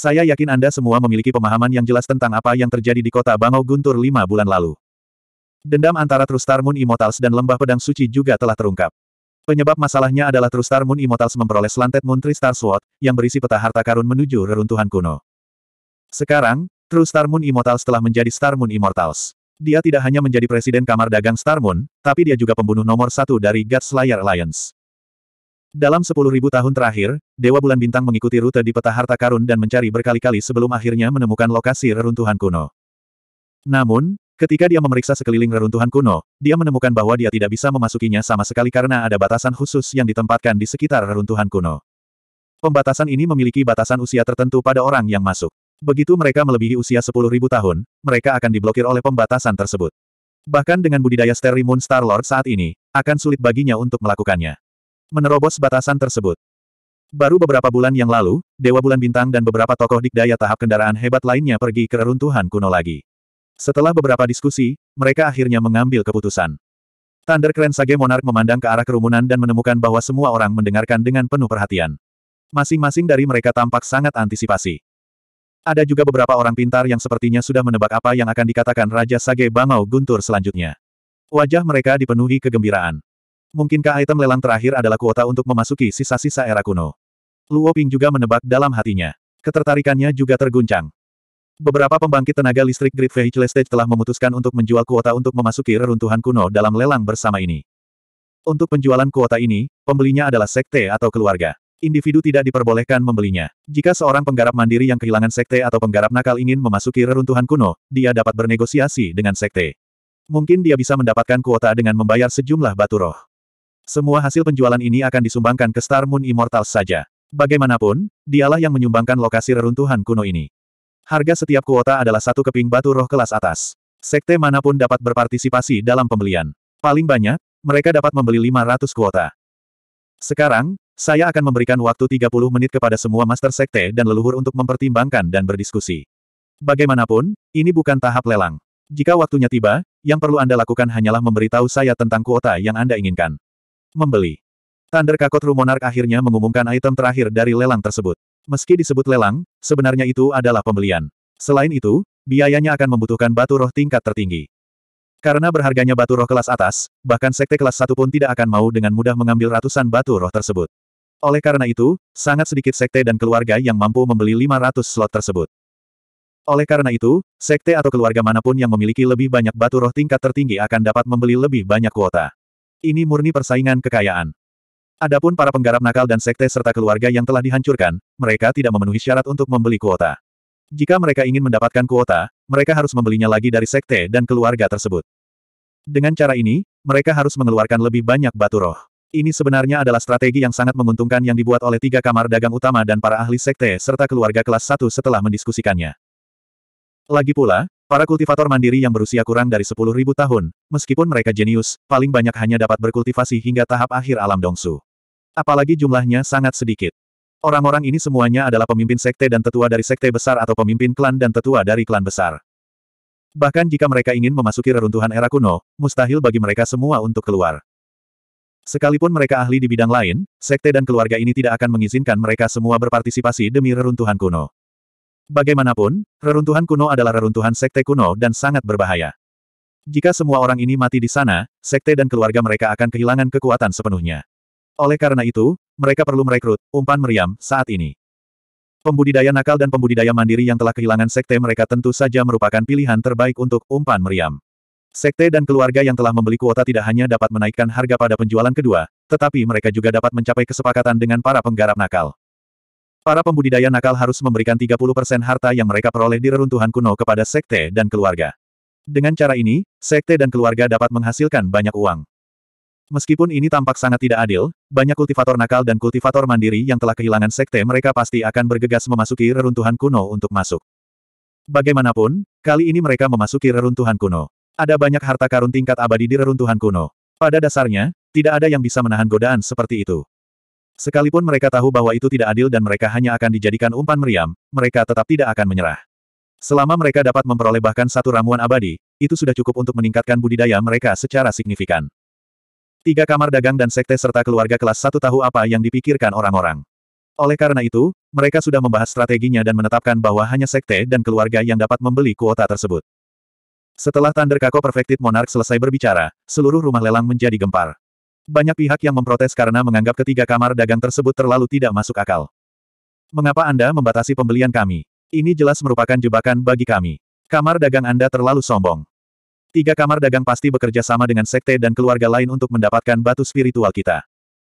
Saya yakin Anda semua memiliki pemahaman yang jelas tentang apa yang terjadi di kota Bangau Guntur lima bulan lalu. Dendam antara Trustar Moon Immortals dan Lembah Pedang Suci juga telah terungkap. Penyebab masalahnya adalah Trustar Moon Immortals memperoleh slanted Moon Tristar Sword, yang berisi peta harta karun menuju reruntuhan kuno. Sekarang, Trustar Moon Immortals telah menjadi Star Moon Immortals. Dia tidak hanya menjadi presiden kamar dagang Star Moon, tapi dia juga pembunuh nomor satu dari God Slayer Alliance. Dalam 10.000 tahun terakhir, Dewa Bulan Bintang mengikuti rute di peta harta karun dan mencari berkali-kali sebelum akhirnya menemukan lokasi reruntuhan kuno. Namun, ketika dia memeriksa sekeliling reruntuhan kuno, dia menemukan bahwa dia tidak bisa memasukinya sama sekali karena ada batasan khusus yang ditempatkan di sekitar reruntuhan kuno. Pembatasan ini memiliki batasan usia tertentu pada orang yang masuk. Begitu mereka melebihi usia 10.000 tahun, mereka akan diblokir oleh pembatasan tersebut. Bahkan dengan budidaya Sterry Moon Star Lord saat ini, akan sulit baginya untuk melakukannya menerobos batasan tersebut. Baru beberapa bulan yang lalu, Dewa Bulan Bintang dan beberapa tokoh dikdaya tahap kendaraan hebat lainnya pergi ke reruntuhan kuno lagi. Setelah beberapa diskusi, mereka akhirnya mengambil keputusan. Thunder Clan Sage Monarch memandang ke arah kerumunan dan menemukan bahwa semua orang mendengarkan dengan penuh perhatian. Masing-masing dari mereka tampak sangat antisipasi. Ada juga beberapa orang pintar yang sepertinya sudah menebak apa yang akan dikatakan Raja Sage Bangau Guntur selanjutnya. Wajah mereka dipenuhi kegembiraan. Mungkinkah item lelang terakhir adalah kuota untuk memasuki sisa-sisa era kuno? Luo Ping juga menebak dalam hatinya. Ketertarikannya juga terguncang. Beberapa pembangkit tenaga listrik Great Vehicle Stage telah memutuskan untuk menjual kuota untuk memasuki reruntuhan kuno dalam lelang bersama ini. Untuk penjualan kuota ini, pembelinya adalah sekte atau keluarga individu tidak diperbolehkan membelinya. Jika seorang penggarap mandiri yang kehilangan sekte atau penggarap nakal ingin memasuki reruntuhan kuno, dia dapat bernegosiasi dengan sekte. Mungkin dia bisa mendapatkan kuota dengan membayar sejumlah batu roh. Semua hasil penjualan ini akan disumbangkan ke Star Moon Immortals saja. Bagaimanapun, dialah yang menyumbangkan lokasi reruntuhan kuno ini. Harga setiap kuota adalah satu keping batu roh kelas atas. Sekte manapun dapat berpartisipasi dalam pembelian. Paling banyak, mereka dapat membeli 500 kuota. Sekarang, saya akan memberikan waktu 30 menit kepada semua master sekte dan leluhur untuk mempertimbangkan dan berdiskusi. Bagaimanapun, ini bukan tahap lelang. Jika waktunya tiba, yang perlu Anda lakukan hanyalah memberitahu saya tentang kuota yang Anda inginkan. Membeli. Thunder Kakot Rumonark akhirnya mengumumkan item terakhir dari lelang tersebut. Meski disebut lelang, sebenarnya itu adalah pembelian. Selain itu, biayanya akan membutuhkan batu roh tingkat tertinggi. Karena berharganya batu roh kelas atas, bahkan sekte kelas satu pun tidak akan mau dengan mudah mengambil ratusan batu roh tersebut. Oleh karena itu, sangat sedikit sekte dan keluarga yang mampu membeli 500 slot tersebut. Oleh karena itu, sekte atau keluarga manapun yang memiliki lebih banyak batu roh tingkat tertinggi akan dapat membeli lebih banyak kuota. Ini murni persaingan kekayaan. Adapun para penggarap nakal dan sekte serta keluarga yang telah dihancurkan, mereka tidak memenuhi syarat untuk membeli kuota. Jika mereka ingin mendapatkan kuota, mereka harus membelinya lagi dari sekte dan keluarga tersebut. Dengan cara ini, mereka harus mengeluarkan lebih banyak batu roh. Ini sebenarnya adalah strategi yang sangat menguntungkan yang dibuat oleh tiga kamar dagang utama dan para ahli sekte serta keluarga kelas 1 setelah mendiskusikannya. Lagi pula, Para kultivator mandiri yang berusia kurang dari 10.000 tahun, meskipun mereka jenius, paling banyak hanya dapat berkultivasi hingga tahap akhir alam dongsu. Apalagi jumlahnya sangat sedikit. Orang-orang ini semuanya adalah pemimpin sekte dan tetua dari sekte besar atau pemimpin klan dan tetua dari klan besar. Bahkan jika mereka ingin memasuki reruntuhan era kuno, mustahil bagi mereka semua untuk keluar. Sekalipun mereka ahli di bidang lain, sekte dan keluarga ini tidak akan mengizinkan mereka semua berpartisipasi demi reruntuhan kuno. Bagaimanapun, reruntuhan kuno adalah reruntuhan sekte kuno dan sangat berbahaya. Jika semua orang ini mati di sana, sekte dan keluarga mereka akan kehilangan kekuatan sepenuhnya. Oleh karena itu, mereka perlu merekrut umpan meriam saat ini. Pembudidaya nakal dan pembudidaya mandiri yang telah kehilangan sekte mereka tentu saja merupakan pilihan terbaik untuk umpan meriam. Sekte dan keluarga yang telah membeli kuota tidak hanya dapat menaikkan harga pada penjualan kedua, tetapi mereka juga dapat mencapai kesepakatan dengan para penggarap nakal. Para pembudidaya nakal harus memberikan 30% harta yang mereka peroleh di reruntuhan kuno kepada sekte dan keluarga. Dengan cara ini, sekte dan keluarga dapat menghasilkan banyak uang. Meskipun ini tampak sangat tidak adil, banyak kultivator nakal dan kultivator mandiri yang telah kehilangan sekte mereka pasti akan bergegas memasuki reruntuhan kuno untuk masuk. Bagaimanapun, kali ini mereka memasuki reruntuhan kuno. Ada banyak harta karun tingkat abadi di reruntuhan kuno. Pada dasarnya, tidak ada yang bisa menahan godaan seperti itu. Sekalipun mereka tahu bahwa itu tidak adil dan mereka hanya akan dijadikan umpan meriam, mereka tetap tidak akan menyerah. Selama mereka dapat memperoleh bahkan satu ramuan abadi, itu sudah cukup untuk meningkatkan budidaya mereka secara signifikan. Tiga kamar dagang dan sekte serta keluarga kelas satu tahu apa yang dipikirkan orang-orang. Oleh karena itu, mereka sudah membahas strateginya dan menetapkan bahwa hanya sekte dan keluarga yang dapat membeli kuota tersebut. Setelah Thunder Kako Perfected Monarch selesai berbicara, seluruh rumah lelang menjadi gempar. Banyak pihak yang memprotes karena menganggap ketiga kamar dagang tersebut terlalu tidak masuk akal. Mengapa Anda membatasi pembelian kami? Ini jelas merupakan jebakan bagi kami. Kamar dagang Anda terlalu sombong. Tiga kamar dagang pasti bekerja sama dengan sekte dan keluarga lain untuk mendapatkan batu spiritual kita.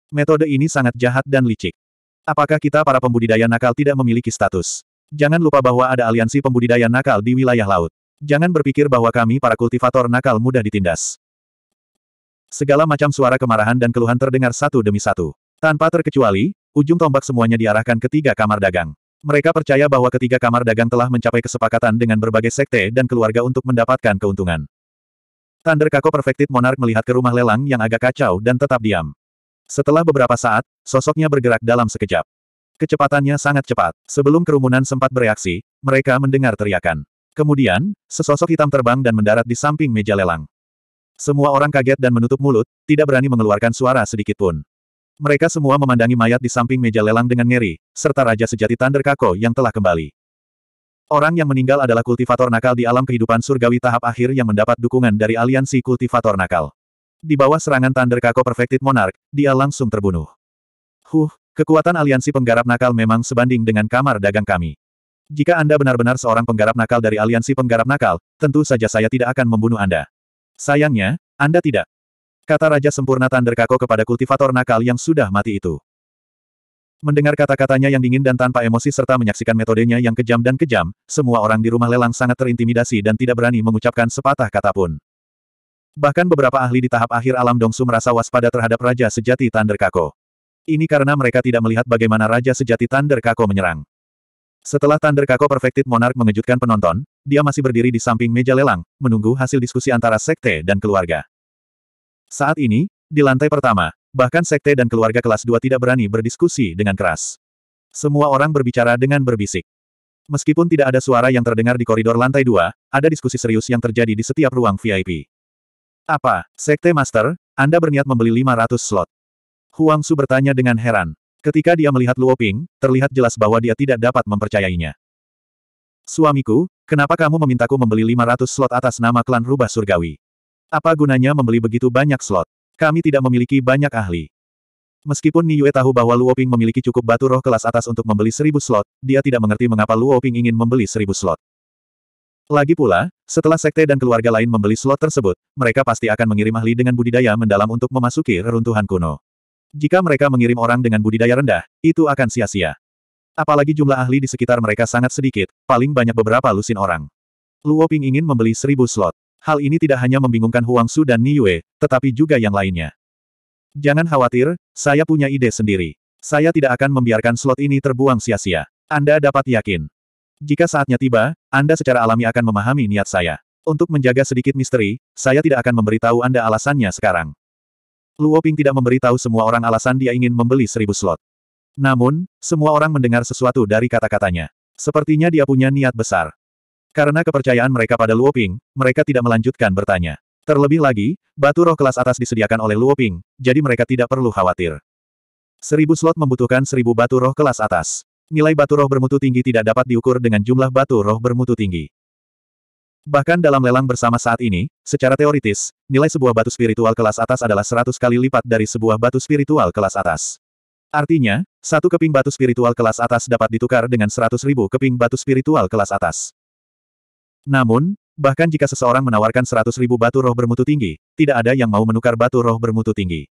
Metode ini sangat jahat dan licik. Apakah kita para pembudidaya nakal tidak memiliki status? Jangan lupa bahwa ada aliansi pembudidaya nakal di wilayah laut. Jangan berpikir bahwa kami para kultivator nakal mudah ditindas. Segala macam suara kemarahan dan keluhan terdengar satu demi satu. Tanpa terkecuali, ujung tombak semuanya diarahkan ke tiga kamar dagang. Mereka percaya bahwa ketiga kamar dagang telah mencapai kesepakatan dengan berbagai sekte dan keluarga untuk mendapatkan keuntungan. Thunder Kako Perfected Monarch melihat ke rumah lelang yang agak kacau dan tetap diam. Setelah beberapa saat, sosoknya bergerak dalam sekejap. Kecepatannya sangat cepat. Sebelum kerumunan sempat bereaksi, mereka mendengar teriakan. Kemudian, sesosok hitam terbang dan mendarat di samping meja lelang. Semua orang kaget dan menutup mulut, tidak berani mengeluarkan suara sedikit pun. Mereka semua memandangi mayat di samping meja lelang dengan ngeri, serta Raja Sejati Thunder Kako yang telah kembali. Orang yang meninggal adalah kultivator nakal di alam kehidupan surgawi tahap akhir yang mendapat dukungan dari aliansi kultivator nakal. Di bawah serangan Thunder Kako Perfected Monarch, dia langsung terbunuh. Huh, kekuatan aliansi penggarap nakal memang sebanding dengan kamar dagang kami. Jika Anda benar-benar seorang penggarap nakal dari aliansi penggarap nakal, tentu saja saya tidak akan membunuh Anda. Sayangnya, Anda tidak. Kata Raja Sempurna Kako kepada kultivator nakal yang sudah mati itu. Mendengar kata-katanya yang dingin dan tanpa emosi serta menyaksikan metodenya yang kejam dan kejam, semua orang di rumah lelang sangat terintimidasi dan tidak berani mengucapkan sepatah kata pun. Bahkan beberapa ahli di tahap akhir alam Dongsu merasa waspada terhadap Raja Sejati Thunder Kako. Ini karena mereka tidak melihat bagaimana Raja Sejati Thunder Kako menyerang. Setelah Thunder Kako Perfected Monarch mengejutkan penonton, dia masih berdiri di samping meja lelang, menunggu hasil diskusi antara sekte dan keluarga. Saat ini, di lantai pertama, bahkan sekte dan keluarga kelas 2 tidak berani berdiskusi dengan keras. Semua orang berbicara dengan berbisik. Meskipun tidak ada suara yang terdengar di koridor lantai 2, ada diskusi serius yang terjadi di setiap ruang VIP. Apa, Sekte Master, Anda berniat membeli 500 slot? Huang Su bertanya dengan heran. Ketika dia melihat Luo Ping, terlihat jelas bahwa dia tidak dapat mempercayainya. Suamiku, kenapa kamu memintaku membeli 500 slot atas nama klan rubah surgawi? Apa gunanya membeli begitu banyak slot? Kami tidak memiliki banyak ahli. Meskipun Niue tahu bahwa Luo Ping memiliki cukup batu roh kelas atas untuk membeli 1000 slot, dia tidak mengerti mengapa Luo Ping ingin membeli 1000 slot. Lagi pula, setelah sekte dan keluarga lain membeli slot tersebut, mereka pasti akan mengirim ahli dengan budidaya mendalam untuk memasuki reruntuhan kuno. Jika mereka mengirim orang dengan budidaya rendah, itu akan sia-sia. Apalagi jumlah ahli di sekitar mereka sangat sedikit, paling banyak beberapa lusin orang. Luo Ping ingin membeli seribu slot. Hal ini tidak hanya membingungkan Huang Su dan Niue, tetapi juga yang lainnya. Jangan khawatir, saya punya ide sendiri. Saya tidak akan membiarkan slot ini terbuang sia-sia. Anda dapat yakin. Jika saatnya tiba, Anda secara alami akan memahami niat saya. Untuk menjaga sedikit misteri, saya tidak akan memberitahu Anda alasannya sekarang. Luo Ping tidak memberitahu semua orang alasan dia ingin membeli seribu slot. Namun, semua orang mendengar sesuatu dari kata-katanya. Sepertinya dia punya niat besar. Karena kepercayaan mereka pada Luo Ping, mereka tidak melanjutkan bertanya. Terlebih lagi, batu roh kelas atas disediakan oleh Luo Ping, jadi mereka tidak perlu khawatir. Seribu slot membutuhkan seribu batu roh kelas atas. Nilai batu roh bermutu tinggi tidak dapat diukur dengan jumlah batu roh bermutu tinggi. Bahkan dalam lelang bersama saat ini, secara teoritis, nilai sebuah batu spiritual kelas atas adalah 100 kali lipat dari sebuah batu spiritual kelas atas. Artinya, satu keping batu spiritual kelas atas dapat ditukar dengan 100 ribu keping batu spiritual kelas atas. Namun, bahkan jika seseorang menawarkan 100 ribu batu roh bermutu tinggi, tidak ada yang mau menukar batu roh bermutu tinggi.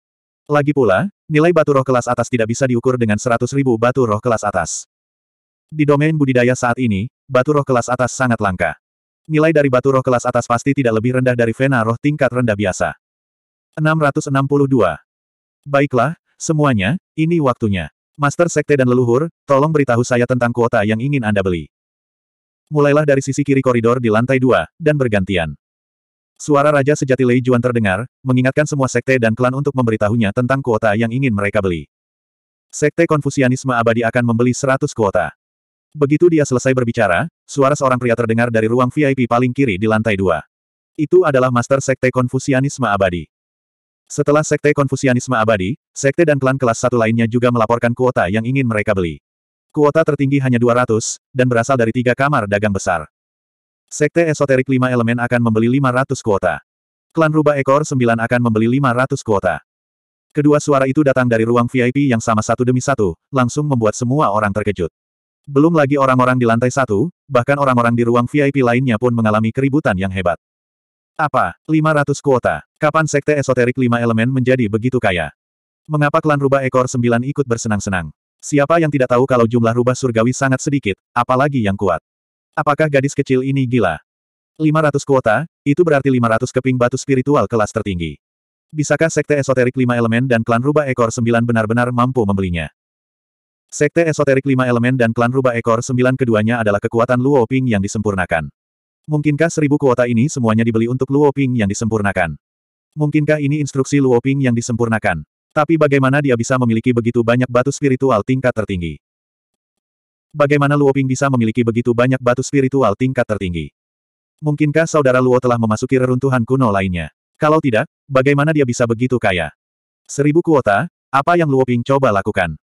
Lagi pula, nilai batu roh kelas atas tidak bisa diukur dengan 100 ribu batu roh kelas atas. Di domain budidaya saat ini, batu roh kelas atas sangat langka. Nilai dari batu roh kelas atas pasti tidak lebih rendah dari vena roh tingkat rendah biasa. 662. Baiklah, semuanya, ini waktunya. Master Sekte dan leluhur, tolong beritahu saya tentang kuota yang ingin Anda beli. Mulailah dari sisi kiri koridor di lantai dua, dan bergantian. Suara Raja Sejati Lei Juan terdengar, mengingatkan semua sekte dan klan untuk memberitahunya tentang kuota yang ingin mereka beli. Sekte Konfusianisme Abadi akan membeli 100 kuota. Begitu dia selesai berbicara, Suara seorang pria terdengar dari ruang VIP paling kiri di lantai dua. Itu adalah master sekte konfusianisme abadi. Setelah sekte konfusianisme abadi, sekte dan klan kelas satu lainnya juga melaporkan kuota yang ingin mereka beli. Kuota tertinggi hanya 200, dan berasal dari tiga kamar dagang besar. Sekte esoterik 5 elemen akan membeli 500 kuota. Klan rubah ekor 9 akan membeli 500 kuota. Kedua suara itu datang dari ruang VIP yang sama satu demi satu, langsung membuat semua orang terkejut. Belum lagi orang-orang di lantai satu, bahkan orang-orang di ruang VIP lainnya pun mengalami keributan yang hebat. Apa? 500 kuota. Kapan sekte esoterik lima elemen menjadi begitu kaya? Mengapa klan rubah ekor sembilan ikut bersenang-senang? Siapa yang tidak tahu kalau jumlah rubah surgawi sangat sedikit, apalagi yang kuat? Apakah gadis kecil ini gila? 500 kuota, itu berarti 500 keping batu spiritual kelas tertinggi. Bisakah sekte esoterik lima elemen dan klan rubah ekor sembilan benar-benar mampu membelinya? Sekte esoterik lima elemen dan klan rubah ekor sembilan keduanya adalah kekuatan Luo Ping yang disempurnakan. Mungkinkah seribu kuota ini semuanya dibeli untuk Luo Ping yang disempurnakan? Mungkinkah ini instruksi Luo Ping yang disempurnakan? Tapi bagaimana dia bisa memiliki begitu banyak batu spiritual tingkat tertinggi? Bagaimana Luo Ping bisa memiliki begitu banyak batu spiritual tingkat tertinggi? Mungkinkah saudara Luo telah memasuki reruntuhan kuno lainnya? Kalau tidak, bagaimana dia bisa begitu kaya? Seribu kuota, apa yang Luo Ping coba lakukan?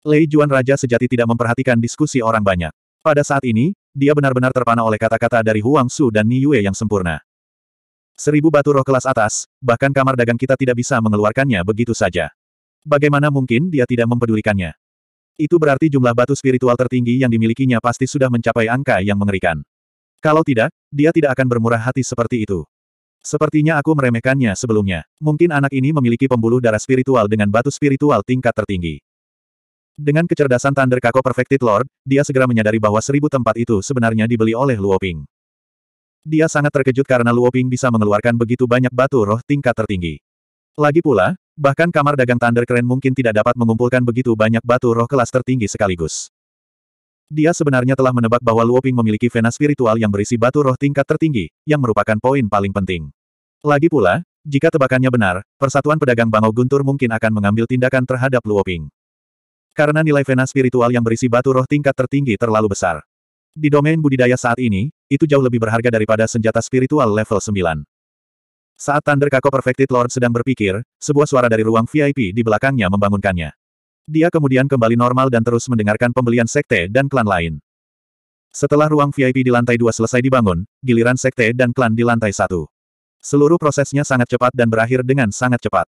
Lei Juan Raja sejati tidak memperhatikan diskusi orang banyak. Pada saat ini, dia benar-benar terpana oleh kata-kata dari Huang Su dan Ni Yue yang sempurna. Seribu batu roh kelas atas, bahkan kamar dagang kita tidak bisa mengeluarkannya begitu saja. Bagaimana mungkin dia tidak mempedulikannya? Itu berarti jumlah batu spiritual tertinggi yang dimilikinya pasti sudah mencapai angka yang mengerikan. Kalau tidak, dia tidak akan bermurah hati seperti itu. Sepertinya aku meremehkannya sebelumnya. Mungkin anak ini memiliki pembuluh darah spiritual dengan batu spiritual tingkat tertinggi. Dengan kecerdasan Thunder Kako Perfected Lord, dia segera menyadari bahwa seribu tempat itu sebenarnya dibeli oleh Luoping. Dia sangat terkejut karena Luoping bisa mengeluarkan begitu banyak batu roh tingkat tertinggi. Lagi pula, bahkan kamar dagang Thunder Keren mungkin tidak dapat mengumpulkan begitu banyak batu roh kelas tertinggi sekaligus. Dia sebenarnya telah menebak bahwa Luoping memiliki vena spiritual yang berisi batu roh tingkat tertinggi, yang merupakan poin paling penting. Lagi pula, jika tebakannya benar, Persatuan Pedagang bangau Guntur mungkin akan mengambil tindakan terhadap Luoping. Karena nilai vena spiritual yang berisi batu roh tingkat tertinggi terlalu besar. Di domain budidaya saat ini, itu jauh lebih berharga daripada senjata spiritual level 9. Saat Thunder Kako Perfected Lord sedang berpikir, sebuah suara dari ruang VIP di belakangnya membangunkannya. Dia kemudian kembali normal dan terus mendengarkan pembelian sekte dan klan lain. Setelah ruang VIP di lantai dua selesai dibangun, giliran sekte dan klan di lantai satu. Seluruh prosesnya sangat cepat dan berakhir dengan sangat cepat.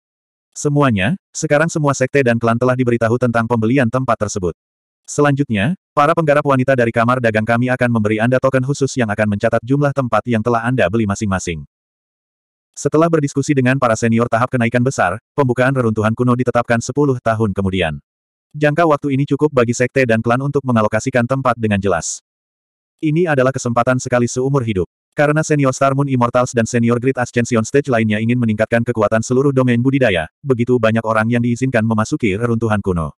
Semuanya, sekarang semua sekte dan klan telah diberitahu tentang pembelian tempat tersebut. Selanjutnya, para penggarap wanita dari kamar dagang kami akan memberi Anda token khusus yang akan mencatat jumlah tempat yang telah Anda beli masing-masing. Setelah berdiskusi dengan para senior tahap kenaikan besar, pembukaan reruntuhan kuno ditetapkan 10 tahun kemudian. Jangka waktu ini cukup bagi sekte dan klan untuk mengalokasikan tempat dengan jelas. Ini adalah kesempatan sekali seumur hidup. Karena senior Star Moon Immortals dan senior Great Ascension Stage lainnya ingin meningkatkan kekuatan seluruh domain budidaya, begitu banyak orang yang diizinkan memasuki reruntuhan kuno.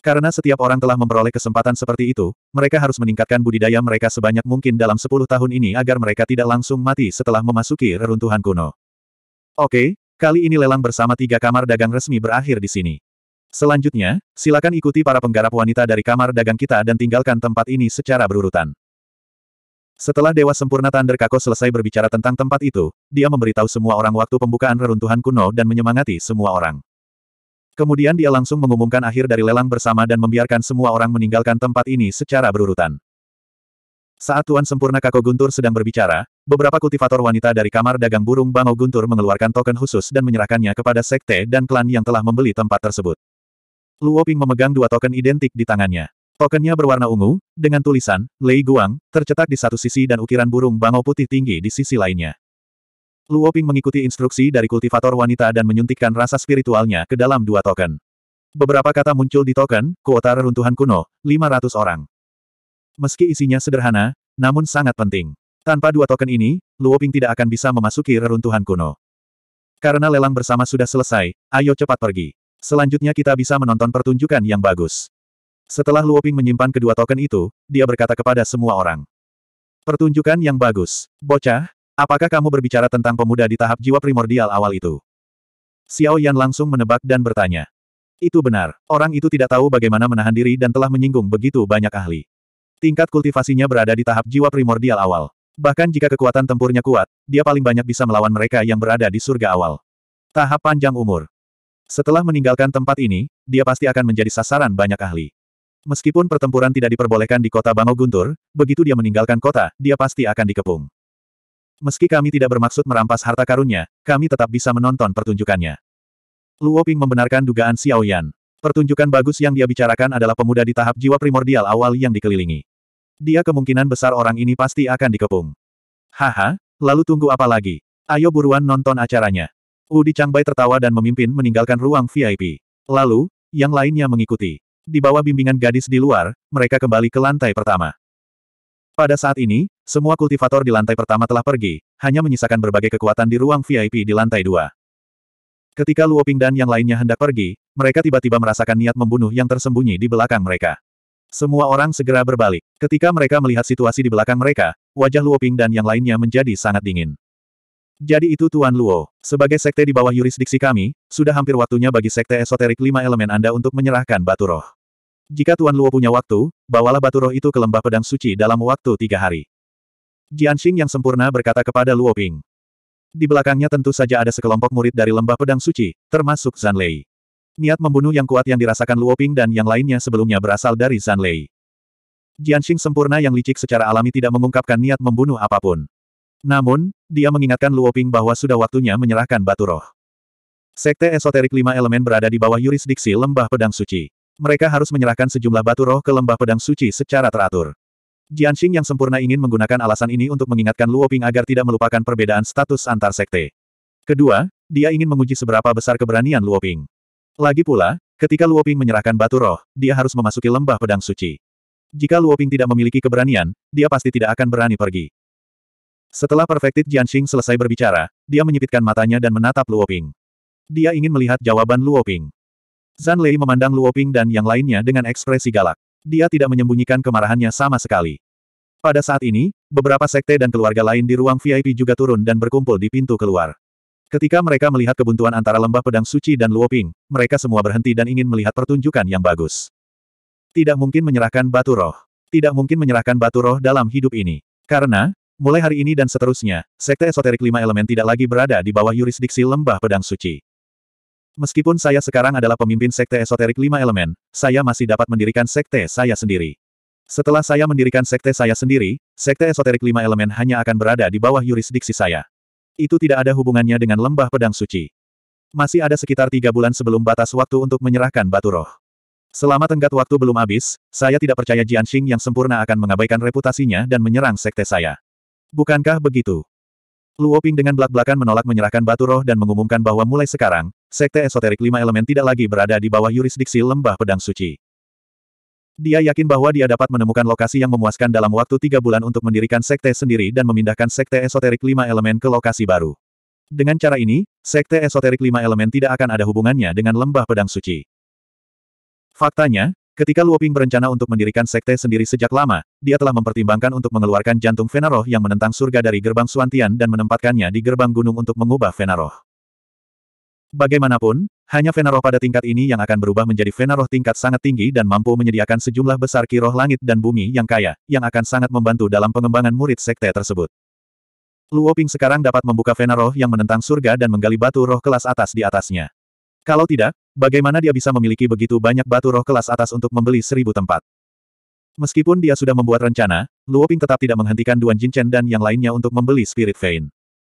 Karena setiap orang telah memperoleh kesempatan seperti itu, mereka harus meningkatkan budidaya mereka sebanyak mungkin dalam 10 tahun ini agar mereka tidak langsung mati setelah memasuki reruntuhan kuno. Oke, kali ini lelang bersama tiga kamar dagang resmi berakhir di sini. Selanjutnya, silakan ikuti para penggarap wanita dari kamar dagang kita dan tinggalkan tempat ini secara berurutan. Setelah Dewa Sempurna Thunder Kako selesai berbicara tentang tempat itu, dia memberitahu semua orang waktu pembukaan reruntuhan kuno dan menyemangati semua orang. Kemudian dia langsung mengumumkan akhir dari lelang bersama dan membiarkan semua orang meninggalkan tempat ini secara berurutan. Saat Tuan Sempurna Kako Guntur sedang berbicara, beberapa kultivator wanita dari kamar dagang burung Bango Guntur mengeluarkan token khusus dan menyerahkannya kepada sekte dan klan yang telah membeli tempat tersebut. Luoping memegang dua token identik di tangannya. Tokennya berwarna ungu, dengan tulisan, Lei Guang, tercetak di satu sisi dan ukiran burung bangau putih tinggi di sisi lainnya. Luo Ping mengikuti instruksi dari kultivator wanita dan menyuntikkan rasa spiritualnya ke dalam dua token. Beberapa kata muncul di token, kuota reruntuhan kuno, 500 orang. Meski isinya sederhana, namun sangat penting. Tanpa dua token ini, Luo Ping tidak akan bisa memasuki reruntuhan kuno. Karena lelang bersama sudah selesai, ayo cepat pergi. Selanjutnya kita bisa menonton pertunjukan yang bagus. Setelah Luoping menyimpan kedua token itu, dia berkata kepada semua orang. Pertunjukan yang bagus. Bocah, apakah kamu berbicara tentang pemuda di tahap jiwa primordial awal itu? Xiao Yan langsung menebak dan bertanya. Itu benar, orang itu tidak tahu bagaimana menahan diri dan telah menyinggung begitu banyak ahli. Tingkat kultivasinya berada di tahap jiwa primordial awal. Bahkan jika kekuatan tempurnya kuat, dia paling banyak bisa melawan mereka yang berada di surga awal. Tahap panjang umur. Setelah meninggalkan tempat ini, dia pasti akan menjadi sasaran banyak ahli. Meskipun pertempuran tidak diperbolehkan di kota Bango Guntur, begitu dia meninggalkan kota, dia pasti akan dikepung. Meski kami tidak bermaksud merampas harta karunnya, kami tetap bisa menonton pertunjukannya. Luo Ping membenarkan dugaan Xiao Yan. Pertunjukan bagus yang dia bicarakan adalah pemuda di tahap jiwa primordial awal yang dikelilingi. Dia kemungkinan besar orang ini pasti akan dikepung. Haha, lalu tunggu apa lagi? Ayo buruan nonton acaranya. Wu Di Changbai tertawa dan memimpin meninggalkan ruang VIP. Lalu, yang lainnya mengikuti di bawah bimbingan gadis di luar, mereka kembali ke lantai pertama. Pada saat ini, semua kultivator di lantai pertama telah pergi, hanya menyisakan berbagai kekuatan di ruang VIP di lantai dua. Ketika Luo Ping dan yang lainnya hendak pergi, mereka tiba-tiba merasakan niat membunuh yang tersembunyi di belakang mereka. Semua orang segera berbalik. Ketika mereka melihat situasi di belakang mereka, wajah Luo Ping dan yang lainnya menjadi sangat dingin. Jadi itu Tuan Luo. Sebagai sekte di bawah yurisdiksi kami, sudah hampir waktunya bagi sekte esoterik lima elemen Anda untuk menyerahkan batu roh. Jika Tuan Luo punya waktu, bawalah batu roh itu ke lembah pedang suci dalam waktu tiga hari. Jianxing yang sempurna berkata kepada Luo Ping. Di belakangnya tentu saja ada sekelompok murid dari lembah pedang suci, termasuk Zan Lei. Niat membunuh yang kuat yang dirasakan Luo Ping dan yang lainnya sebelumnya berasal dari Zan Lei. Jianxing sempurna yang licik secara alami tidak mengungkapkan niat membunuh apapun. Namun, dia mengingatkan Luo Ping bahwa sudah waktunya menyerahkan batu roh. Sekte esoterik lima elemen berada di bawah yurisdiksi lembah pedang suci mereka harus menyerahkan sejumlah batu roh ke lembah pedang suci secara teratur. Jianxing yang sempurna ingin menggunakan alasan ini untuk mengingatkan Luo Ping agar tidak melupakan perbedaan status antar sekte. Kedua, dia ingin menguji seberapa besar keberanian Luo Ping. Lagi pula, ketika Luo Ping menyerahkan batu roh, dia harus memasuki lembah pedang suci. Jika Luo Ping tidak memiliki keberanian, dia pasti tidak akan berani pergi. Setelah Perfected Jianxing selesai berbicara, dia menyipitkan matanya dan menatap Luo Ping. Dia ingin melihat jawaban Luo Ping. Zan Lei memandang Luoping dan yang lainnya dengan ekspresi galak. Dia tidak menyembunyikan kemarahannya sama sekali. Pada saat ini, beberapa sekte dan keluarga lain di ruang VIP juga turun dan berkumpul di pintu keluar. Ketika mereka melihat kebuntuan antara lembah pedang suci dan Luoping, mereka semua berhenti dan ingin melihat pertunjukan yang bagus. Tidak mungkin menyerahkan batu roh. Tidak mungkin menyerahkan batu roh dalam hidup ini. Karena, mulai hari ini dan seterusnya, sekte esoterik lima elemen tidak lagi berada di bawah yurisdiksi lembah pedang suci. Meskipun saya sekarang adalah pemimpin sekte esoterik lima elemen, saya masih dapat mendirikan sekte saya sendiri. Setelah saya mendirikan sekte saya sendiri, sekte esoterik lima elemen hanya akan berada di bawah yurisdiksi saya. Itu tidak ada hubungannya dengan lembah pedang suci. Masih ada sekitar tiga bulan sebelum batas waktu untuk menyerahkan batu roh. Selama tenggat waktu belum habis, saya tidak percaya Jianxing yang sempurna akan mengabaikan reputasinya dan menyerang sekte saya. Bukankah begitu? Luoping dengan belak-belakan menolak menyerahkan batu roh dan mengumumkan bahwa mulai sekarang, sekte esoterik lima elemen tidak lagi berada di bawah yurisdiksi lembah pedang suci. Dia yakin bahwa dia dapat menemukan lokasi yang memuaskan dalam waktu tiga bulan untuk mendirikan sekte sendiri dan memindahkan sekte esoterik lima elemen ke lokasi baru. Dengan cara ini, sekte esoterik lima elemen tidak akan ada hubungannya dengan lembah pedang suci. Faktanya, ketika Luoping berencana untuk mendirikan sekte sendiri sejak lama, dia telah mempertimbangkan untuk mengeluarkan jantung Venaroh yang menentang surga dari gerbang Suantian dan menempatkannya di gerbang gunung untuk mengubah Venaroh. Bagaimanapun, hanya Fena pada tingkat ini yang akan berubah menjadi Fena tingkat sangat tinggi dan mampu menyediakan sejumlah besar kiroh langit dan bumi yang kaya, yang akan sangat membantu dalam pengembangan murid sekte tersebut. Luoping sekarang dapat membuka Fena yang menentang surga dan menggali batu roh kelas atas di atasnya. Kalau tidak, bagaimana dia bisa memiliki begitu banyak batu roh kelas atas untuk membeli seribu tempat? Meskipun dia sudah membuat rencana, Luoping tetap tidak menghentikan Duan Jinchen dan yang lainnya untuk membeli Spirit Vein.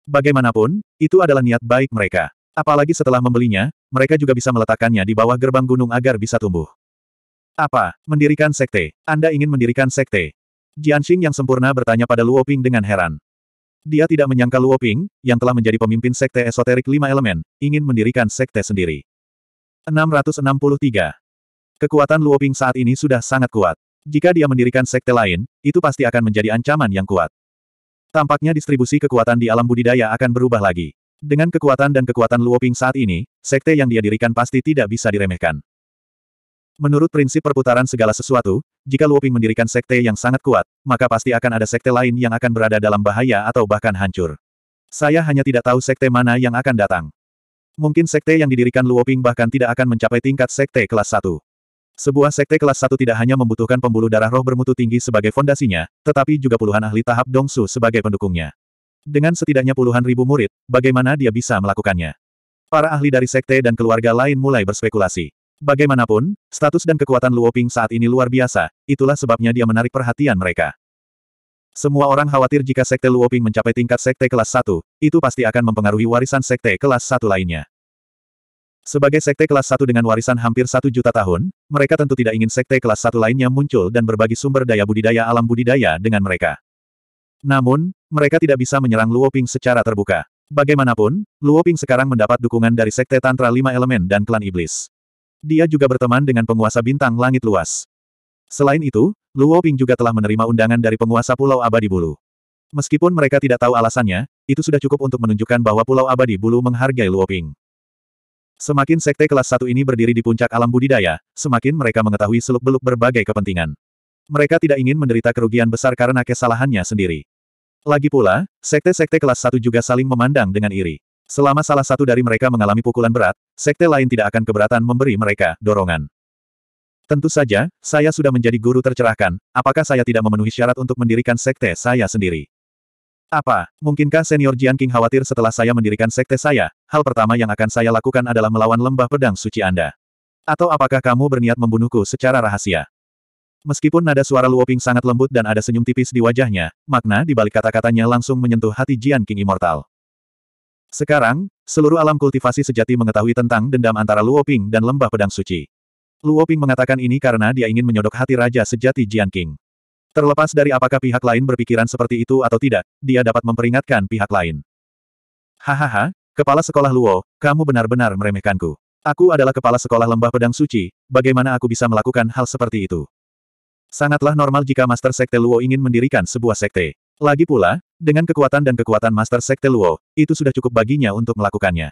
Bagaimanapun, itu adalah niat baik mereka. Apalagi setelah membelinya, mereka juga bisa meletakkannya di bawah gerbang gunung agar bisa tumbuh. Apa? Mendirikan sekte? Anda ingin mendirikan sekte? Jianxing yang sempurna bertanya pada Luo Ping dengan heran. Dia tidak menyangka Luo Ping, yang telah menjadi pemimpin sekte esoterik lima elemen, ingin mendirikan sekte sendiri. 663. Kekuatan Luo Ping saat ini sudah sangat kuat. Jika dia mendirikan sekte lain, itu pasti akan menjadi ancaman yang kuat. Tampaknya distribusi kekuatan di alam budidaya akan berubah lagi. Dengan kekuatan dan kekuatan Luoping saat ini, sekte yang dia dirikan pasti tidak bisa diremehkan. Menurut prinsip perputaran segala sesuatu, jika Luoping mendirikan sekte yang sangat kuat, maka pasti akan ada sekte lain yang akan berada dalam bahaya atau bahkan hancur. Saya hanya tidak tahu sekte mana yang akan datang. Mungkin sekte yang didirikan Luoping bahkan tidak akan mencapai tingkat sekte kelas 1. Sebuah sekte kelas 1 tidak hanya membutuhkan pembuluh darah roh bermutu tinggi sebagai fondasinya, tetapi juga puluhan ahli tahap dongsu sebagai pendukungnya. Dengan setidaknya puluhan ribu murid, bagaimana dia bisa melakukannya? Para ahli dari sekte dan keluarga lain mulai berspekulasi. Bagaimanapun, status dan kekuatan Luo Ping saat ini luar biasa, itulah sebabnya dia menarik perhatian mereka. Semua orang khawatir jika sekte Luo Ping mencapai tingkat sekte kelas 1, itu pasti akan mempengaruhi warisan sekte kelas 1 lainnya. Sebagai sekte kelas 1 dengan warisan hampir satu juta tahun, mereka tentu tidak ingin sekte kelas 1 lainnya muncul dan berbagi sumber daya budidaya alam budidaya dengan mereka. Namun, mereka tidak bisa menyerang Luo Ping secara terbuka. Bagaimanapun, Luo Ping sekarang mendapat dukungan dari Sekte Tantra Lima Elemen dan Klan Iblis. Dia juga berteman dengan penguasa bintang langit luas. Selain itu, Luo Ping juga telah menerima undangan dari penguasa Pulau Abadi Bulu. Meskipun mereka tidak tahu alasannya, itu sudah cukup untuk menunjukkan bahwa Pulau Abadi Bulu menghargai Luo Ping. Semakin sekte kelas satu ini berdiri di puncak alam budidaya, semakin mereka mengetahui seluk-beluk berbagai kepentingan. Mereka tidak ingin menderita kerugian besar karena kesalahannya sendiri. Lagi pula, sekte-sekte kelas satu juga saling memandang dengan iri. Selama salah satu dari mereka mengalami pukulan berat, sekte lain tidak akan keberatan memberi mereka dorongan. Tentu saja, saya sudah menjadi guru tercerahkan, apakah saya tidak memenuhi syarat untuk mendirikan sekte saya sendiri? Apa, mungkinkah senior Jian King khawatir setelah saya mendirikan sekte saya, hal pertama yang akan saya lakukan adalah melawan lembah pedang suci Anda? Atau apakah kamu berniat membunuhku secara rahasia? Meskipun nada suara Luoping sangat lembut dan ada senyum tipis di wajahnya, makna di balik kata-katanya langsung menyentuh hati Jian King Immortal. Sekarang, seluruh alam kultivasi sejati mengetahui tentang dendam antara Luoping dan lembah pedang suci. Luoping mengatakan ini karena dia ingin menyodok hati raja sejati Jian King. Terlepas dari apakah pihak lain berpikiran seperti itu atau tidak, dia dapat memperingatkan pihak lain. Hahaha, kepala sekolah Luo, kamu benar-benar meremehkanku. Aku adalah kepala sekolah lembah pedang suci, bagaimana aku bisa melakukan hal seperti itu? Sangatlah normal jika Master Sekte Luo ingin mendirikan sebuah sekte. Lagi pula, dengan kekuatan dan kekuatan Master Sekte Luo, itu sudah cukup baginya untuk melakukannya.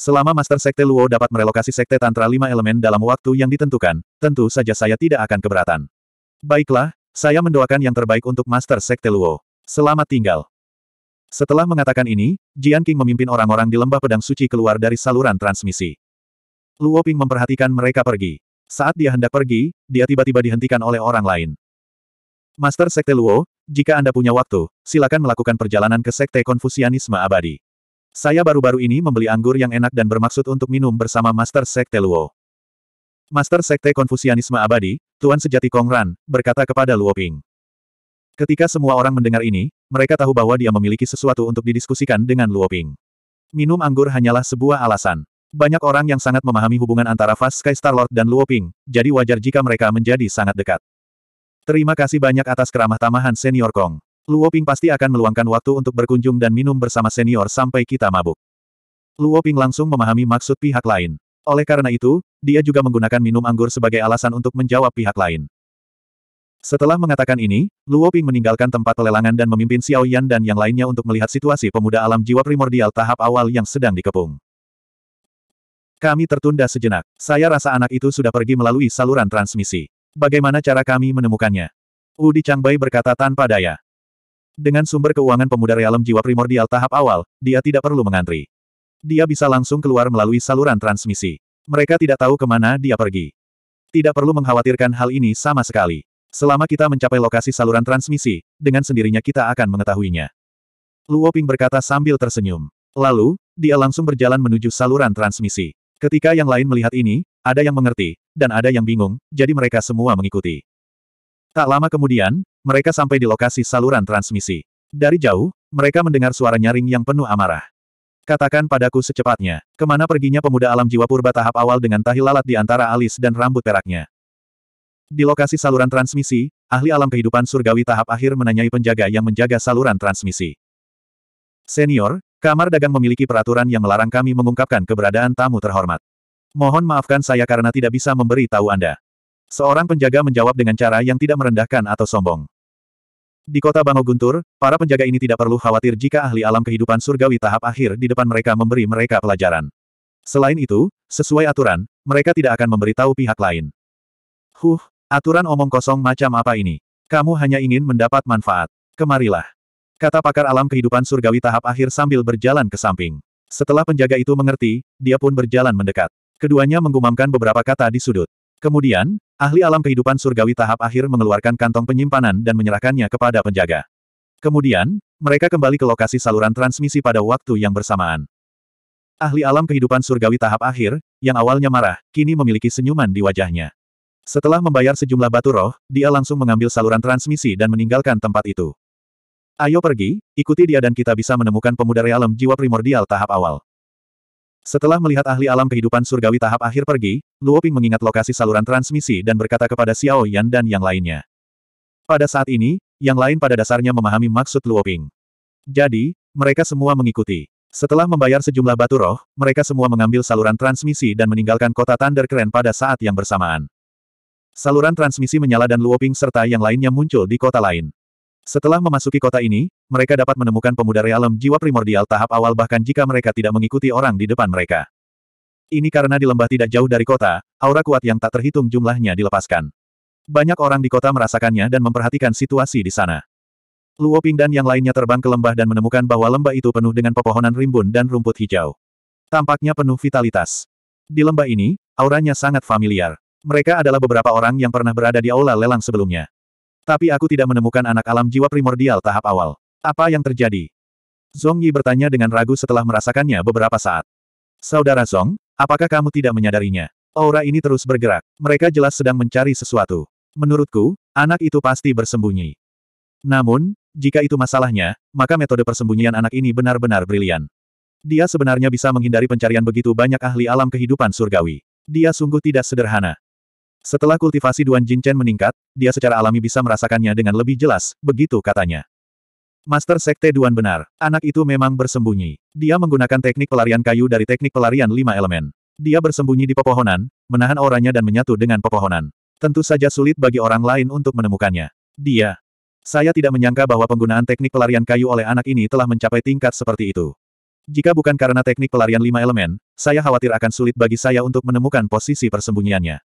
Selama Master Sekte Luo dapat merelokasi Sekte Tantra lima elemen dalam waktu yang ditentukan, tentu saja saya tidak akan keberatan. Baiklah, saya mendoakan yang terbaik untuk Master Sekte Luo. Selamat tinggal. Setelah mengatakan ini, Jian King memimpin orang-orang di lembah pedang suci keluar dari saluran transmisi. Luo Ping memperhatikan mereka pergi. Saat dia hendak pergi, dia tiba-tiba dihentikan oleh orang lain. Master Sekte Luo, jika Anda punya waktu, silakan melakukan perjalanan ke Sekte Konfusianisme Abadi. Saya baru-baru ini membeli anggur yang enak dan bermaksud untuk minum bersama Master Sekte Luo. Master Sekte Konfusianisme Abadi, Tuan Sejati Kong Kongran, berkata kepada Luo Ping. Ketika semua orang mendengar ini, mereka tahu bahwa dia memiliki sesuatu untuk didiskusikan dengan Luo Ping. Minum anggur hanyalah sebuah alasan. Banyak orang yang sangat memahami hubungan antara Fast Sky Starlord dan Luo Ping, jadi wajar jika mereka menjadi sangat dekat. Terima kasih banyak atas keramah tamahan senior Kong. Luo Ping pasti akan meluangkan waktu untuk berkunjung dan minum bersama senior sampai kita mabuk. Luo Ping langsung memahami maksud pihak lain. Oleh karena itu, dia juga menggunakan minum anggur sebagai alasan untuk menjawab pihak lain. Setelah mengatakan ini, Luo Ping meninggalkan tempat pelelangan dan memimpin Xiao Yan dan yang lainnya untuk melihat situasi pemuda alam jiwa primordial tahap awal yang sedang dikepung. Kami tertunda sejenak. Saya rasa anak itu sudah pergi melalui saluran transmisi. Bagaimana cara kami menemukannya? Udi Changbai berkata tanpa daya. Dengan sumber keuangan pemuda realem jiwa primordial tahap awal, dia tidak perlu mengantri. Dia bisa langsung keluar melalui saluran transmisi. Mereka tidak tahu kemana dia pergi. Tidak perlu mengkhawatirkan hal ini sama sekali. Selama kita mencapai lokasi saluran transmisi, dengan sendirinya kita akan mengetahuinya. Luoping berkata sambil tersenyum. Lalu, dia langsung berjalan menuju saluran transmisi. Ketika yang lain melihat ini, ada yang mengerti, dan ada yang bingung, jadi mereka semua mengikuti. Tak lama kemudian, mereka sampai di lokasi saluran transmisi. Dari jauh, mereka mendengar suara nyaring yang penuh amarah. Katakan padaku secepatnya, kemana perginya pemuda alam jiwa purba tahap awal dengan tahi lalat di antara alis dan rambut peraknya. Di lokasi saluran transmisi, ahli alam kehidupan surgawi tahap akhir menanyai penjaga yang menjaga saluran transmisi. Senior, Kamar dagang memiliki peraturan yang melarang kami mengungkapkan keberadaan tamu terhormat. Mohon maafkan saya karena tidak bisa memberi tahu Anda. Seorang penjaga menjawab dengan cara yang tidak merendahkan atau sombong. Di kota Bango Guntur, para penjaga ini tidak perlu khawatir jika ahli alam kehidupan surgawi tahap akhir di depan mereka memberi mereka pelajaran. Selain itu, sesuai aturan, mereka tidak akan memberi tahu pihak lain. Huh, aturan omong kosong macam apa ini? Kamu hanya ingin mendapat manfaat. Kemarilah. Kata pakar alam kehidupan surgawi tahap akhir sambil berjalan ke samping. Setelah penjaga itu mengerti, dia pun berjalan mendekat. Keduanya menggumamkan beberapa kata di sudut. Kemudian, ahli alam kehidupan surgawi tahap akhir mengeluarkan kantong penyimpanan dan menyerahkannya kepada penjaga. Kemudian, mereka kembali ke lokasi saluran transmisi pada waktu yang bersamaan. Ahli alam kehidupan surgawi tahap akhir, yang awalnya marah, kini memiliki senyuman di wajahnya. Setelah membayar sejumlah batu roh, dia langsung mengambil saluran transmisi dan meninggalkan tempat itu. Ayo pergi, ikuti dia dan kita bisa menemukan pemuda realem jiwa primordial tahap awal. Setelah melihat ahli alam kehidupan surgawi tahap akhir pergi, Luo Ping mengingat lokasi saluran transmisi dan berkata kepada Xiao Yan dan yang lainnya. Pada saat ini, yang lain pada dasarnya memahami maksud Luo Ping. Jadi, mereka semua mengikuti. Setelah membayar sejumlah batu roh, mereka semua mengambil saluran transmisi dan meninggalkan kota Thunder Keren pada saat yang bersamaan. Saluran transmisi menyala dan Luo Ping serta yang lainnya muncul di kota lain. Setelah memasuki kota ini, mereka dapat menemukan pemuda realem jiwa primordial tahap awal bahkan jika mereka tidak mengikuti orang di depan mereka. Ini karena di lembah tidak jauh dari kota, aura kuat yang tak terhitung jumlahnya dilepaskan. Banyak orang di kota merasakannya dan memperhatikan situasi di sana. Luo Ping dan yang lainnya terbang ke lembah dan menemukan bahwa lembah itu penuh dengan pepohonan rimbun dan rumput hijau. Tampaknya penuh vitalitas. Di lembah ini, auranya sangat familiar. Mereka adalah beberapa orang yang pernah berada di aula lelang sebelumnya. Tapi aku tidak menemukan anak alam jiwa primordial tahap awal. Apa yang terjadi? Zong Yi bertanya dengan ragu setelah merasakannya beberapa saat. Saudara Zong, apakah kamu tidak menyadarinya? Aura ini terus bergerak. Mereka jelas sedang mencari sesuatu. Menurutku, anak itu pasti bersembunyi. Namun, jika itu masalahnya, maka metode persembunyian anak ini benar-benar brilian. Dia sebenarnya bisa menghindari pencarian begitu banyak ahli alam kehidupan surgawi. Dia sungguh tidak sederhana. Setelah kultivasi Duan Jinchen meningkat, dia secara alami bisa merasakannya dengan lebih jelas, begitu katanya. Master Sekte Duan benar, anak itu memang bersembunyi. Dia menggunakan teknik pelarian kayu dari teknik pelarian lima elemen. Dia bersembunyi di pepohonan, menahan auranya dan menyatu dengan pepohonan. Tentu saja sulit bagi orang lain untuk menemukannya. Dia. Saya tidak menyangka bahwa penggunaan teknik pelarian kayu oleh anak ini telah mencapai tingkat seperti itu. Jika bukan karena teknik pelarian lima elemen, saya khawatir akan sulit bagi saya untuk menemukan posisi persembunyiannya.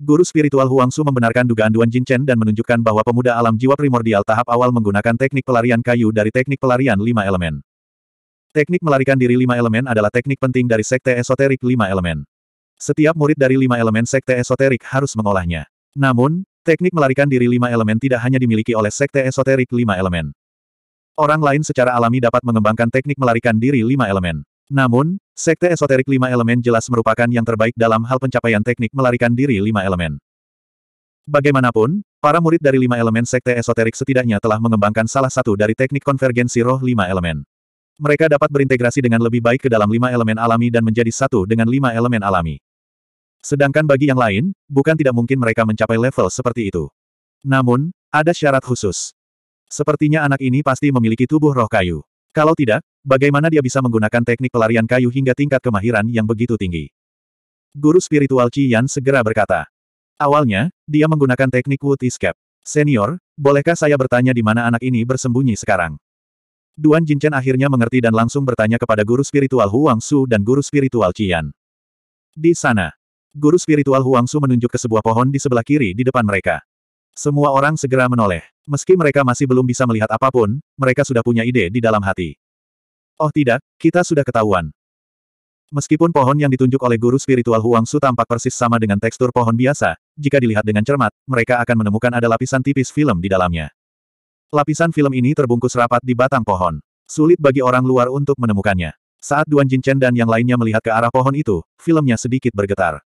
Guru spiritual Huang Su membenarkan dugaan Duan Jin Chen dan menunjukkan bahwa pemuda alam jiwa primordial tahap awal menggunakan teknik pelarian kayu dari teknik pelarian lima elemen. Teknik melarikan diri lima elemen adalah teknik penting dari sekte esoterik lima elemen. Setiap murid dari lima elemen sekte esoterik harus mengolahnya. Namun, teknik melarikan diri lima elemen tidak hanya dimiliki oleh sekte esoterik lima elemen. Orang lain secara alami dapat mengembangkan teknik melarikan diri lima elemen. Namun, sekte esoterik lima elemen jelas merupakan yang terbaik dalam hal pencapaian teknik melarikan diri lima elemen. Bagaimanapun, para murid dari lima elemen sekte esoterik setidaknya telah mengembangkan salah satu dari teknik konvergensi roh lima elemen. Mereka dapat berintegrasi dengan lebih baik ke dalam lima elemen alami dan menjadi satu dengan lima elemen alami. Sedangkan bagi yang lain, bukan tidak mungkin mereka mencapai level seperti itu. Namun, ada syarat khusus. Sepertinya anak ini pasti memiliki tubuh roh kayu. Kalau tidak, bagaimana dia bisa menggunakan teknik pelarian kayu hingga tingkat kemahiran yang begitu tinggi? Guru spiritual Cian segera berkata. Awalnya, dia menggunakan teknik wood escape. Senior, bolehkah saya bertanya di mana anak ini bersembunyi sekarang? Duan Jinchen akhirnya mengerti dan langsung bertanya kepada guru spiritual Huang Su dan guru spiritual Qian. Di sana, guru spiritual Huang Su menunjuk ke sebuah pohon di sebelah kiri di depan mereka. Semua orang segera menoleh. Meski mereka masih belum bisa melihat apapun, mereka sudah punya ide di dalam hati. Oh tidak, kita sudah ketahuan. Meskipun pohon yang ditunjuk oleh guru spiritual Huang Su tampak persis sama dengan tekstur pohon biasa, jika dilihat dengan cermat, mereka akan menemukan ada lapisan tipis film di dalamnya. Lapisan film ini terbungkus rapat di batang pohon. Sulit bagi orang luar untuk menemukannya. Saat Duan Jinchen dan yang lainnya melihat ke arah pohon itu, filmnya sedikit bergetar.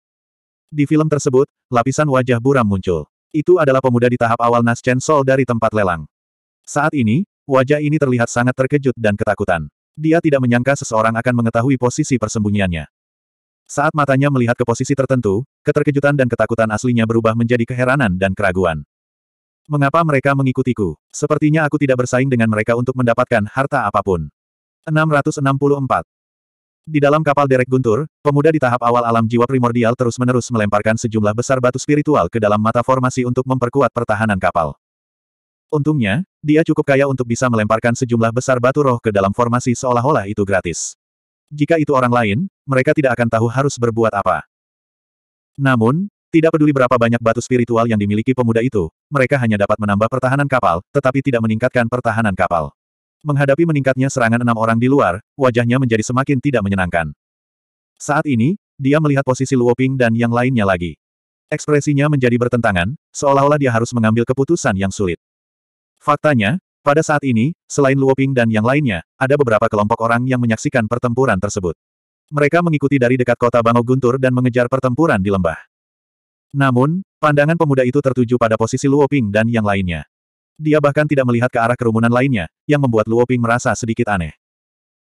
Di film tersebut, lapisan wajah buram muncul. Itu adalah pemuda di tahap awal Nas Chen Sol dari tempat lelang. Saat ini, wajah ini terlihat sangat terkejut dan ketakutan. Dia tidak menyangka seseorang akan mengetahui posisi persembunyiannya. Saat matanya melihat ke posisi tertentu, keterkejutan dan ketakutan aslinya berubah menjadi keheranan dan keraguan. Mengapa mereka mengikutiku? Sepertinya aku tidak bersaing dengan mereka untuk mendapatkan harta apapun. 664. Di dalam kapal derek guntur, pemuda di tahap awal alam jiwa primordial terus-menerus melemparkan sejumlah besar batu spiritual ke dalam mata formasi untuk memperkuat pertahanan kapal. Untungnya, dia cukup kaya untuk bisa melemparkan sejumlah besar batu roh ke dalam formasi seolah-olah itu gratis. Jika itu orang lain, mereka tidak akan tahu harus berbuat apa. Namun, tidak peduli berapa banyak batu spiritual yang dimiliki pemuda itu, mereka hanya dapat menambah pertahanan kapal, tetapi tidak meningkatkan pertahanan kapal. Menghadapi meningkatnya serangan enam orang di luar, wajahnya menjadi semakin tidak menyenangkan. Saat ini, dia melihat posisi Luoping dan yang lainnya lagi. Ekspresinya menjadi bertentangan, seolah-olah dia harus mengambil keputusan yang sulit. Faktanya, pada saat ini, selain Luoping dan yang lainnya, ada beberapa kelompok orang yang menyaksikan pertempuran tersebut. Mereka mengikuti dari dekat kota Bango Guntur dan mengejar pertempuran di lembah. Namun, pandangan pemuda itu tertuju pada posisi Luoping dan yang lainnya. Dia bahkan tidak melihat ke arah kerumunan lainnya, yang membuat Luoping merasa sedikit aneh.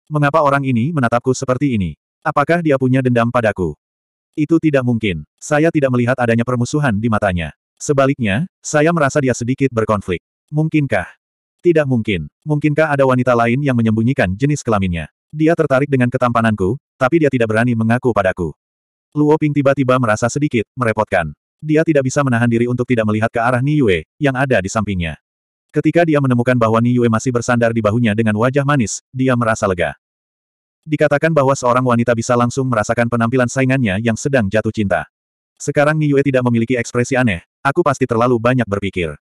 Mengapa orang ini menatapku seperti ini? Apakah dia punya dendam padaku? Itu tidak mungkin. Saya tidak melihat adanya permusuhan di matanya. Sebaliknya, saya merasa dia sedikit berkonflik. Mungkinkah? Tidak mungkin. Mungkinkah ada wanita lain yang menyembunyikan jenis kelaminnya? Dia tertarik dengan ketampananku, tapi dia tidak berani mengaku padaku. Luoping tiba-tiba merasa sedikit merepotkan. Dia tidak bisa menahan diri untuk tidak melihat ke arah Niue, yang ada di sampingnya. Ketika dia menemukan bahwa Niue masih bersandar di bahunya dengan wajah manis, dia merasa lega. Dikatakan bahwa seorang wanita bisa langsung merasakan penampilan saingannya yang sedang jatuh cinta. Sekarang Niue tidak memiliki ekspresi aneh, aku pasti terlalu banyak berpikir.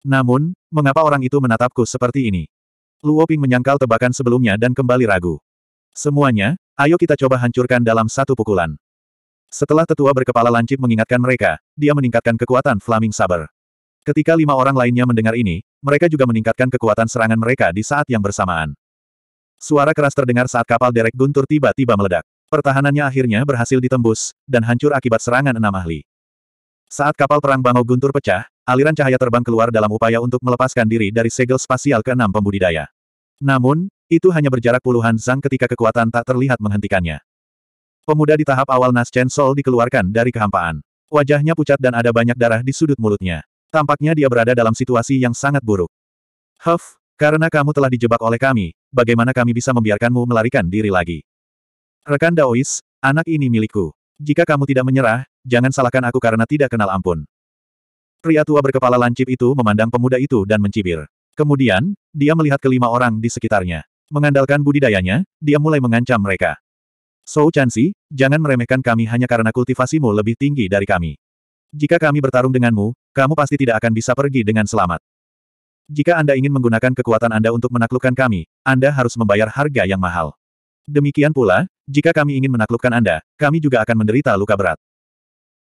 Namun, mengapa orang itu menatapku seperti ini? Luo Ping menyangkal tebakan sebelumnya dan kembali ragu. Semuanya, ayo kita coba hancurkan dalam satu pukulan. Setelah tetua berkepala lancip mengingatkan mereka, dia meningkatkan kekuatan Flaming Saber. Ketika lima orang lainnya mendengar ini, mereka juga meningkatkan kekuatan serangan mereka di saat yang bersamaan. Suara keras terdengar saat kapal derek guntur tiba-tiba meledak. Pertahanannya akhirnya berhasil ditembus, dan hancur akibat serangan enam ahli. Saat kapal perang Bango Guntur pecah, aliran cahaya terbang keluar dalam upaya untuk melepaskan diri dari segel spasial keenam pembudidaya. Namun, itu hanya berjarak puluhan zang ketika kekuatan tak terlihat menghentikannya. Pemuda di tahap awal Nas Chen Sol dikeluarkan dari kehampaan. Wajahnya pucat dan ada banyak darah di sudut mulutnya. Tampaknya dia berada dalam situasi yang sangat buruk. Huff, karena kamu telah dijebak oleh kami, bagaimana kami bisa membiarkanmu melarikan diri lagi? Rekan Daois, anak ini milikku. Jika kamu tidak menyerah, jangan salahkan aku karena tidak kenal ampun. Pria tua berkepala lancip itu memandang pemuda itu dan mencibir. Kemudian, dia melihat kelima orang di sekitarnya. Mengandalkan budidayanya, dia mulai mengancam mereka. So Chansi, jangan meremehkan kami hanya karena kultivasimu lebih tinggi dari kami. Jika kami bertarung denganmu, kamu pasti tidak akan bisa pergi dengan selamat. Jika Anda ingin menggunakan kekuatan Anda untuk menaklukkan kami, Anda harus membayar harga yang mahal. Demikian pula, jika kami ingin menaklukkan Anda, kami juga akan menderita luka berat.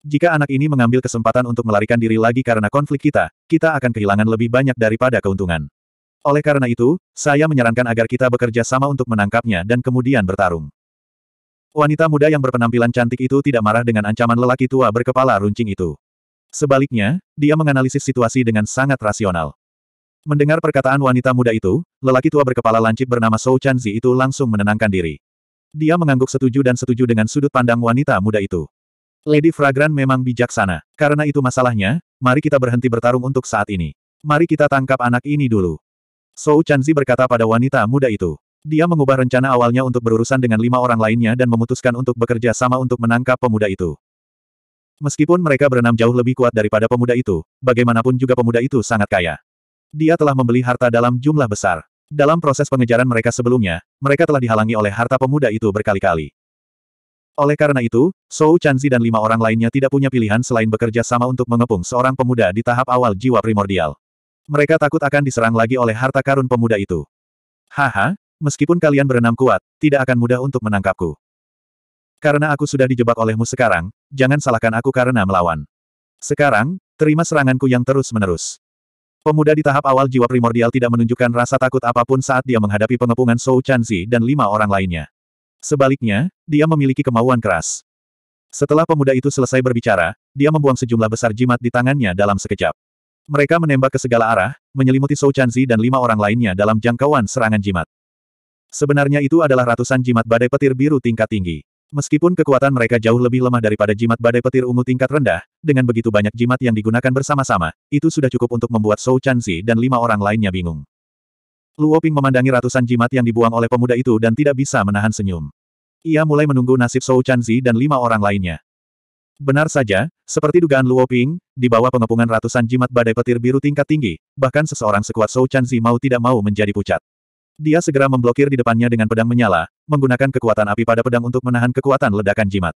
Jika anak ini mengambil kesempatan untuk melarikan diri lagi karena konflik kita, kita akan kehilangan lebih banyak daripada keuntungan. Oleh karena itu, saya menyarankan agar kita bekerja sama untuk menangkapnya dan kemudian bertarung. Wanita muda yang berpenampilan cantik itu tidak marah dengan ancaman lelaki tua berkepala runcing itu. Sebaliknya, dia menganalisis situasi dengan sangat rasional. Mendengar perkataan wanita muda itu, lelaki tua berkepala lancip bernama Sou Chanzi itu langsung menenangkan diri. Dia mengangguk setuju dan setuju dengan sudut pandang wanita muda itu. Lady Fragran memang bijaksana. Karena itu masalahnya, mari kita berhenti bertarung untuk saat ini. Mari kita tangkap anak ini dulu. Sou Chanzi berkata pada wanita muda itu. Dia mengubah rencana awalnya untuk berurusan dengan lima orang lainnya dan memutuskan untuk bekerja sama untuk menangkap pemuda itu. Meskipun mereka berenam jauh lebih kuat daripada pemuda itu, bagaimanapun juga pemuda itu sangat kaya. Dia telah membeli harta dalam jumlah besar. Dalam proses pengejaran mereka sebelumnya, mereka telah dihalangi oleh harta pemuda itu berkali-kali. Oleh karena itu, Sou Chanzi dan lima orang lainnya tidak punya pilihan selain bekerja sama untuk mengepung seorang pemuda di tahap awal jiwa primordial. Mereka takut akan diserang lagi oleh harta karun pemuda itu. Haha, Meskipun kalian berenam kuat, tidak akan mudah untuk menangkapku. Karena aku sudah dijebak olehmu sekarang, jangan salahkan aku karena melawan. Sekarang, terima seranganku yang terus-menerus. Pemuda di tahap awal jiwa primordial tidak menunjukkan rasa takut apapun saat dia menghadapi pengepungan Sou Chanzi dan lima orang lainnya. Sebaliknya, dia memiliki kemauan keras. Setelah pemuda itu selesai berbicara, dia membuang sejumlah besar jimat di tangannya dalam sekejap. Mereka menembak ke segala arah, menyelimuti Sou Chanzi dan lima orang lainnya dalam jangkauan serangan jimat. Sebenarnya itu adalah ratusan jimat badai petir biru tingkat tinggi. Meskipun kekuatan mereka jauh lebih lemah daripada jimat badai petir ungu tingkat rendah, dengan begitu banyak jimat yang digunakan bersama-sama, itu sudah cukup untuk membuat Zhou Chanzi dan lima orang lainnya bingung. Luo Ping memandangi ratusan jimat yang dibuang oleh pemuda itu dan tidak bisa menahan senyum. Ia mulai menunggu nasib Zhou Chanzi dan lima orang lainnya. Benar saja, seperti dugaan Luo Ping, di bawah pengepungan ratusan jimat badai petir biru tingkat tinggi, bahkan seseorang sekuat Zhou Chanzi mau tidak mau menjadi pucat. Dia segera memblokir di depannya dengan pedang menyala, menggunakan kekuatan api pada pedang untuk menahan kekuatan ledakan jimat.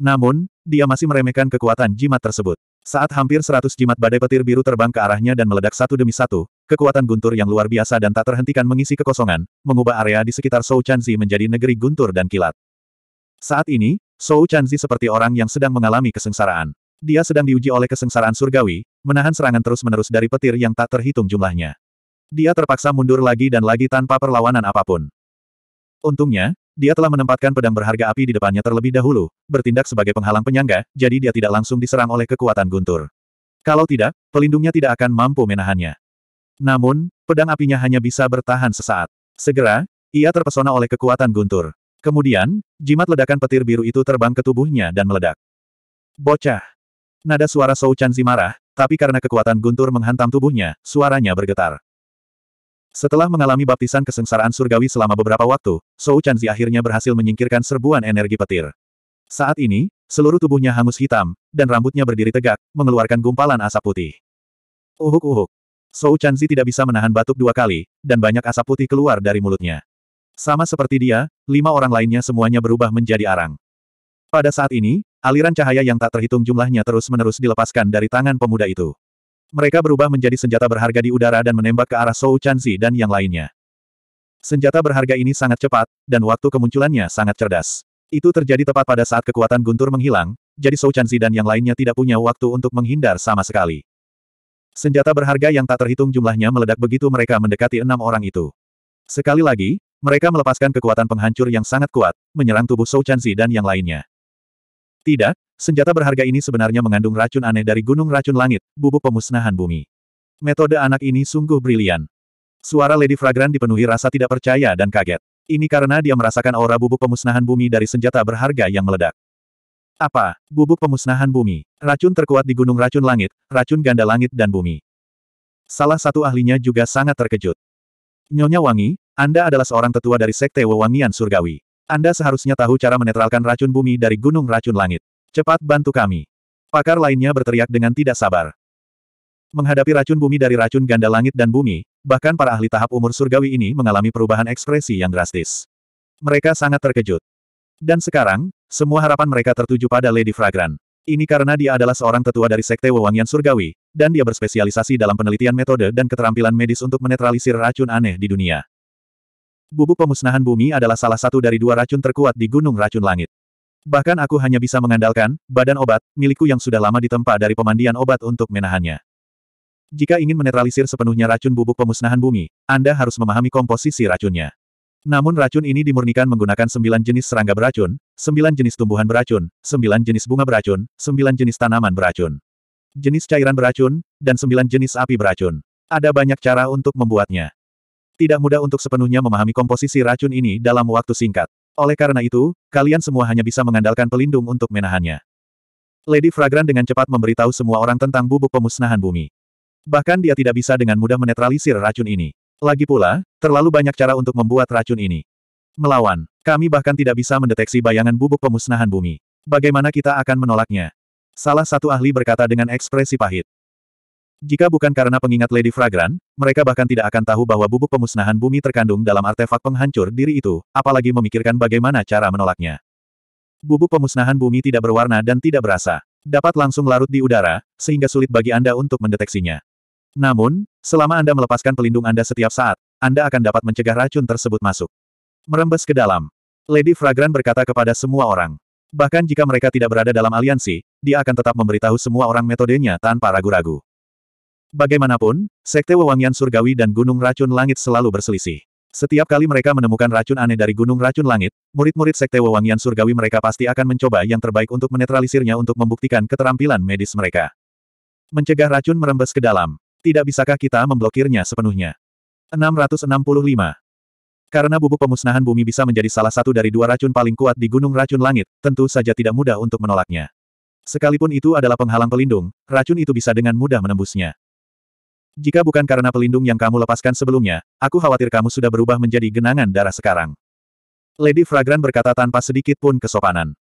Namun, dia masih meremehkan kekuatan jimat tersebut. Saat hampir seratus jimat badai petir biru terbang ke arahnya dan meledak satu demi satu, kekuatan guntur yang luar biasa dan tak terhentikan mengisi kekosongan, mengubah area di sekitar Shou Chanzi menjadi negeri guntur dan kilat. Saat ini, Shou Chanzi seperti orang yang sedang mengalami kesengsaraan. Dia sedang diuji oleh kesengsaraan surgawi, menahan serangan terus-menerus dari petir yang tak terhitung jumlahnya. Dia terpaksa mundur lagi dan lagi tanpa perlawanan apapun. Untungnya, dia telah menempatkan pedang berharga api di depannya terlebih dahulu, bertindak sebagai penghalang penyangga, jadi dia tidak langsung diserang oleh kekuatan guntur. Kalau tidak, pelindungnya tidak akan mampu menahannya. Namun, pedang apinya hanya bisa bertahan sesaat. Segera, ia terpesona oleh kekuatan guntur. Kemudian, jimat ledakan petir biru itu terbang ke tubuhnya dan meledak. Bocah! Nada suara Sou Chanzi marah, tapi karena kekuatan guntur menghantam tubuhnya, suaranya bergetar. Setelah mengalami baptisan kesengsaraan surgawi selama beberapa waktu, Shou Chanzi akhirnya berhasil menyingkirkan serbuan energi petir. Saat ini, seluruh tubuhnya hangus hitam, dan rambutnya berdiri tegak, mengeluarkan gumpalan asap putih. Uhuk-uhuk. Shou Chanzi tidak bisa menahan batuk dua kali, dan banyak asap putih keluar dari mulutnya. Sama seperti dia, lima orang lainnya semuanya berubah menjadi arang. Pada saat ini, aliran cahaya yang tak terhitung jumlahnya terus-menerus dilepaskan dari tangan pemuda itu. Mereka berubah menjadi senjata berharga di udara dan menembak ke arah Zhou Chanzi dan yang lainnya. Senjata berharga ini sangat cepat, dan waktu kemunculannya sangat cerdas. Itu terjadi tepat pada saat kekuatan guntur menghilang, jadi Zhou Chanzi dan yang lainnya tidak punya waktu untuk menghindar sama sekali. Senjata berharga yang tak terhitung jumlahnya meledak begitu mereka mendekati enam orang itu. Sekali lagi, mereka melepaskan kekuatan penghancur yang sangat kuat, menyerang tubuh Zhou Chanzi dan yang lainnya. Tidak, Senjata berharga ini sebenarnya mengandung racun aneh dari gunung racun langit, bubuk pemusnahan bumi. Metode anak ini sungguh brilian. Suara Lady Fragran dipenuhi rasa tidak percaya dan kaget. Ini karena dia merasakan aura bubuk pemusnahan bumi dari senjata berharga yang meledak. Apa? Bubuk pemusnahan bumi. Racun terkuat di gunung racun langit, racun ganda langit dan bumi. Salah satu ahlinya juga sangat terkejut. Nyonya Wangi, Anda adalah seorang tetua dari Sekte Wewangian Surgawi. Anda seharusnya tahu cara menetralkan racun bumi dari gunung racun langit. Cepat bantu kami. Pakar lainnya berteriak dengan tidak sabar. Menghadapi racun bumi dari racun ganda langit dan bumi, bahkan para ahli tahap umur surgawi ini mengalami perubahan ekspresi yang drastis. Mereka sangat terkejut. Dan sekarang, semua harapan mereka tertuju pada Lady Fragran. Ini karena dia adalah seorang tetua dari Sekte Wewangian Surgawi, dan dia berspesialisasi dalam penelitian metode dan keterampilan medis untuk menetralisir racun aneh di dunia. Bubuk pemusnahan bumi adalah salah satu dari dua racun terkuat di Gunung Racun Langit. Bahkan aku hanya bisa mengandalkan badan obat milikku yang sudah lama ditempa dari pemandian obat untuk menahannya. Jika ingin menetralisir sepenuhnya racun bubuk pemusnahan bumi, Anda harus memahami komposisi racunnya. Namun racun ini dimurnikan menggunakan sembilan jenis serangga beracun, sembilan jenis tumbuhan beracun, sembilan jenis bunga beracun, sembilan jenis tanaman beracun, jenis cairan beracun, dan sembilan jenis api beracun. Ada banyak cara untuk membuatnya. Tidak mudah untuk sepenuhnya memahami komposisi racun ini dalam waktu singkat. Oleh karena itu, kalian semua hanya bisa mengandalkan pelindung untuk menahannya. Lady Fragrant dengan cepat memberitahu semua orang tentang bubuk pemusnahan bumi. Bahkan dia tidak bisa dengan mudah menetralisir racun ini. Lagi pula, terlalu banyak cara untuk membuat racun ini. Melawan, kami bahkan tidak bisa mendeteksi bayangan bubuk pemusnahan bumi. Bagaimana kita akan menolaknya? Salah satu ahli berkata dengan ekspresi pahit. Jika bukan karena pengingat Lady Fragran, mereka bahkan tidak akan tahu bahwa bubuk pemusnahan bumi terkandung dalam artefak penghancur diri itu, apalagi memikirkan bagaimana cara menolaknya. Bubuk pemusnahan bumi tidak berwarna dan tidak berasa. Dapat langsung larut di udara, sehingga sulit bagi Anda untuk mendeteksinya. Namun, selama Anda melepaskan pelindung Anda setiap saat, Anda akan dapat mencegah racun tersebut masuk. Merembes ke dalam. Lady Fragran berkata kepada semua orang. Bahkan jika mereka tidak berada dalam aliansi, dia akan tetap memberitahu semua orang metodenya tanpa ragu-ragu. Bagaimanapun, Sekte Wewangian Surgawi dan Gunung Racun Langit selalu berselisih. Setiap kali mereka menemukan racun aneh dari Gunung Racun Langit, murid-murid Sekte Wewangian Surgawi mereka pasti akan mencoba yang terbaik untuk menetralisirnya untuk membuktikan keterampilan medis mereka. Mencegah racun merembes ke dalam. Tidak bisakah kita memblokirnya sepenuhnya? 665. Karena bubuk pemusnahan bumi bisa menjadi salah satu dari dua racun paling kuat di Gunung Racun Langit, tentu saja tidak mudah untuk menolaknya. Sekalipun itu adalah penghalang pelindung, racun itu bisa dengan mudah menembusnya. Jika bukan karena pelindung yang kamu lepaskan sebelumnya, aku khawatir kamu sudah berubah menjadi genangan darah sekarang. Lady Fragran berkata tanpa sedikit pun kesopanan.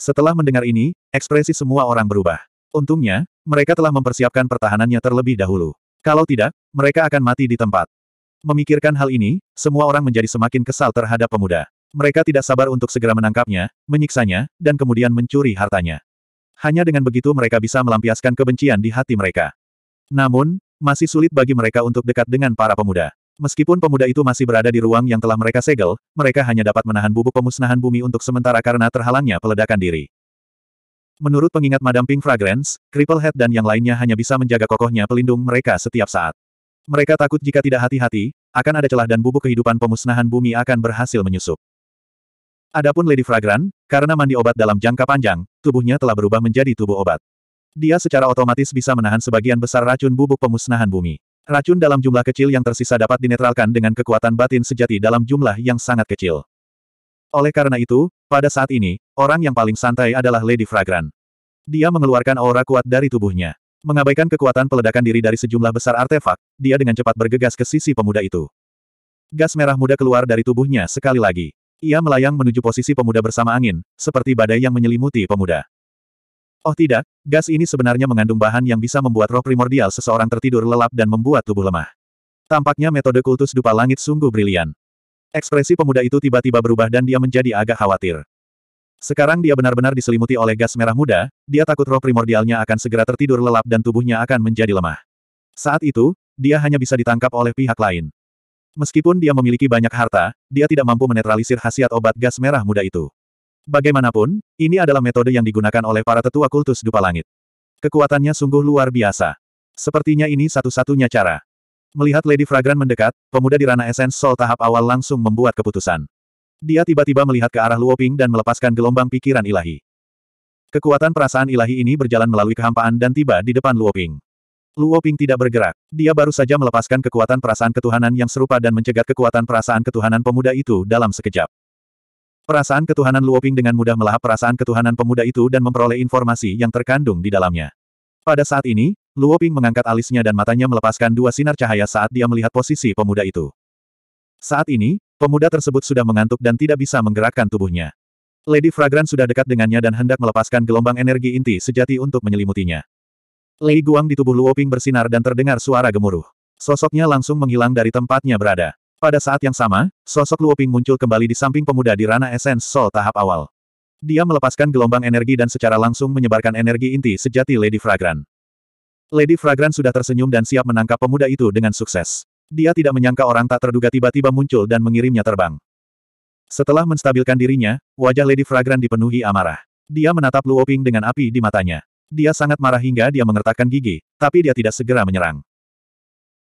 Setelah mendengar ini, ekspresi semua orang berubah. Untungnya, mereka telah mempersiapkan pertahanannya terlebih dahulu. Kalau tidak, mereka akan mati di tempat. Memikirkan hal ini, semua orang menjadi semakin kesal terhadap pemuda. Mereka tidak sabar untuk segera menangkapnya, menyiksanya, dan kemudian mencuri hartanya. Hanya dengan begitu mereka bisa melampiaskan kebencian di hati mereka. Namun, masih sulit bagi mereka untuk dekat dengan para pemuda. Meskipun pemuda itu masih berada di ruang yang telah mereka segel, mereka hanya dapat menahan bubuk pemusnahan bumi untuk sementara karena terhalangnya peledakan diri. Menurut pengingat Madam Pink Fragrance, Cripple Head dan yang lainnya hanya bisa menjaga kokohnya pelindung mereka setiap saat. Mereka takut jika tidak hati-hati, akan ada celah dan bubuk kehidupan pemusnahan bumi akan berhasil menyusup. Adapun Lady Fragrant, karena mandi obat dalam jangka panjang, tubuhnya telah berubah menjadi tubuh obat. Dia secara otomatis bisa menahan sebagian besar racun bubuk pemusnahan bumi. Racun dalam jumlah kecil yang tersisa dapat dinetralkan dengan kekuatan batin sejati dalam jumlah yang sangat kecil. Oleh karena itu, pada saat ini, orang yang paling santai adalah Lady Fragran. Dia mengeluarkan aura kuat dari tubuhnya. Mengabaikan kekuatan peledakan diri dari sejumlah besar artefak, dia dengan cepat bergegas ke sisi pemuda itu. Gas merah muda keluar dari tubuhnya sekali lagi. Ia melayang menuju posisi pemuda bersama angin, seperti badai yang menyelimuti pemuda. Oh tidak, gas ini sebenarnya mengandung bahan yang bisa membuat roh primordial seseorang tertidur lelap dan membuat tubuh lemah. Tampaknya metode kultus dupa langit sungguh brilian. Ekspresi pemuda itu tiba-tiba berubah dan dia menjadi agak khawatir. Sekarang dia benar-benar diselimuti oleh gas merah muda, dia takut roh primordialnya akan segera tertidur lelap dan tubuhnya akan menjadi lemah. Saat itu, dia hanya bisa ditangkap oleh pihak lain. Meskipun dia memiliki banyak harta, dia tidak mampu menetralisir khasiat obat gas merah muda itu. Bagaimanapun, ini adalah metode yang digunakan oleh para tetua kultus dupa langit. Kekuatannya sungguh luar biasa. Sepertinya ini satu-satunya cara. Melihat Lady Fragran mendekat, pemuda di ranah esens sol tahap awal langsung membuat keputusan. Dia tiba-tiba melihat ke arah Luoping dan melepaskan gelombang pikiran ilahi. Kekuatan perasaan ilahi ini berjalan melalui kehampaan dan tiba di depan Luoping. Luoping tidak bergerak. Dia baru saja melepaskan kekuatan perasaan ketuhanan yang serupa dan mencegat kekuatan perasaan ketuhanan pemuda itu dalam sekejap. Perasaan ketuhanan Luoping dengan mudah melahap perasaan ketuhanan pemuda itu dan memperoleh informasi yang terkandung di dalamnya. Pada saat ini, Luoping mengangkat alisnya dan matanya melepaskan dua sinar cahaya saat dia melihat posisi pemuda itu. Saat ini, pemuda tersebut sudah mengantuk dan tidak bisa menggerakkan tubuhnya. Lady Fragrant sudah dekat dengannya dan hendak melepaskan gelombang energi inti sejati untuk menyelimutinya. Lei Guang di tubuh Luoping bersinar dan terdengar suara gemuruh. Sosoknya langsung menghilang dari tempatnya berada. Pada saat yang sama, sosok Luoping muncul kembali di samping pemuda di ranah esens Soul tahap awal. Dia melepaskan gelombang energi dan secara langsung menyebarkan energi inti sejati Lady Fragran. Lady Fragran sudah tersenyum dan siap menangkap pemuda itu dengan sukses. Dia tidak menyangka orang tak terduga tiba-tiba muncul dan mengirimnya terbang. Setelah menstabilkan dirinya, wajah Lady Fragran dipenuhi amarah. Dia menatap Luoping dengan api di matanya. Dia sangat marah hingga dia mengertakkan gigi, tapi dia tidak segera menyerang.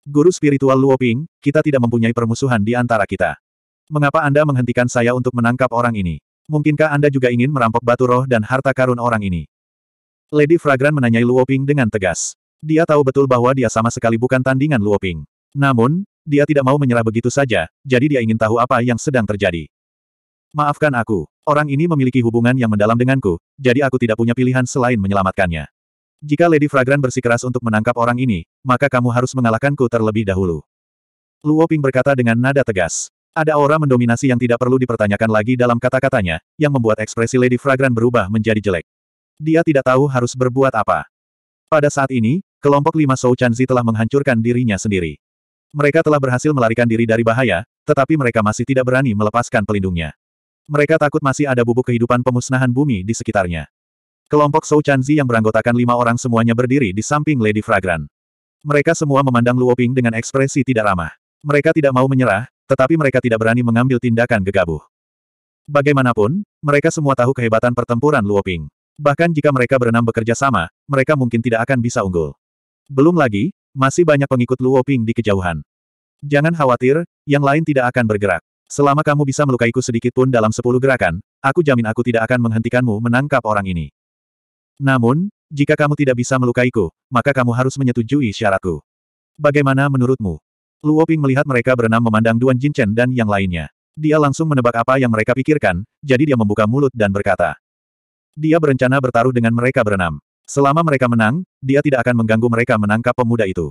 Guru spiritual Luoping, kita tidak mempunyai permusuhan di antara kita. Mengapa Anda menghentikan saya untuk menangkap orang ini? Mungkinkah Anda juga ingin merampok batu roh dan harta karun orang ini? Lady Fragran menanyai Luoping dengan tegas. Dia tahu betul bahwa dia sama sekali bukan tandingan Luoping. Namun, dia tidak mau menyerah begitu saja, jadi dia ingin tahu apa yang sedang terjadi. Maafkan aku, orang ini memiliki hubungan yang mendalam denganku, jadi aku tidak punya pilihan selain menyelamatkannya. Jika Lady Fragrant bersikeras untuk menangkap orang ini, maka kamu harus mengalahkanku terlebih dahulu. Luo Ping berkata dengan nada tegas. Ada aura mendominasi yang tidak perlu dipertanyakan lagi dalam kata-katanya, yang membuat ekspresi Lady Fragrant berubah menjadi jelek. Dia tidak tahu harus berbuat apa. Pada saat ini, kelompok lima Shou Chanzi telah menghancurkan dirinya sendiri. Mereka telah berhasil melarikan diri dari bahaya, tetapi mereka masih tidak berani melepaskan pelindungnya. Mereka takut masih ada bubuk kehidupan pemusnahan bumi di sekitarnya. Kelompok Sou Chanzi yang beranggotakan lima orang semuanya berdiri di samping Lady Fragrant. Mereka semua memandang Luo Ping dengan ekspresi tidak ramah. Mereka tidak mau menyerah, tetapi mereka tidak berani mengambil tindakan gegabah. Bagaimanapun, mereka semua tahu kehebatan pertempuran Luo Ping. Bahkan jika mereka berenam bekerja sama, mereka mungkin tidak akan bisa unggul. Belum lagi, masih banyak pengikut Luo Ping di kejauhan. Jangan khawatir, yang lain tidak akan bergerak. Selama kamu bisa melukaiku sedikit pun dalam sepuluh gerakan, aku jamin aku tidak akan menghentikanmu menangkap orang ini. Namun, jika kamu tidak bisa melukaiku, maka kamu harus menyetujui syaratku. Bagaimana menurutmu? Luo Ping melihat mereka berenam memandang Duan Jinchen dan yang lainnya. Dia langsung menebak apa yang mereka pikirkan, jadi dia membuka mulut dan berkata. Dia berencana bertaruh dengan mereka berenam. Selama mereka menang, dia tidak akan mengganggu mereka menangkap pemuda itu.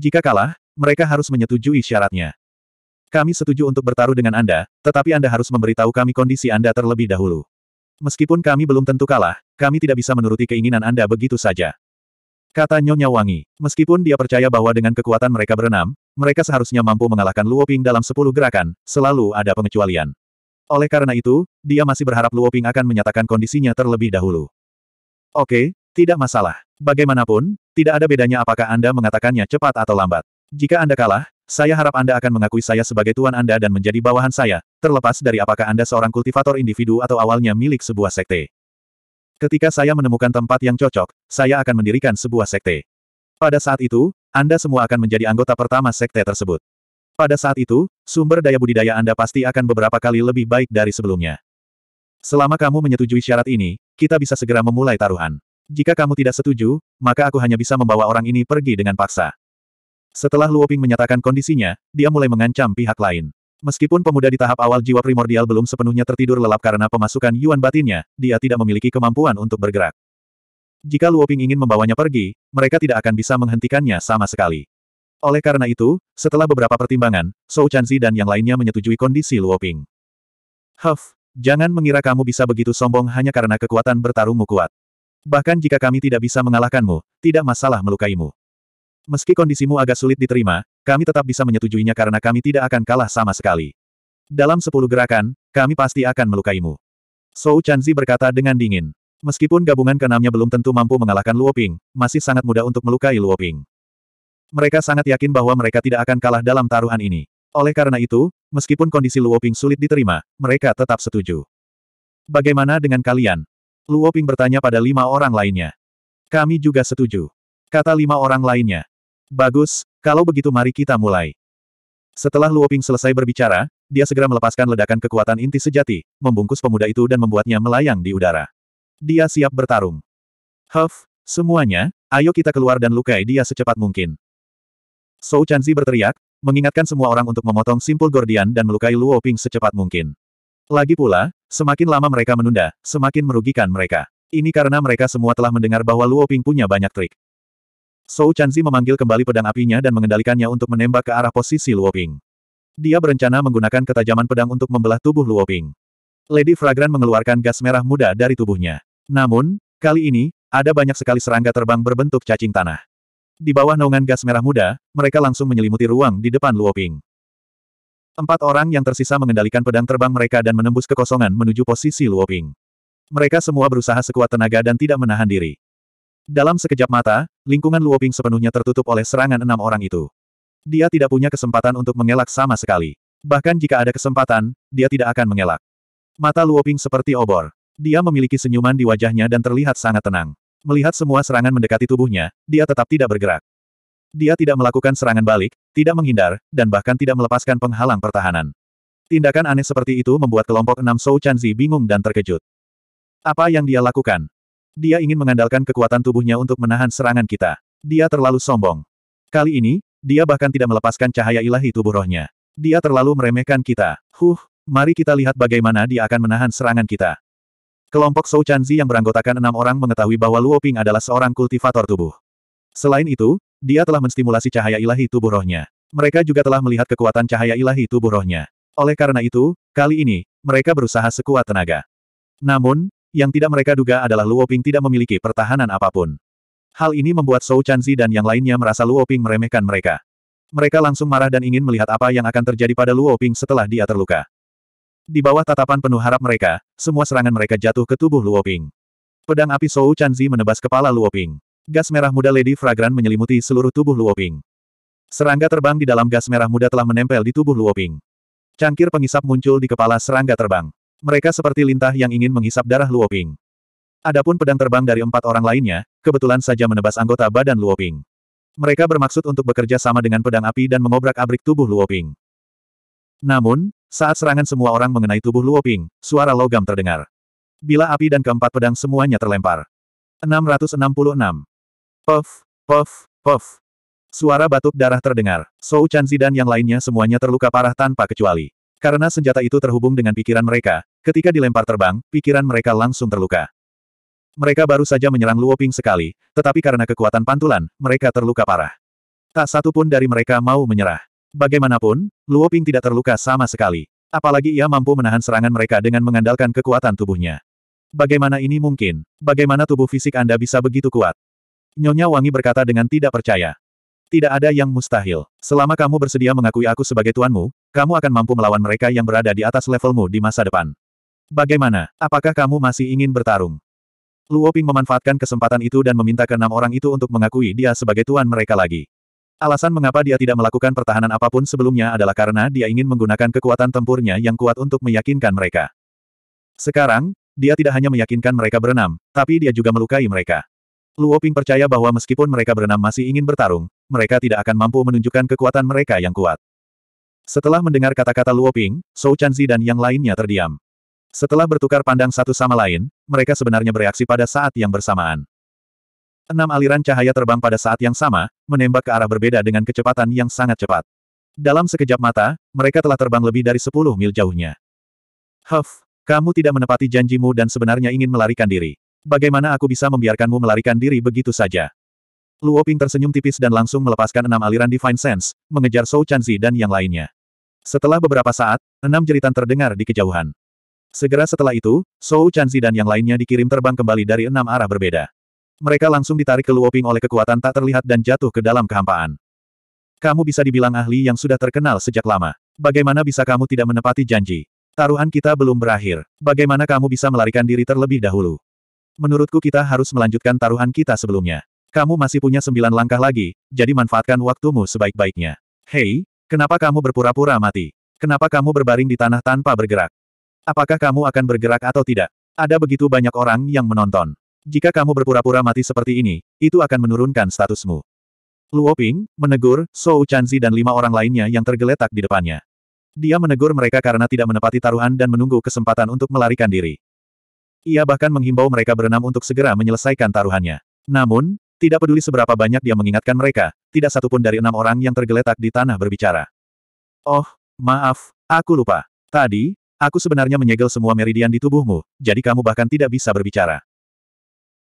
Jika kalah, mereka harus menyetujui syaratnya. Kami setuju untuk bertaruh dengan Anda, tetapi Anda harus memberitahu kami kondisi Anda terlebih dahulu. Meskipun kami belum tentu kalah, kami tidak bisa menuruti keinginan Anda begitu saja. Kata Nyonya Wangi. Meskipun dia percaya bahwa dengan kekuatan mereka berenam, mereka seharusnya mampu mengalahkan Luoping dalam sepuluh gerakan, selalu ada pengecualian. Oleh karena itu, dia masih berharap Luoping akan menyatakan kondisinya terlebih dahulu. Oke, tidak masalah. Bagaimanapun, tidak ada bedanya apakah Anda mengatakannya cepat atau lambat. Jika Anda kalah, saya harap Anda akan mengakui saya sebagai tuan Anda dan menjadi bawahan saya, terlepas dari apakah Anda seorang kultivator individu atau awalnya milik sebuah sekte. Ketika saya menemukan tempat yang cocok, saya akan mendirikan sebuah sekte. Pada saat itu, Anda semua akan menjadi anggota pertama sekte tersebut. Pada saat itu, sumber daya budidaya Anda pasti akan beberapa kali lebih baik dari sebelumnya. Selama kamu menyetujui syarat ini, kita bisa segera memulai taruhan. Jika kamu tidak setuju, maka aku hanya bisa membawa orang ini pergi dengan paksa. Setelah Luoping menyatakan kondisinya, dia mulai mengancam pihak lain. Meskipun pemuda di tahap awal jiwa primordial belum sepenuhnya tertidur lelap karena pemasukan yuan batinnya, dia tidak memiliki kemampuan untuk bergerak. Jika Luoping ingin membawanya pergi, mereka tidak akan bisa menghentikannya sama sekali. Oleh karena itu, setelah beberapa pertimbangan, Zhou Chanzi dan yang lainnya menyetujui kondisi Luoping. Huff, jangan mengira kamu bisa begitu sombong hanya karena kekuatan bertarungmu kuat. Bahkan jika kami tidak bisa mengalahkanmu, tidak masalah melukaimu. Meski kondisimu agak sulit diterima, kami tetap bisa menyetujuinya karena kami tidak akan kalah sama sekali. Dalam sepuluh gerakan, kami pasti akan melukaimu. Sou Chanzi berkata dengan dingin. Meskipun gabungan keenamnya belum tentu mampu mengalahkan Luoping, masih sangat mudah untuk melukai Luoping. Mereka sangat yakin bahwa mereka tidak akan kalah dalam taruhan ini. Oleh karena itu, meskipun kondisi Luoping sulit diterima, mereka tetap setuju. Bagaimana dengan kalian? Luoping bertanya pada lima orang lainnya. Kami juga setuju. Kata lima orang lainnya. Bagus, kalau begitu mari kita mulai. Setelah Luoping selesai berbicara, dia segera melepaskan ledakan kekuatan inti sejati, membungkus pemuda itu dan membuatnya melayang di udara. Dia siap bertarung. Huff, semuanya, ayo kita keluar dan lukai dia secepat mungkin. Shou Chanzi berteriak, mengingatkan semua orang untuk memotong simpul Gordian dan melukai Luoping secepat mungkin. Lagi pula, semakin lama mereka menunda, semakin merugikan mereka. Ini karena mereka semua telah mendengar bahwa Luoping punya banyak trik. Sou Chanzi memanggil kembali pedang apinya dan mengendalikannya untuk menembak ke arah posisi Luoping. Dia berencana menggunakan ketajaman pedang untuk membelah tubuh Luoping. Lady Fragrant mengeluarkan gas merah muda dari tubuhnya. Namun, kali ini, ada banyak sekali serangga terbang berbentuk cacing tanah. Di bawah naungan gas merah muda, mereka langsung menyelimuti ruang di depan Luoping. Empat orang yang tersisa mengendalikan pedang terbang mereka dan menembus kekosongan menuju posisi Luoping. Mereka semua berusaha sekuat tenaga dan tidak menahan diri. Dalam sekejap mata, lingkungan Luoping sepenuhnya tertutup oleh serangan enam orang itu. Dia tidak punya kesempatan untuk mengelak sama sekali. Bahkan jika ada kesempatan, dia tidak akan mengelak. Mata Luoping seperti obor. Dia memiliki senyuman di wajahnya dan terlihat sangat tenang. Melihat semua serangan mendekati tubuhnya, dia tetap tidak bergerak. Dia tidak melakukan serangan balik, tidak menghindar, dan bahkan tidak melepaskan penghalang pertahanan. Tindakan aneh seperti itu membuat kelompok enam Shou Chanzi bingung dan terkejut. Apa yang dia lakukan? Dia ingin mengandalkan kekuatan tubuhnya untuk menahan serangan kita. Dia terlalu sombong. Kali ini, dia bahkan tidak melepaskan cahaya ilahi tubuh rohnya. Dia terlalu meremehkan kita. Huh, mari kita lihat bagaimana dia akan menahan serangan kita. Kelompok Shou Chanzi yang beranggotakan enam orang mengetahui bahwa Luo Ping adalah seorang kultivator tubuh. Selain itu, dia telah menstimulasi cahaya ilahi tubuh rohnya. Mereka juga telah melihat kekuatan cahaya ilahi tubuh rohnya. Oleh karena itu, kali ini, mereka berusaha sekuat tenaga. Namun, yang tidak mereka duga adalah Luo Ping tidak memiliki pertahanan apapun. Hal ini membuat Zhou Chanzi dan yang lainnya merasa Luo Ping meremehkan mereka. Mereka langsung marah dan ingin melihat apa yang akan terjadi pada Luo Ping setelah dia terluka. Di bawah tatapan penuh harap mereka, semua serangan mereka jatuh ke tubuh Luo Ping. Pedang api Zhou Chanzi menebas kepala Luo Ping. Gas merah muda Lady fragrant menyelimuti seluruh tubuh Luo Ping. Serangga terbang di dalam gas merah muda telah menempel di tubuh Luo Ping. Cangkir pengisap muncul di kepala serangga terbang. Mereka seperti lintah yang ingin menghisap darah Luoping. Adapun pedang terbang dari empat orang lainnya, kebetulan saja menebas anggota badan Luoping. Mereka bermaksud untuk bekerja sama dengan pedang api dan mengobrak-abrik tubuh Luoping. Namun, saat serangan semua orang mengenai tubuh Luoping, suara logam terdengar. Bila api dan keempat pedang semuanya terlempar. 666. Puff, puff, puff. Suara batuk darah terdengar. Sou Chanzi dan yang lainnya semuanya terluka parah tanpa kecuali. Karena senjata itu terhubung dengan pikiran mereka, ketika dilempar terbang, pikiran mereka langsung terluka. Mereka baru saja menyerang Luo Ping sekali, tetapi karena kekuatan pantulan, mereka terluka parah. Tak satu pun dari mereka mau menyerah. Bagaimanapun, Luo Ping tidak terluka sama sekali. Apalagi ia mampu menahan serangan mereka dengan mengandalkan kekuatan tubuhnya. Bagaimana ini mungkin? Bagaimana tubuh fisik Anda bisa begitu kuat? Nyonya Wangi berkata dengan tidak percaya. Tidak ada yang mustahil. Selama kamu bersedia mengakui aku sebagai tuanmu, kamu akan mampu melawan mereka yang berada di atas levelmu di masa depan. Bagaimana? Apakah kamu masih ingin bertarung? Luo Ping memanfaatkan kesempatan itu dan meminta enam orang itu untuk mengakui dia sebagai tuan mereka lagi. Alasan mengapa dia tidak melakukan pertahanan apapun sebelumnya adalah karena dia ingin menggunakan kekuatan tempurnya yang kuat untuk meyakinkan mereka. Sekarang, dia tidak hanya meyakinkan mereka berenam, tapi dia juga melukai mereka. Luo Ping percaya bahwa meskipun mereka berenam masih ingin bertarung, mereka tidak akan mampu menunjukkan kekuatan mereka yang kuat. Setelah mendengar kata-kata Luo Ping, Zhou Chanzi dan yang lainnya terdiam. Setelah bertukar pandang satu sama lain, mereka sebenarnya bereaksi pada saat yang bersamaan. Enam aliran cahaya terbang pada saat yang sama, menembak ke arah berbeda dengan kecepatan yang sangat cepat. Dalam sekejap mata, mereka telah terbang lebih dari sepuluh mil jauhnya. Huff, kamu tidak menepati janjimu dan sebenarnya ingin melarikan diri. Bagaimana aku bisa membiarkanmu melarikan diri begitu saja? Luo Ping tersenyum tipis dan langsung melepaskan enam aliran Divine Sense, mengejar Shou Chanzi dan yang lainnya. Setelah beberapa saat, enam jeritan terdengar di kejauhan. Segera setelah itu, Shou Chanzi dan yang lainnya dikirim terbang kembali dari enam arah berbeda. Mereka langsung ditarik ke Luo Ping oleh kekuatan tak terlihat dan jatuh ke dalam kehampaan. Kamu bisa dibilang ahli yang sudah terkenal sejak lama. Bagaimana bisa kamu tidak menepati janji? Taruhan kita belum berakhir. Bagaimana kamu bisa melarikan diri terlebih dahulu? Menurutku kita harus melanjutkan taruhan kita sebelumnya. Kamu masih punya sembilan langkah lagi, jadi manfaatkan waktumu sebaik-baiknya. Hei, kenapa kamu berpura-pura mati? Kenapa kamu berbaring di tanah tanpa bergerak? Apakah kamu akan bergerak atau tidak? Ada begitu banyak orang yang menonton. Jika kamu berpura-pura mati seperti ini, itu akan menurunkan statusmu. Luo Ping, menegur, So Chanzi dan lima orang lainnya yang tergeletak di depannya. Dia menegur mereka karena tidak menepati taruhan dan menunggu kesempatan untuk melarikan diri. Ia bahkan menghimbau mereka berenam untuk segera menyelesaikan taruhannya. Namun, tidak peduli seberapa banyak dia mengingatkan mereka, tidak satupun dari enam orang yang tergeletak di tanah berbicara. Oh, maaf, aku lupa. Tadi, aku sebenarnya menyegel semua meridian di tubuhmu, jadi kamu bahkan tidak bisa berbicara.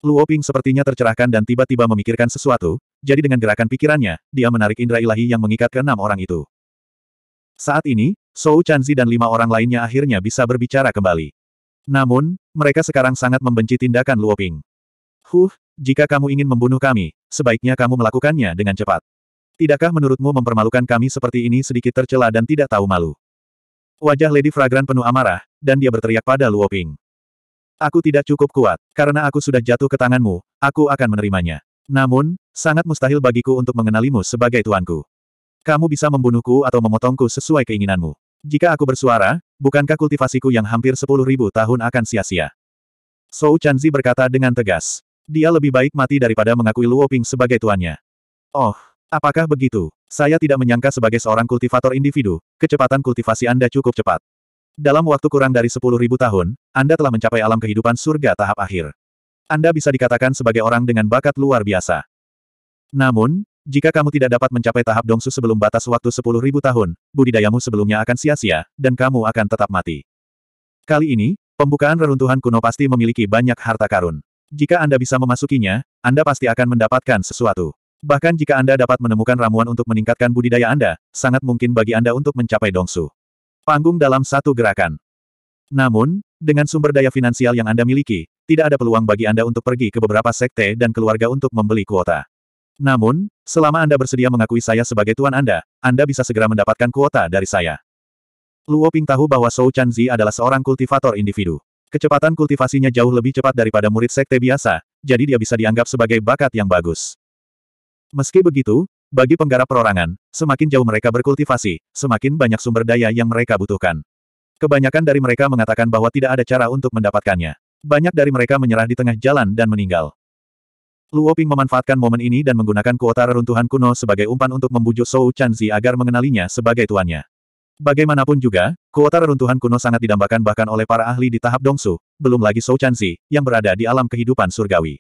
Luo Ping sepertinya tercerahkan dan tiba-tiba memikirkan sesuatu, jadi dengan gerakan pikirannya, dia menarik indera ilahi yang mengikat ke enam orang itu. Saat ini, Sou Chanzi dan lima orang lainnya akhirnya bisa berbicara kembali. Namun, mereka sekarang sangat membenci tindakan Luoping. Huh, jika kamu ingin membunuh kami, sebaiknya kamu melakukannya dengan cepat. Tidakkah menurutmu mempermalukan kami seperti ini sedikit tercela dan tidak tahu malu? Wajah Lady Fragran penuh amarah, dan dia berteriak pada Luoping. Aku tidak cukup kuat, karena aku sudah jatuh ke tanganmu, aku akan menerimanya. Namun, sangat mustahil bagiku untuk mengenalimu sebagai tuanku. Kamu bisa membunuhku atau memotongku sesuai keinginanmu. Jika aku bersuara, bukankah kultivasiku yang hampir sepuluh ribu tahun akan sia-sia? Sou Chanzi berkata dengan tegas. Dia lebih baik mati daripada mengakui Luo Ping sebagai tuannya. Oh, apakah begitu? Saya tidak menyangka sebagai seorang kultivator individu, kecepatan kultivasi Anda cukup cepat. Dalam waktu kurang dari sepuluh ribu tahun, Anda telah mencapai alam kehidupan surga tahap akhir. Anda bisa dikatakan sebagai orang dengan bakat luar biasa. Namun, jika kamu tidak dapat mencapai tahap dongsu sebelum batas waktu sepuluh ribu tahun, budidayamu sebelumnya akan sia-sia, dan kamu akan tetap mati. Kali ini, pembukaan reruntuhan kuno pasti memiliki banyak harta karun. Jika Anda bisa memasukinya, Anda pasti akan mendapatkan sesuatu. Bahkan jika Anda dapat menemukan ramuan untuk meningkatkan budidaya Anda, sangat mungkin bagi Anda untuk mencapai dongsu. Panggung dalam satu gerakan. Namun, dengan sumber daya finansial yang Anda miliki, tidak ada peluang bagi Anda untuk pergi ke beberapa sekte dan keluarga untuk membeli kuota. Namun, selama Anda bersedia mengakui saya sebagai tuan Anda, Anda bisa segera mendapatkan kuota dari saya. Luo Ping tahu bahwa Zhou Chanzi adalah seorang kultivator individu. Kecepatan kultivasinya jauh lebih cepat daripada murid sekte biasa, jadi dia bisa dianggap sebagai bakat yang bagus. Meski begitu, bagi penggarap perorangan, semakin jauh mereka berkultivasi, semakin banyak sumber daya yang mereka butuhkan. Kebanyakan dari mereka mengatakan bahwa tidak ada cara untuk mendapatkannya. Banyak dari mereka menyerah di tengah jalan dan meninggal. Luo Ping memanfaatkan momen ini dan menggunakan kuota reruntuhan kuno sebagai umpan untuk membujuk Zhou Chanzi agar mengenalinya sebagai tuannya. Bagaimanapun juga, kuota reruntuhan kuno sangat didambakan bahkan oleh para ahli di tahap Dongsu, belum lagi Zhou Chanzi, yang berada di alam kehidupan surgawi.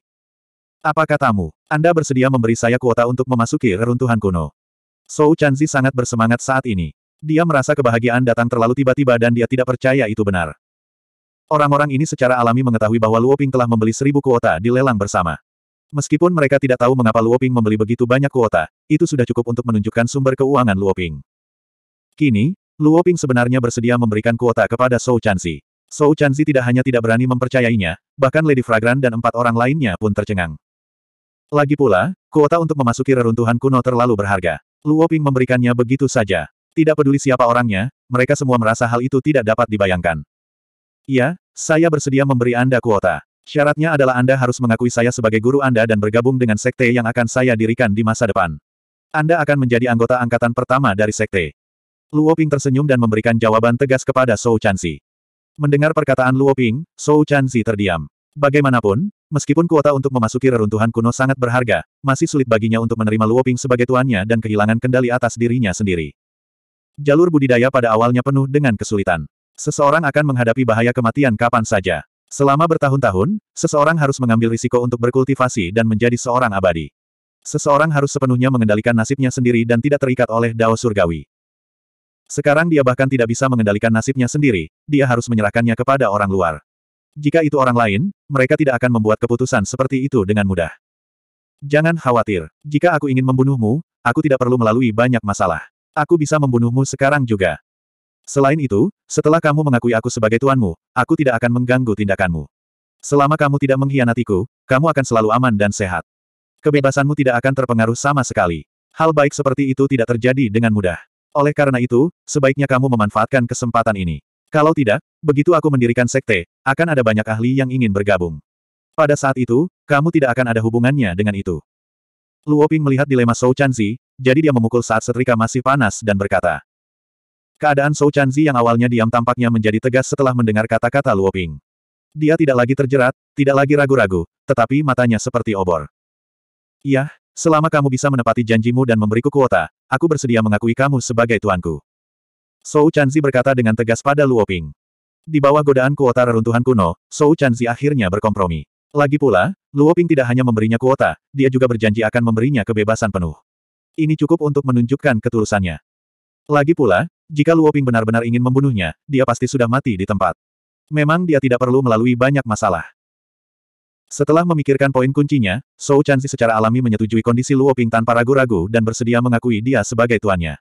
Apa katamu? Anda bersedia memberi saya kuota untuk memasuki reruntuhan kuno? Zhou Chanzi sangat bersemangat saat ini. Dia merasa kebahagiaan datang terlalu tiba-tiba dan dia tidak percaya itu benar. Orang-orang ini secara alami mengetahui bahwa Luo Ping telah membeli seribu kuota di lelang bersama. Meskipun mereka tidak tahu mengapa Luoping membeli begitu banyak kuota, itu sudah cukup untuk menunjukkan sumber keuangan Luoping. Kini, Luoping sebenarnya bersedia memberikan kuota kepada Zhou Chanzi. Zhou Chanzi tidak hanya tidak berani mempercayainya, bahkan Lady Fragrant dan empat orang lainnya pun tercengang. Lagi pula, kuota untuk memasuki reruntuhan kuno terlalu berharga. Luoping memberikannya begitu saja. Tidak peduli siapa orangnya, mereka semua merasa hal itu tidak dapat dibayangkan. Ya, saya bersedia memberi Anda kuota. Syaratnya adalah Anda harus mengakui saya sebagai guru Anda dan bergabung dengan sekte yang akan saya dirikan di masa depan. Anda akan menjadi anggota angkatan pertama dari sekte. Luo Ping tersenyum dan memberikan jawaban tegas kepada Zhou Chanxi. Mendengar perkataan Luo Ping, Zhou Chanxi terdiam. Bagaimanapun, meskipun kuota untuk memasuki reruntuhan kuno sangat berharga, masih sulit baginya untuk menerima Luo Ping sebagai tuannya dan kehilangan kendali atas dirinya sendiri. Jalur budidaya pada awalnya penuh dengan kesulitan. Seseorang akan menghadapi bahaya kematian kapan saja. Selama bertahun-tahun, seseorang harus mengambil risiko untuk berkultivasi dan menjadi seorang abadi. Seseorang harus sepenuhnya mengendalikan nasibnya sendiri dan tidak terikat oleh dao surgawi. Sekarang dia bahkan tidak bisa mengendalikan nasibnya sendiri, dia harus menyerahkannya kepada orang luar. Jika itu orang lain, mereka tidak akan membuat keputusan seperti itu dengan mudah. Jangan khawatir, jika aku ingin membunuhmu, aku tidak perlu melalui banyak masalah. Aku bisa membunuhmu sekarang juga. Selain itu, setelah kamu mengakui aku sebagai tuanmu, aku tidak akan mengganggu tindakanmu. Selama kamu tidak mengkhianatiku, kamu akan selalu aman dan sehat. Kebebasanmu tidak akan terpengaruh sama sekali. Hal baik seperti itu tidak terjadi dengan mudah. Oleh karena itu, sebaiknya kamu memanfaatkan kesempatan ini. Kalau tidak, begitu aku mendirikan sekte, akan ada banyak ahli yang ingin bergabung. Pada saat itu, kamu tidak akan ada hubungannya dengan itu. Luoping melihat dilema Shou Chanzi, jadi dia memukul saat setrika masih panas dan berkata, Keadaan Zhou Chanzi yang awalnya diam tampaknya menjadi tegas setelah mendengar kata-kata Luo Ping. Dia tidak lagi terjerat, tidak lagi ragu-ragu, tetapi matanya seperti obor. Iya, selama kamu bisa menepati janjimu dan memberiku kuota, aku bersedia mengakui kamu sebagai tuanku. Zhou Chanzi berkata dengan tegas pada Luo Ping. Di bawah godaan kuota reruntuhan kuno, Zhou Chanzi akhirnya berkompromi. Lagi pula, Luo Ping tidak hanya memberinya kuota, dia juga berjanji akan memberinya kebebasan penuh. Ini cukup untuk menunjukkan ketulusannya. Lagi pula, jika Luoping benar-benar ingin membunuhnya, dia pasti sudah mati di tempat. Memang dia tidak perlu melalui banyak masalah. Setelah memikirkan poin kuncinya, Zhou Chanzi secara alami menyetujui kondisi Luoping tanpa ragu-ragu dan bersedia mengakui dia sebagai tuannya.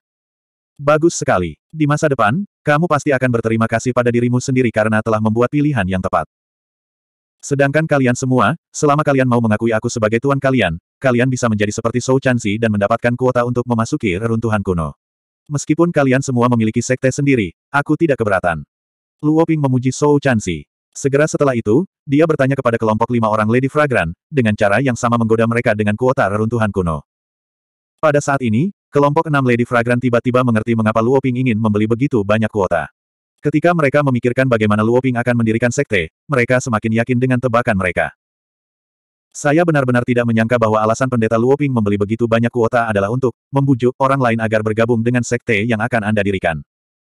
Bagus sekali. Di masa depan, kamu pasti akan berterima kasih pada dirimu sendiri karena telah membuat pilihan yang tepat. Sedangkan kalian semua, selama kalian mau mengakui aku sebagai tuan kalian, kalian bisa menjadi seperti Zhou Chanzi dan mendapatkan kuota untuk memasuki reruntuhan kuno. Meskipun kalian semua memiliki sekte sendiri, aku tidak keberatan. Luo Ping memuji Shou Chansi. Segera setelah itu, dia bertanya kepada kelompok lima orang Lady Fragrant dengan cara yang sama menggoda mereka dengan kuota reruntuhan kuno. Pada saat ini, kelompok enam Lady Fragrant tiba-tiba mengerti mengapa Luo Ping ingin membeli begitu banyak kuota. Ketika mereka memikirkan bagaimana Luo Ping akan mendirikan sekte, mereka semakin yakin dengan tebakan mereka. Saya benar-benar tidak menyangka bahwa alasan pendeta Luoping membeli begitu banyak kuota adalah untuk membujuk orang lain agar bergabung dengan sekte yang akan Anda dirikan.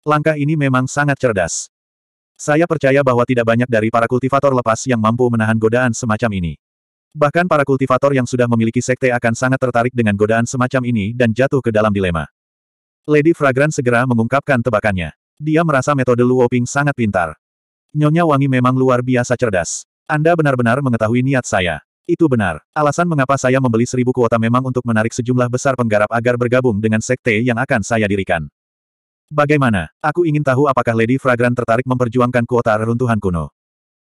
Langkah ini memang sangat cerdas. Saya percaya bahwa tidak banyak dari para kultivator lepas yang mampu menahan godaan semacam ini. Bahkan para kultivator yang sudah memiliki sekte akan sangat tertarik dengan godaan semacam ini dan jatuh ke dalam dilema. Lady Fragran segera mengungkapkan tebakannya. Dia merasa metode Luoping sangat pintar. Nyonya Wangi memang luar biasa cerdas. Anda benar-benar mengetahui niat saya. Itu benar. Alasan mengapa saya membeli seribu kuota memang untuk menarik sejumlah besar penggarap agar bergabung dengan sekte yang akan saya dirikan. Bagaimana? Aku ingin tahu apakah Lady Fragrant tertarik memperjuangkan kuota reruntuhan kuno.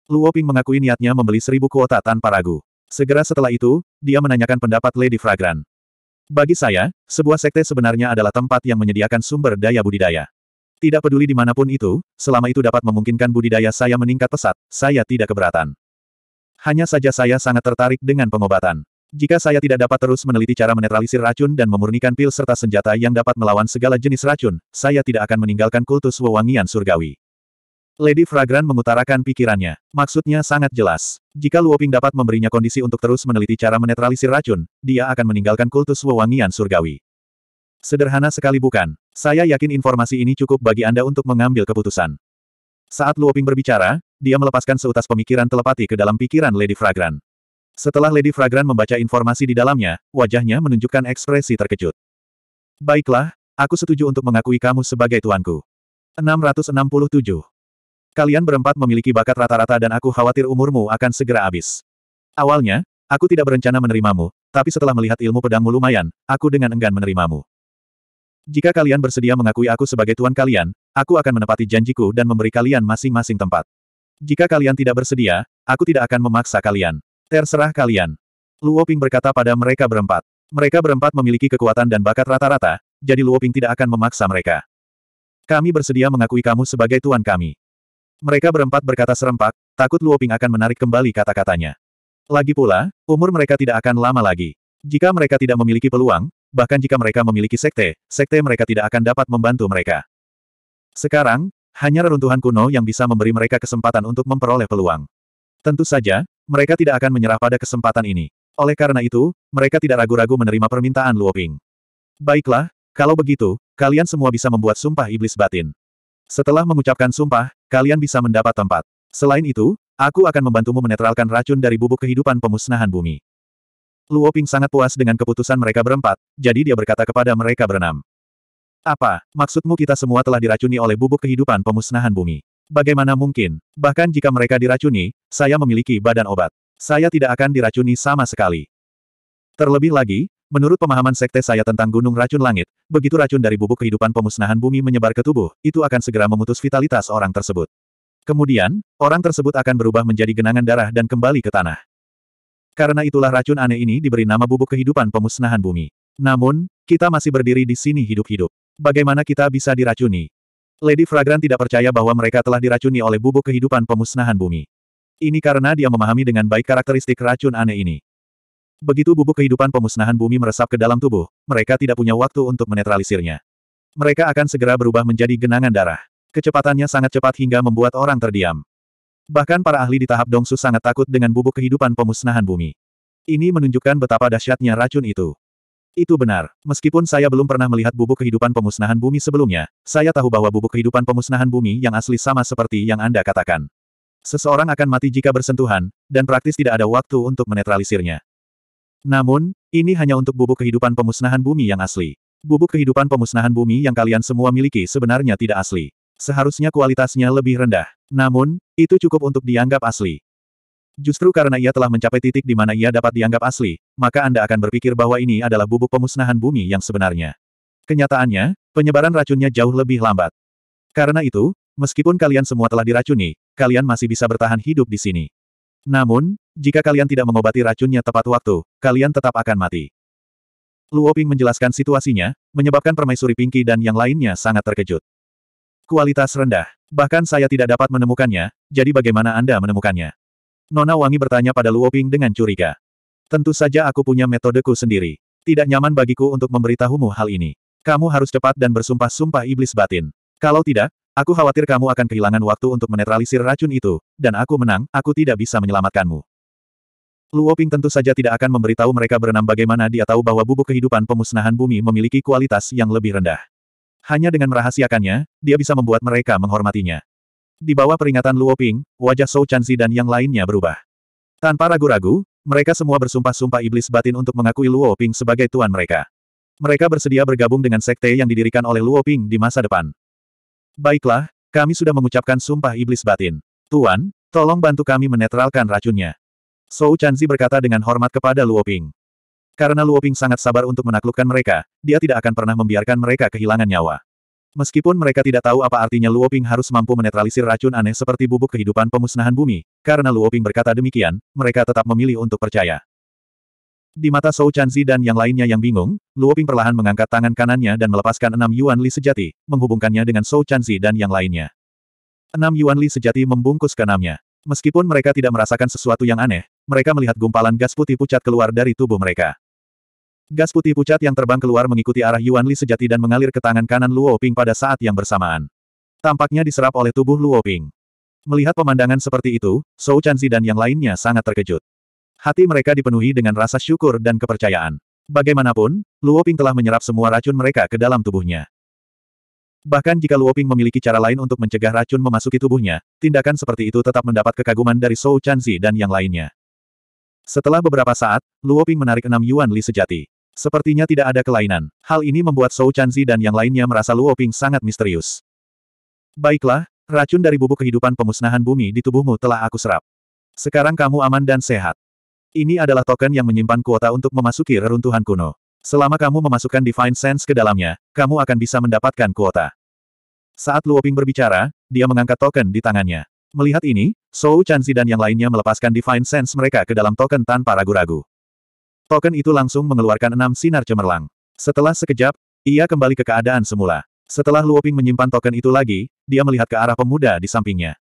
Luo Ping mengakui niatnya membeli seribu kuota tanpa ragu. Segera setelah itu, dia menanyakan pendapat Lady Fragrant. Bagi saya, sebuah sekte sebenarnya adalah tempat yang menyediakan sumber daya budidaya. Tidak peduli dimanapun itu, selama itu dapat memungkinkan budidaya saya meningkat pesat, saya tidak keberatan. Hanya saja saya sangat tertarik dengan pengobatan. Jika saya tidak dapat terus meneliti cara menetralisir racun dan memurnikan pil serta senjata yang dapat melawan segala jenis racun, saya tidak akan meninggalkan kultus wewangian surgawi. Lady Fragran mengutarakan pikirannya. Maksudnya sangat jelas. Jika Luoping dapat memberinya kondisi untuk terus meneliti cara menetralisir racun, dia akan meninggalkan kultus wewangian surgawi. Sederhana sekali bukan? Saya yakin informasi ini cukup bagi Anda untuk mengambil keputusan. Saat Luoping berbicara, dia melepaskan seutas pemikiran telepati ke dalam pikiran Lady Fragran. Setelah Lady Fragran membaca informasi di dalamnya, wajahnya menunjukkan ekspresi terkejut. Baiklah, aku setuju untuk mengakui kamu sebagai tuanku. 667. Kalian berempat memiliki bakat rata-rata dan aku khawatir umurmu akan segera habis. Awalnya, aku tidak berencana menerimamu, tapi setelah melihat ilmu pedangmu lumayan, aku dengan enggan menerimamu. Jika kalian bersedia mengakui aku sebagai tuan kalian, aku akan menepati janjiku dan memberi kalian masing-masing tempat. Jika kalian tidak bersedia, aku tidak akan memaksa kalian. Terserah kalian. Luo Ping berkata pada mereka berempat. Mereka berempat memiliki kekuatan dan bakat rata-rata, jadi Luo Ping tidak akan memaksa mereka. Kami bersedia mengakui kamu sebagai tuan kami. Mereka berempat berkata serempak, takut Luo Ping akan menarik kembali kata-katanya. Lagi pula, umur mereka tidak akan lama lagi. Jika mereka tidak memiliki peluang, bahkan jika mereka memiliki sekte, sekte mereka tidak akan dapat membantu mereka. Sekarang, hanya reruntuhan kuno yang bisa memberi mereka kesempatan untuk memperoleh peluang. Tentu saja, mereka tidak akan menyerah pada kesempatan ini. Oleh karena itu, mereka tidak ragu-ragu menerima permintaan Luoping. Baiklah, kalau begitu, kalian semua bisa membuat sumpah iblis batin. Setelah mengucapkan sumpah, kalian bisa mendapat tempat. Selain itu, aku akan membantumu menetralkan racun dari bubuk kehidupan pemusnahan bumi. Luo Ping sangat puas dengan keputusan mereka berempat, jadi dia berkata kepada mereka berenam. Apa, maksudmu kita semua telah diracuni oleh bubuk kehidupan pemusnahan bumi? Bagaimana mungkin? Bahkan jika mereka diracuni, saya memiliki badan obat. Saya tidak akan diracuni sama sekali. Terlebih lagi, menurut pemahaman sekte saya tentang gunung racun langit, begitu racun dari bubuk kehidupan pemusnahan bumi menyebar ke tubuh, itu akan segera memutus vitalitas orang tersebut. Kemudian, orang tersebut akan berubah menjadi genangan darah dan kembali ke tanah. Karena itulah racun aneh ini diberi nama bubuk kehidupan pemusnahan bumi. Namun, kita masih berdiri di sini hidup-hidup. Bagaimana kita bisa diracuni? Lady Fragrant tidak percaya bahwa mereka telah diracuni oleh bubuk kehidupan pemusnahan bumi. Ini karena dia memahami dengan baik karakteristik racun aneh ini. Begitu bubuk kehidupan pemusnahan bumi meresap ke dalam tubuh, mereka tidak punya waktu untuk menetralisirnya. Mereka akan segera berubah menjadi genangan darah. Kecepatannya sangat cepat hingga membuat orang terdiam. Bahkan para ahli di tahap Dongsu sangat takut dengan bubuk kehidupan pemusnahan bumi. Ini menunjukkan betapa dahsyatnya racun itu. Itu benar. Meskipun saya belum pernah melihat bubuk kehidupan pemusnahan bumi sebelumnya, saya tahu bahwa bubuk kehidupan pemusnahan bumi yang asli sama seperti yang Anda katakan. Seseorang akan mati jika bersentuhan, dan praktis tidak ada waktu untuk menetralisirnya. Namun, ini hanya untuk bubuk kehidupan pemusnahan bumi yang asli. Bubuk kehidupan pemusnahan bumi yang kalian semua miliki sebenarnya tidak asli. Seharusnya kualitasnya lebih rendah. Namun, itu cukup untuk dianggap asli. Justru karena ia telah mencapai titik di mana ia dapat dianggap asli, maka Anda akan berpikir bahwa ini adalah bubuk pemusnahan bumi yang sebenarnya. Kenyataannya, penyebaran racunnya jauh lebih lambat. Karena itu, meskipun kalian semua telah diracuni, kalian masih bisa bertahan hidup di sini. Namun, jika kalian tidak mengobati racunnya tepat waktu, kalian tetap akan mati. Luoping menjelaskan situasinya, menyebabkan permaisuri Pinky dan yang lainnya sangat terkejut. Kualitas rendah. Bahkan saya tidak dapat menemukannya, jadi bagaimana Anda menemukannya? Nona Wangi bertanya pada Luoping dengan curiga. Tentu saja aku punya metodeku sendiri. Tidak nyaman bagiku untuk memberitahumu hal ini. Kamu harus cepat dan bersumpah-sumpah iblis batin. Kalau tidak, aku khawatir kamu akan kehilangan waktu untuk menetralisir racun itu, dan aku menang, aku tidak bisa menyelamatkanmu. Luoping tentu saja tidak akan memberitahu mereka berenam bagaimana dia tahu bahwa bubuk kehidupan pemusnahan bumi memiliki kualitas yang lebih rendah. Hanya dengan merahasiakannya, dia bisa membuat mereka menghormatinya. Di bawah peringatan Luo Ping, wajah Zhou Chanzi dan yang lainnya berubah. Tanpa ragu-ragu, mereka semua bersumpah-sumpah iblis batin untuk mengakui Luo Ping sebagai tuan mereka. Mereka bersedia bergabung dengan sekte yang didirikan oleh Luo Ping di masa depan. Baiklah, kami sudah mengucapkan sumpah iblis batin. Tuan, tolong bantu kami menetralkan racunnya. Zhou Chanzi berkata dengan hormat kepada Luo Ping. Karena Luoping sangat sabar untuk menaklukkan mereka, dia tidak akan pernah membiarkan mereka kehilangan nyawa. Meskipun mereka tidak tahu apa artinya Luoping harus mampu menetralisir racun aneh seperti bubuk kehidupan pemusnahan bumi, karena Luoping berkata demikian, mereka tetap memilih untuk percaya. Di mata Sou Chanzi dan yang lainnya yang bingung, Luoping perlahan mengangkat tangan kanannya dan melepaskan enam Yuan Li sejati, menghubungkannya dengan Sou Chanzi dan yang lainnya. Enam Yuan Li sejati membungkus ke keenamnya. Meskipun mereka tidak merasakan sesuatu yang aneh, mereka melihat gumpalan gas putih pucat keluar dari tubuh mereka. Gas putih pucat yang terbang keluar mengikuti arah Yuan Li sejati dan mengalir ke tangan kanan Luo Ping pada saat yang bersamaan. Tampaknya diserap oleh tubuh Luo Ping. Melihat pemandangan seperti itu, So Chanzi dan yang lainnya sangat terkejut. Hati mereka dipenuhi dengan rasa syukur dan kepercayaan. Bagaimanapun, Luo Ping telah menyerap semua racun mereka ke dalam tubuhnya. Bahkan jika Luo Ping memiliki cara lain untuk mencegah racun memasuki tubuhnya, tindakan seperti itu tetap mendapat kekaguman dari So Chanzi dan yang lainnya. Setelah beberapa saat, Luo Ping menarik enam Yuan Li sejati. Sepertinya tidak ada kelainan. Hal ini membuat Zhou Chanzi dan yang lainnya merasa Luo Ping sangat misterius. Baiklah, racun dari bubuk kehidupan pemusnahan bumi di tubuhmu telah aku serap. Sekarang kamu aman dan sehat. Ini adalah token yang menyimpan kuota untuk memasuki reruntuhan kuno. Selama kamu memasukkan Divine Sense ke dalamnya, kamu akan bisa mendapatkan kuota. Saat Luo Ping berbicara, dia mengangkat token di tangannya. Melihat ini, Zhou Chanzi dan yang lainnya melepaskan Divine Sense mereka ke dalam token tanpa ragu-ragu. Token itu langsung mengeluarkan enam sinar cemerlang. Setelah sekejap, ia kembali ke keadaan semula. Setelah Luoping menyimpan token itu lagi, dia melihat ke arah pemuda di sampingnya.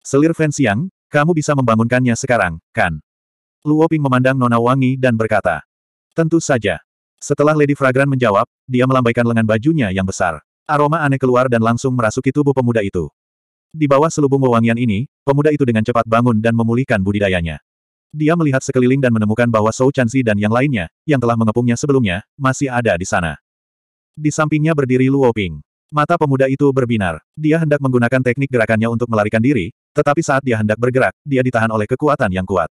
Selir Fensiang, kamu bisa membangunkannya sekarang, kan? Luoping memandang Nona Wangi dan berkata. Tentu saja. Setelah Lady Fragrant menjawab, dia melambaikan lengan bajunya yang besar. Aroma aneh keluar dan langsung merasuki tubuh pemuda itu. Di bawah selubung wewangian ini, pemuda itu dengan cepat bangun dan memulihkan budidayanya. Dia melihat sekeliling dan menemukan bahwa Zhou Chanzi dan yang lainnya, yang telah mengepungnya sebelumnya, masih ada di sana. Di sampingnya berdiri Luo Ping. Mata pemuda itu berbinar. Dia hendak menggunakan teknik gerakannya untuk melarikan diri, tetapi saat dia hendak bergerak, dia ditahan oleh kekuatan yang kuat.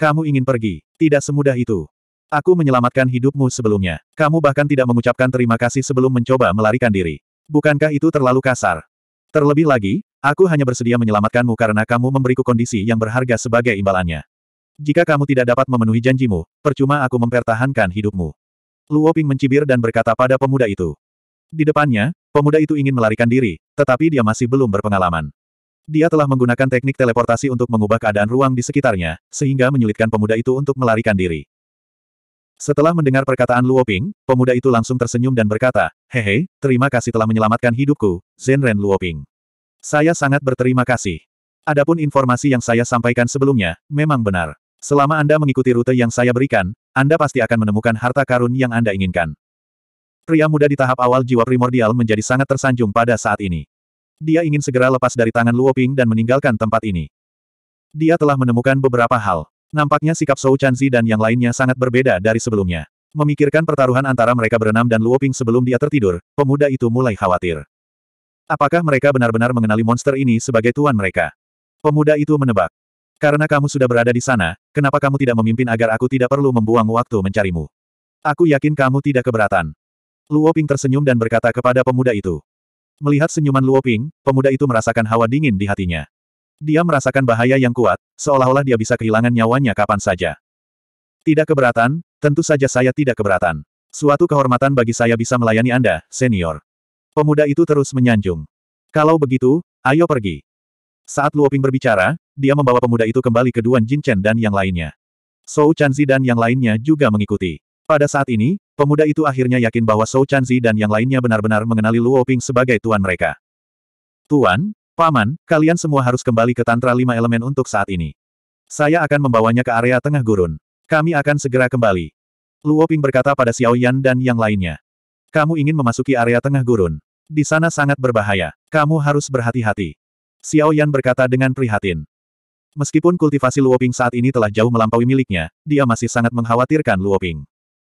Kamu ingin pergi. Tidak semudah itu. Aku menyelamatkan hidupmu sebelumnya. Kamu bahkan tidak mengucapkan terima kasih sebelum mencoba melarikan diri. Bukankah itu terlalu kasar? Terlebih lagi, aku hanya bersedia menyelamatkanmu karena kamu memberiku kondisi yang berharga sebagai imbalannya. Jika kamu tidak dapat memenuhi janjimu, percuma aku mempertahankan hidupmu. Luo Ping mencibir dan berkata pada pemuda itu. Di depannya, pemuda itu ingin melarikan diri, tetapi dia masih belum berpengalaman. Dia telah menggunakan teknik teleportasi untuk mengubah keadaan ruang di sekitarnya, sehingga menyulitkan pemuda itu untuk melarikan diri. Setelah mendengar perkataan Luo Ping, pemuda itu langsung tersenyum dan berkata, Hehe, terima kasih telah menyelamatkan hidupku, Zenren Luo Ping. Saya sangat berterima kasih. Adapun informasi yang saya sampaikan sebelumnya, memang benar. Selama Anda mengikuti rute yang saya berikan, Anda pasti akan menemukan harta karun yang Anda inginkan. Pria muda di tahap awal jiwa primordial menjadi sangat tersanjung pada saat ini. Dia ingin segera lepas dari tangan Luoping dan meninggalkan tempat ini. Dia telah menemukan beberapa hal. Nampaknya sikap Sou Chanzi dan yang lainnya sangat berbeda dari sebelumnya. Memikirkan pertaruhan antara mereka berenam dan Luoping sebelum dia tertidur, pemuda itu mulai khawatir. Apakah mereka benar-benar mengenali monster ini sebagai tuan mereka? Pemuda itu menebak. Karena kamu sudah berada di sana, kenapa kamu tidak memimpin agar aku tidak perlu membuang waktu mencarimu? Aku yakin kamu tidak keberatan. Luo Ping tersenyum dan berkata kepada pemuda itu. Melihat senyuman Luo Ping, pemuda itu merasakan hawa dingin di hatinya. Dia merasakan bahaya yang kuat, seolah-olah dia bisa kehilangan nyawanya kapan saja. Tidak keberatan, tentu saja saya tidak keberatan. Suatu kehormatan bagi saya bisa melayani Anda, senior. Pemuda itu terus menyanjung. Kalau begitu, ayo pergi. Saat Luoping berbicara, dia membawa pemuda itu kembali ke Duan Jinchen dan yang lainnya. Shou Chanzi dan yang lainnya juga mengikuti. Pada saat ini, pemuda itu akhirnya yakin bahwa Shou Chanzi dan yang lainnya benar-benar mengenali Luo Ping sebagai tuan mereka. Tuan, Paman, kalian semua harus kembali ke Tantra Lima Elemen untuk saat ini. Saya akan membawanya ke area tengah gurun. Kami akan segera kembali. Luo Ping berkata pada Xiao Yan dan yang lainnya. Kamu ingin memasuki area tengah gurun. Di sana sangat berbahaya. Kamu harus berhati-hati. Xiao Yan berkata dengan prihatin. Meskipun kultivasi Luoping saat ini telah jauh melampaui miliknya, dia masih sangat mengkhawatirkan Luoping.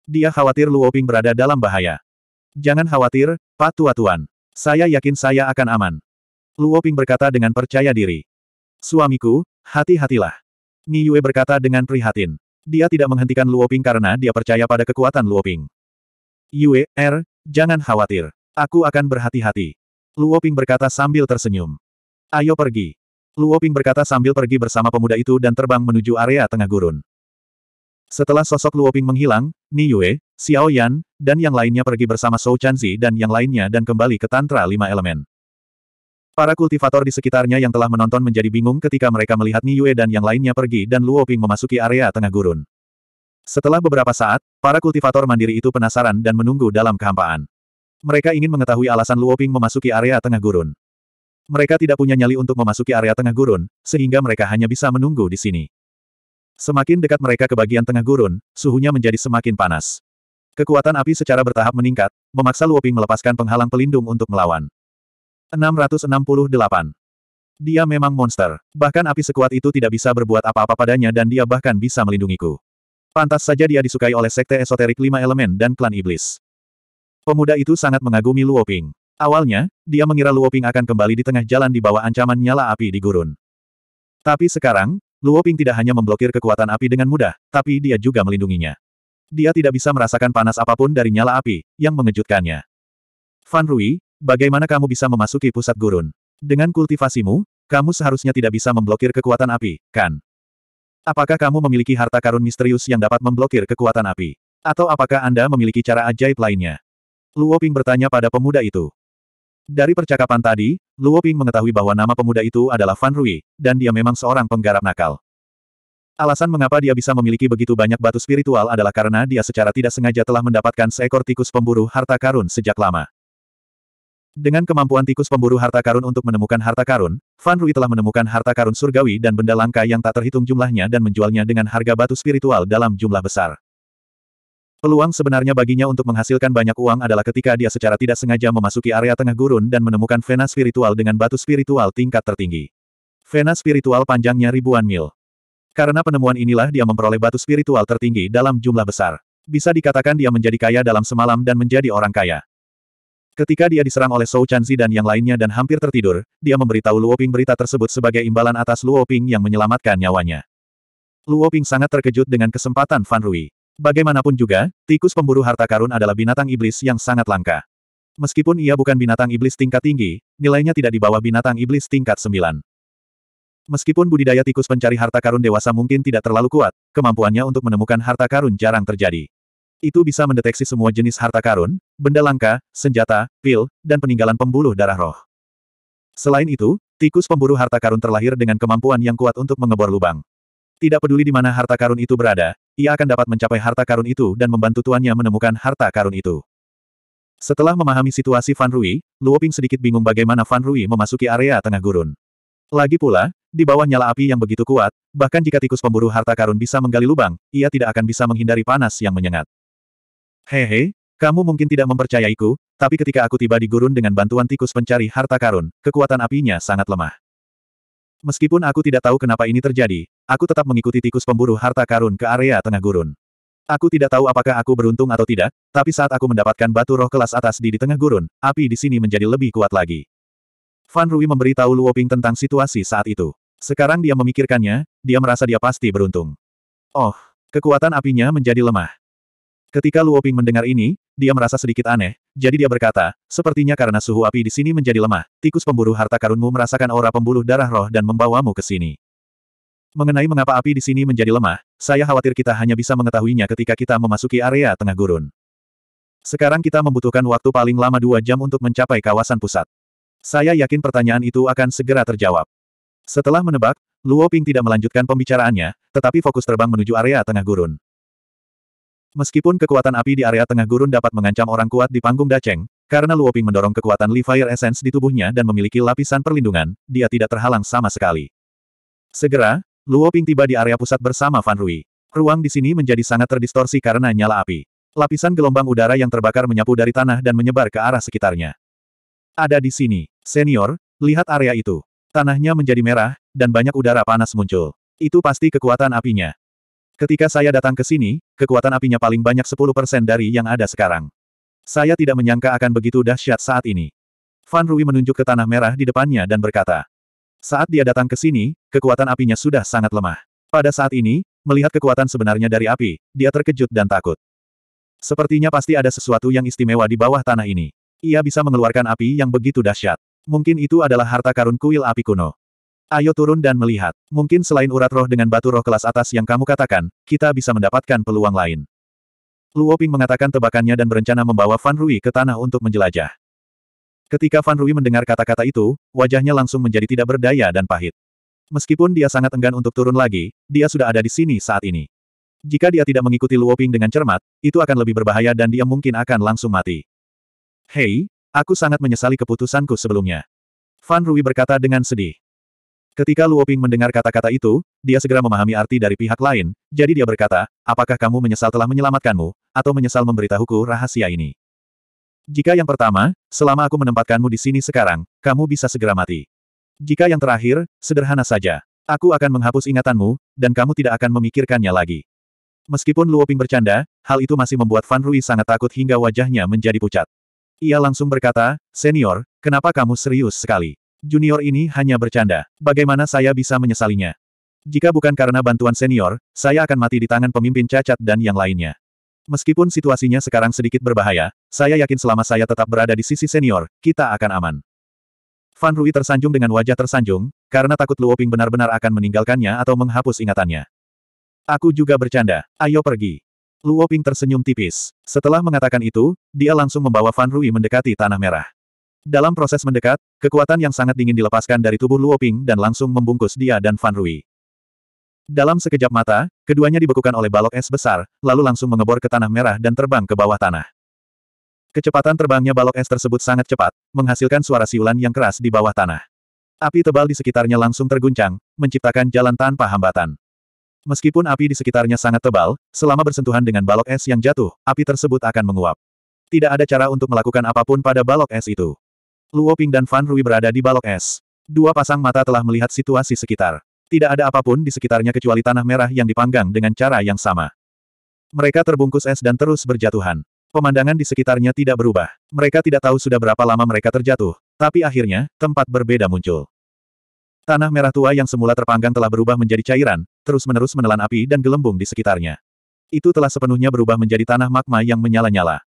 Dia khawatir Luoping berada dalam bahaya. Jangan khawatir, Pak Tua Tuan. Saya yakin saya akan aman. Luoping berkata dengan percaya diri. Suamiku, hati-hatilah. Ni Yue berkata dengan prihatin. Dia tidak menghentikan Luoping karena dia percaya pada kekuatan Luoping. Yue, Er, jangan khawatir. Aku akan berhati-hati. Luoping berkata sambil tersenyum. Ayo pergi. Luo Ping berkata sambil pergi bersama pemuda itu dan terbang menuju area tengah gurun. Setelah sosok Luo Ping menghilang, Ni Yue, Xiao Yan, dan yang lainnya pergi bersama Shou Chanzi dan yang lainnya dan kembali ke Tantra Lima Elemen. Para kultivator di sekitarnya yang telah menonton menjadi bingung ketika mereka melihat Ni Yue dan yang lainnya pergi dan Luo Ping memasuki area tengah gurun. Setelah beberapa saat, para kultivator mandiri itu penasaran dan menunggu dalam kehampaan. Mereka ingin mengetahui alasan Luo Ping memasuki area tengah gurun. Mereka tidak punya nyali untuk memasuki area tengah gurun, sehingga mereka hanya bisa menunggu di sini. Semakin dekat mereka ke bagian tengah gurun, suhunya menjadi semakin panas. Kekuatan api secara bertahap meningkat, memaksa Luoping melepaskan penghalang pelindung untuk melawan. 668. Dia memang monster. Bahkan api sekuat itu tidak bisa berbuat apa-apa padanya dan dia bahkan bisa melindungiku. Pantas saja dia disukai oleh sekte esoterik lima elemen dan klan iblis. Pemuda itu sangat mengagumi Luoping. Awalnya, dia mengira Luoping akan kembali di tengah jalan di bawah ancaman nyala api di gurun. Tapi sekarang, Luoping tidak hanya memblokir kekuatan api dengan mudah, tapi dia juga melindunginya. Dia tidak bisa merasakan panas apapun dari nyala api, yang mengejutkannya. Fan Rui, bagaimana kamu bisa memasuki pusat gurun? Dengan kultivasimu, kamu seharusnya tidak bisa memblokir kekuatan api, kan? Apakah kamu memiliki harta karun misterius yang dapat memblokir kekuatan api? Atau apakah Anda memiliki cara ajaib lainnya? Luo Ping bertanya pada pemuda itu. Dari percakapan tadi, Luo Ping mengetahui bahwa nama pemuda itu adalah Fan Rui, dan dia memang seorang penggarap nakal. Alasan mengapa dia bisa memiliki begitu banyak batu spiritual adalah karena dia secara tidak sengaja telah mendapatkan seekor tikus pemburu harta karun sejak lama. Dengan kemampuan tikus pemburu harta karun untuk menemukan harta karun, Fan Rui telah menemukan harta karun surgawi dan benda langka yang tak terhitung jumlahnya dan menjualnya dengan harga batu spiritual dalam jumlah besar. Peluang sebenarnya baginya untuk menghasilkan banyak uang adalah ketika dia secara tidak sengaja memasuki area tengah gurun dan menemukan vena spiritual dengan batu spiritual tingkat tertinggi. Vena spiritual panjangnya ribuan mil. Karena penemuan inilah dia memperoleh batu spiritual tertinggi dalam jumlah besar. Bisa dikatakan dia menjadi kaya dalam semalam dan menjadi orang kaya. Ketika dia diserang oleh Zhou Chanzi dan yang lainnya dan hampir tertidur, dia memberitahu Luoping berita tersebut sebagai imbalan atas Luoping yang menyelamatkan nyawanya. Luoping sangat terkejut dengan kesempatan Fan Rui. Bagaimanapun juga, tikus pemburu harta karun adalah binatang iblis yang sangat langka. Meskipun ia bukan binatang iblis tingkat tinggi, nilainya tidak di bawah binatang iblis tingkat 9. Meskipun budidaya tikus pencari harta karun dewasa mungkin tidak terlalu kuat, kemampuannya untuk menemukan harta karun jarang terjadi. Itu bisa mendeteksi semua jenis harta karun, benda langka, senjata, pil, dan peninggalan pembuluh darah roh. Selain itu, tikus pemburu harta karun terlahir dengan kemampuan yang kuat untuk mengebor lubang. Tidak peduli di mana harta karun itu berada, ia akan dapat mencapai harta karun itu dan membantu tuannya menemukan harta karun itu. Setelah memahami situasi Fan Rui, Luo Ping sedikit bingung bagaimana Fan Rui memasuki area tengah gurun. Lagi pula, di bawah nyala api yang begitu kuat, bahkan jika tikus pemburu harta karun bisa menggali lubang, ia tidak akan bisa menghindari panas yang menyengat. Hehe, kamu mungkin tidak mempercayaiku, tapi ketika aku tiba di gurun dengan bantuan tikus pencari harta karun, kekuatan apinya sangat lemah. Meskipun aku tidak tahu kenapa ini terjadi, aku tetap mengikuti tikus pemburu harta karun ke area tengah gurun. Aku tidak tahu apakah aku beruntung atau tidak, tapi saat aku mendapatkan batu roh kelas atas di di tengah gurun, api di sini menjadi lebih kuat lagi. Fan Rui memberitahu Ping tentang situasi saat itu. Sekarang dia memikirkannya, dia merasa dia pasti beruntung. Oh, kekuatan apinya menjadi lemah. Ketika Luo Ping mendengar ini, dia merasa sedikit aneh, jadi dia berkata, sepertinya karena suhu api di sini menjadi lemah, tikus pemburu harta karunmu merasakan aura pembuluh darah roh dan membawamu ke sini. Mengenai mengapa api di sini menjadi lemah, saya khawatir kita hanya bisa mengetahuinya ketika kita memasuki area tengah gurun. Sekarang kita membutuhkan waktu paling lama dua jam untuk mencapai kawasan pusat. Saya yakin pertanyaan itu akan segera terjawab. Setelah menebak, Luo Ping tidak melanjutkan pembicaraannya, tetapi fokus terbang menuju area tengah gurun. Meskipun kekuatan api di area tengah gurun dapat mengancam orang kuat di panggung daceng, karena Luoping mendorong kekuatan Li Fire Essence di tubuhnya dan memiliki lapisan perlindungan, dia tidak terhalang sama sekali. Segera, Luoping tiba di area pusat bersama Fan Rui. Ruang di sini menjadi sangat terdistorsi karena nyala api. Lapisan gelombang udara yang terbakar menyapu dari tanah dan menyebar ke arah sekitarnya. Ada di sini, senior, lihat area itu. Tanahnya menjadi merah, dan banyak udara panas muncul. Itu pasti kekuatan apinya. Ketika saya datang ke sini, kekuatan apinya paling banyak 10% dari yang ada sekarang. Saya tidak menyangka akan begitu dahsyat saat ini. Fan Rui menunjuk ke tanah merah di depannya dan berkata, saat dia datang ke sini, kekuatan apinya sudah sangat lemah. Pada saat ini, melihat kekuatan sebenarnya dari api, dia terkejut dan takut. Sepertinya pasti ada sesuatu yang istimewa di bawah tanah ini. Ia bisa mengeluarkan api yang begitu dahsyat. Mungkin itu adalah harta karun kuil api kuno. Ayo turun dan melihat. Mungkin selain urat roh dengan batu roh kelas atas yang kamu katakan, kita bisa mendapatkan peluang lain. Luo Ping mengatakan tebakannya dan berencana membawa Fan Rui ke tanah untuk menjelajah. Ketika Fan Rui mendengar kata-kata itu, wajahnya langsung menjadi tidak berdaya dan pahit. Meskipun dia sangat enggan untuk turun lagi, dia sudah ada di sini saat ini. Jika dia tidak mengikuti Luo Ping dengan cermat, itu akan lebih berbahaya dan dia mungkin akan langsung mati. Hei, aku sangat menyesali keputusanku sebelumnya. Fan Rui berkata dengan sedih. Ketika Luoping mendengar kata-kata itu, dia segera memahami arti dari pihak lain, jadi dia berkata, apakah kamu menyesal telah menyelamatkanmu, atau menyesal memberitahuku rahasia ini? Jika yang pertama, selama aku menempatkanmu di sini sekarang, kamu bisa segera mati. Jika yang terakhir, sederhana saja. Aku akan menghapus ingatanmu, dan kamu tidak akan memikirkannya lagi. Meskipun Luoping bercanda, hal itu masih membuat Fan Rui sangat takut hingga wajahnya menjadi pucat. Ia langsung berkata, Senior, kenapa kamu serius sekali? Junior ini hanya bercanda. Bagaimana saya bisa menyesalinya? Jika bukan karena bantuan senior, saya akan mati di tangan pemimpin cacat dan yang lainnya. Meskipun situasinya sekarang sedikit berbahaya, saya yakin selama saya tetap berada di sisi senior, kita akan aman. Fan Rui tersanjung dengan wajah tersanjung, karena takut Luoping benar-benar akan meninggalkannya atau menghapus ingatannya. Aku juga bercanda, ayo pergi. Luoping tersenyum tipis. Setelah mengatakan itu, dia langsung membawa Fan Rui mendekati Tanah Merah. Dalam proses mendekat, kekuatan yang sangat dingin dilepaskan dari tubuh Luo Ping dan langsung membungkus dia dan Fan Rui. Dalam sekejap mata, keduanya dibekukan oleh balok es besar, lalu langsung mengebor ke tanah merah dan terbang ke bawah tanah. Kecepatan terbangnya balok es tersebut sangat cepat, menghasilkan suara siulan yang keras di bawah tanah. Api tebal di sekitarnya langsung terguncang, menciptakan jalan tanpa hambatan. Meskipun api di sekitarnya sangat tebal, selama bersentuhan dengan balok es yang jatuh, api tersebut akan menguap. Tidak ada cara untuk melakukan apapun pada balok es itu. Luo Ping dan Fan Rui berada di balok es. Dua pasang mata telah melihat situasi sekitar. Tidak ada apapun di sekitarnya kecuali tanah merah yang dipanggang dengan cara yang sama. Mereka terbungkus es dan terus berjatuhan. Pemandangan di sekitarnya tidak berubah. Mereka tidak tahu sudah berapa lama mereka terjatuh, tapi akhirnya, tempat berbeda muncul. Tanah merah tua yang semula terpanggang telah berubah menjadi cairan, terus-menerus menelan api dan gelembung di sekitarnya. Itu telah sepenuhnya berubah menjadi tanah magma yang menyala-nyala.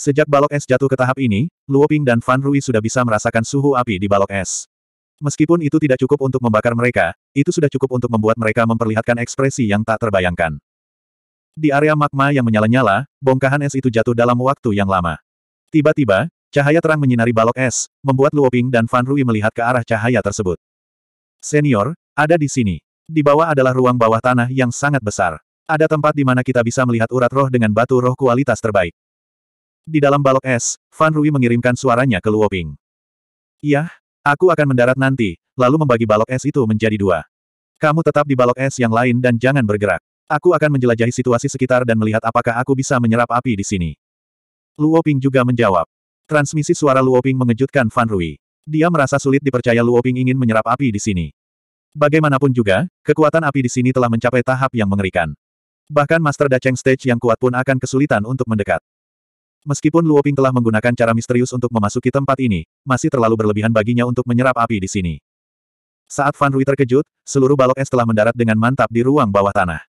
Sejak balok es jatuh ke tahap ini, Luo Ping dan Fan Rui sudah bisa merasakan suhu api di balok es. Meskipun itu tidak cukup untuk membakar mereka, itu sudah cukup untuk membuat mereka memperlihatkan ekspresi yang tak terbayangkan. Di area magma yang menyala-nyala, bongkahan es itu jatuh dalam waktu yang lama. Tiba-tiba, cahaya terang menyinari balok es, membuat Luo Ping dan Fan Rui melihat ke arah cahaya tersebut. Senior, ada di sini. Di bawah adalah ruang bawah tanah yang sangat besar. Ada tempat di mana kita bisa melihat urat roh dengan batu roh kualitas terbaik. Di dalam balok es, Fan Rui mengirimkan suaranya ke Luo Ping. Iya, aku akan mendarat nanti, lalu membagi balok es itu menjadi dua. Kamu tetap di balok es yang lain dan jangan bergerak. Aku akan menjelajahi situasi sekitar dan melihat apakah aku bisa menyerap api di sini. Luo Ping juga menjawab. Transmisi suara Luo Ping mengejutkan Fan Rui. Dia merasa sulit dipercaya Luo Ping ingin menyerap api di sini. Bagaimanapun juga, kekuatan api di sini telah mencapai tahap yang mengerikan. Bahkan Master Dacheng Stage yang kuat pun akan kesulitan untuk mendekat. Meskipun Luoping telah menggunakan cara misterius untuk memasuki tempat ini, masih terlalu berlebihan baginya untuk menyerap api di sini. Saat Fan Rui terkejut, seluruh balok es telah mendarat dengan mantap di ruang bawah tanah.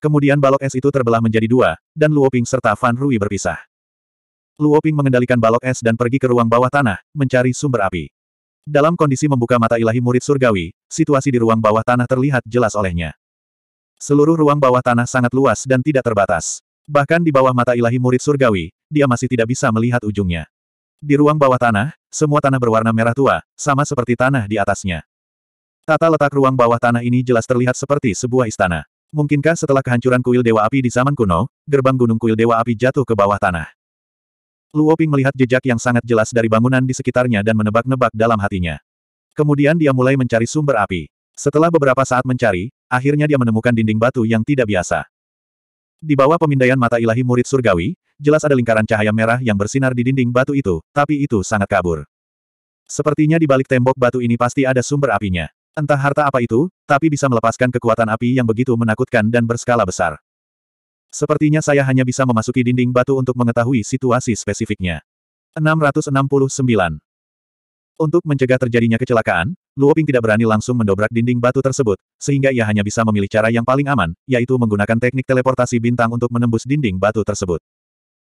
Kemudian balok es itu terbelah menjadi dua, dan Luoping serta Fan Rui berpisah. Luoping mengendalikan balok es dan pergi ke ruang bawah tanah, mencari sumber api. Dalam kondisi membuka mata ilahi murid surgawi, situasi di ruang bawah tanah terlihat jelas olehnya. Seluruh ruang bawah tanah sangat luas dan tidak terbatas. Bahkan di bawah mata ilahi murid surgawi, dia masih tidak bisa melihat ujungnya. Di ruang bawah tanah, semua tanah berwarna merah tua, sama seperti tanah di atasnya. Tata letak ruang bawah tanah ini jelas terlihat seperti sebuah istana. Mungkinkah setelah kehancuran kuil Dewa Api di zaman kuno, gerbang gunung kuil Dewa Api jatuh ke bawah tanah? Luo Ping melihat jejak yang sangat jelas dari bangunan di sekitarnya dan menebak-nebak dalam hatinya. Kemudian dia mulai mencari sumber api. Setelah beberapa saat mencari, akhirnya dia menemukan dinding batu yang tidak biasa. Di bawah pemindaian mata ilahi murid surgawi, jelas ada lingkaran cahaya merah yang bersinar di dinding batu itu, tapi itu sangat kabur. Sepertinya di balik tembok batu ini pasti ada sumber apinya. Entah harta apa itu, tapi bisa melepaskan kekuatan api yang begitu menakutkan dan berskala besar. Sepertinya saya hanya bisa memasuki dinding batu untuk mengetahui situasi spesifiknya. 669. Untuk mencegah terjadinya kecelakaan, Luoping tidak berani langsung mendobrak dinding batu tersebut, sehingga ia hanya bisa memilih cara yang paling aman, yaitu menggunakan teknik teleportasi bintang untuk menembus dinding batu tersebut.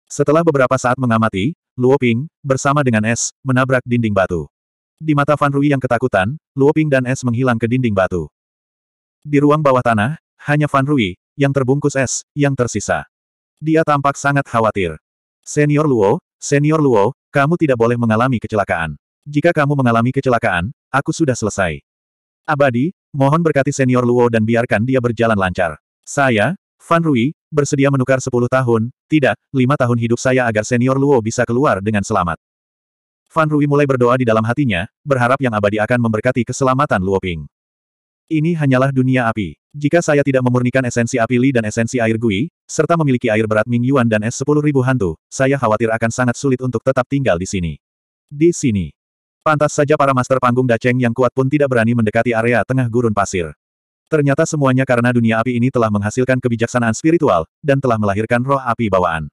Setelah beberapa saat mengamati, Luoping, bersama dengan Es, menabrak dinding batu. Di mata Fan Rui yang ketakutan, Luoping dan Es menghilang ke dinding batu. Di ruang bawah tanah, hanya Fan Rui, yang terbungkus es, yang tersisa. Dia tampak sangat khawatir. Senior Luo, Senior Luo, kamu tidak boleh mengalami kecelakaan. Jika kamu mengalami kecelakaan, Aku sudah selesai. Abadi, mohon berkati senior Luo dan biarkan dia berjalan lancar. Saya, Fan Rui, bersedia menukar 10 tahun, tidak, lima tahun hidup saya agar senior Luo bisa keluar dengan selamat. Fan Rui mulai berdoa di dalam hatinya, berharap yang abadi akan memberkati keselamatan Luo Ping. Ini hanyalah dunia api. Jika saya tidak memurnikan esensi api Li dan esensi air Gui, serta memiliki air berat Ming Yuan dan es 10.000 hantu, saya khawatir akan sangat sulit untuk tetap tinggal di sini. Di sini, Pantas saja para master panggung Daceng yang kuat pun tidak berani mendekati area tengah gurun pasir. Ternyata semuanya karena dunia api ini telah menghasilkan kebijaksanaan spiritual, dan telah melahirkan roh api bawaan.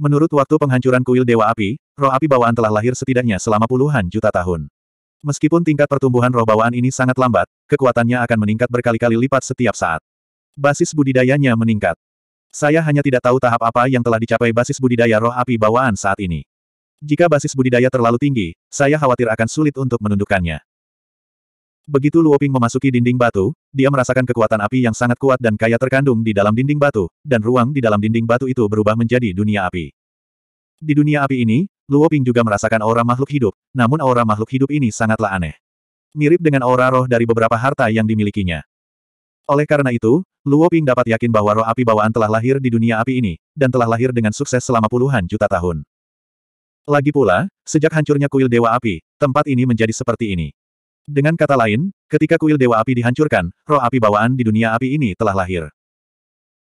Menurut waktu penghancuran kuil Dewa Api, roh api bawaan telah lahir setidaknya selama puluhan juta tahun. Meskipun tingkat pertumbuhan roh bawaan ini sangat lambat, kekuatannya akan meningkat berkali-kali lipat setiap saat. Basis budidayanya meningkat. Saya hanya tidak tahu tahap apa yang telah dicapai basis budidaya roh api bawaan saat ini. Jika basis budidaya terlalu tinggi, saya khawatir akan sulit untuk menundukkannya. Begitu Luoping memasuki dinding batu, dia merasakan kekuatan api yang sangat kuat dan kaya terkandung di dalam dinding batu, dan ruang di dalam dinding batu itu berubah menjadi dunia api. Di dunia api ini, Luoping juga merasakan aura makhluk hidup, namun aura makhluk hidup ini sangatlah aneh. Mirip dengan aura roh dari beberapa harta yang dimilikinya. Oleh karena itu, Luoping dapat yakin bahwa roh api bawaan telah lahir di dunia api ini, dan telah lahir dengan sukses selama puluhan juta tahun. Lagi pula, sejak hancurnya kuil Dewa Api, tempat ini menjadi seperti ini. Dengan kata lain, ketika kuil Dewa Api dihancurkan, roh api bawaan di dunia api ini telah lahir.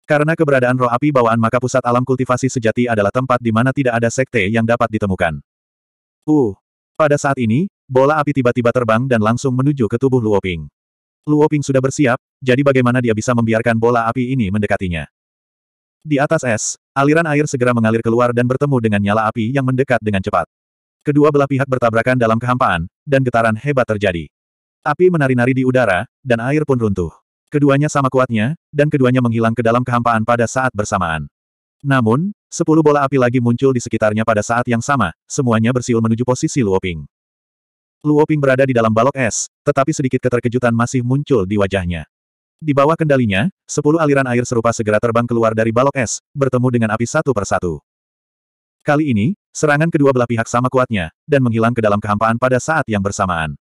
Karena keberadaan roh api bawaan maka pusat alam kultivasi sejati adalah tempat di mana tidak ada sekte yang dapat ditemukan. Uh, pada saat ini, bola api tiba-tiba terbang dan langsung menuju ke tubuh Luoping. Luoping sudah bersiap, jadi bagaimana dia bisa membiarkan bola api ini mendekatinya? Di atas es, Aliran air segera mengalir keluar dan bertemu dengan nyala api yang mendekat dengan cepat. Kedua belah pihak bertabrakan dalam kehampaan, dan getaran hebat terjadi. Api menari-nari di udara, dan air pun runtuh. Keduanya sama kuatnya, dan keduanya menghilang ke dalam kehampaan pada saat bersamaan. Namun, sepuluh bola api lagi muncul di sekitarnya pada saat yang sama, semuanya bersiul menuju posisi Luoping. Luoping berada di dalam balok es, tetapi sedikit keterkejutan masih muncul di wajahnya. Di bawah kendalinya, sepuluh aliran air serupa segera terbang keluar dari balok es, bertemu dengan api satu persatu. Kali ini, serangan kedua belah pihak sama kuatnya, dan menghilang ke dalam kehampaan pada saat yang bersamaan.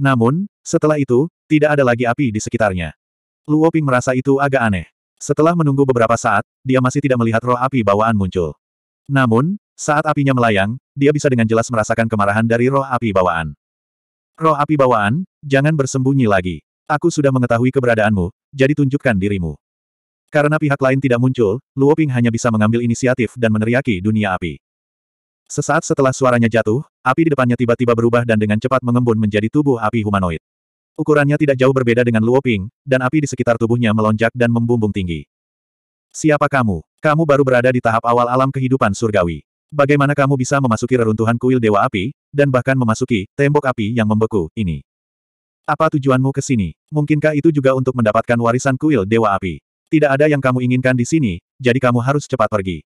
Namun, setelah itu, tidak ada lagi api di sekitarnya. Luo Ping merasa itu agak aneh. Setelah menunggu beberapa saat, dia masih tidak melihat roh api bawaan muncul. Namun, saat apinya melayang, dia bisa dengan jelas merasakan kemarahan dari roh api bawaan. Roh api bawaan, jangan bersembunyi lagi. Aku sudah mengetahui keberadaanmu, jadi tunjukkan dirimu. Karena pihak lain tidak muncul, Luo Ping hanya bisa mengambil inisiatif dan meneriaki dunia api. Sesaat setelah suaranya jatuh, api di depannya tiba-tiba berubah dan dengan cepat mengembun menjadi tubuh api humanoid. Ukurannya tidak jauh berbeda dengan Luo Ping, dan api di sekitar tubuhnya melonjak dan membumbung tinggi. Siapa kamu? Kamu baru berada di tahap awal alam kehidupan surgawi. Bagaimana kamu bisa memasuki reruntuhan kuil Dewa Api, dan bahkan memasuki tembok api yang membeku ini? Apa tujuanmu ke sini? Mungkinkah itu juga untuk mendapatkan warisan kuil Dewa Api? Tidak ada yang kamu inginkan di sini, jadi kamu harus cepat pergi.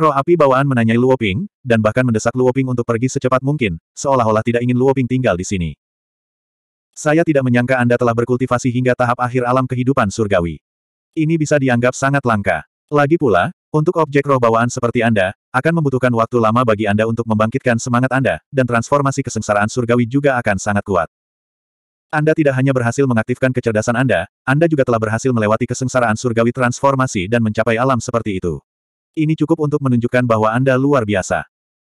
Roh api bawaan menanyai Luoping, dan bahkan mendesak Luoping untuk pergi secepat mungkin, seolah-olah tidak ingin Luoping tinggal di sini. Saya tidak menyangka Anda telah berkultivasi hingga tahap akhir alam kehidupan surgawi. Ini bisa dianggap sangat langka. Lagi pula, untuk objek roh bawaan seperti Anda, akan membutuhkan waktu lama bagi Anda untuk membangkitkan semangat Anda, dan transformasi kesengsaraan surgawi juga akan sangat kuat. Anda tidak hanya berhasil mengaktifkan kecerdasan Anda, Anda juga telah berhasil melewati kesengsaraan surgawi transformasi dan mencapai alam seperti itu. Ini cukup untuk menunjukkan bahwa Anda luar biasa.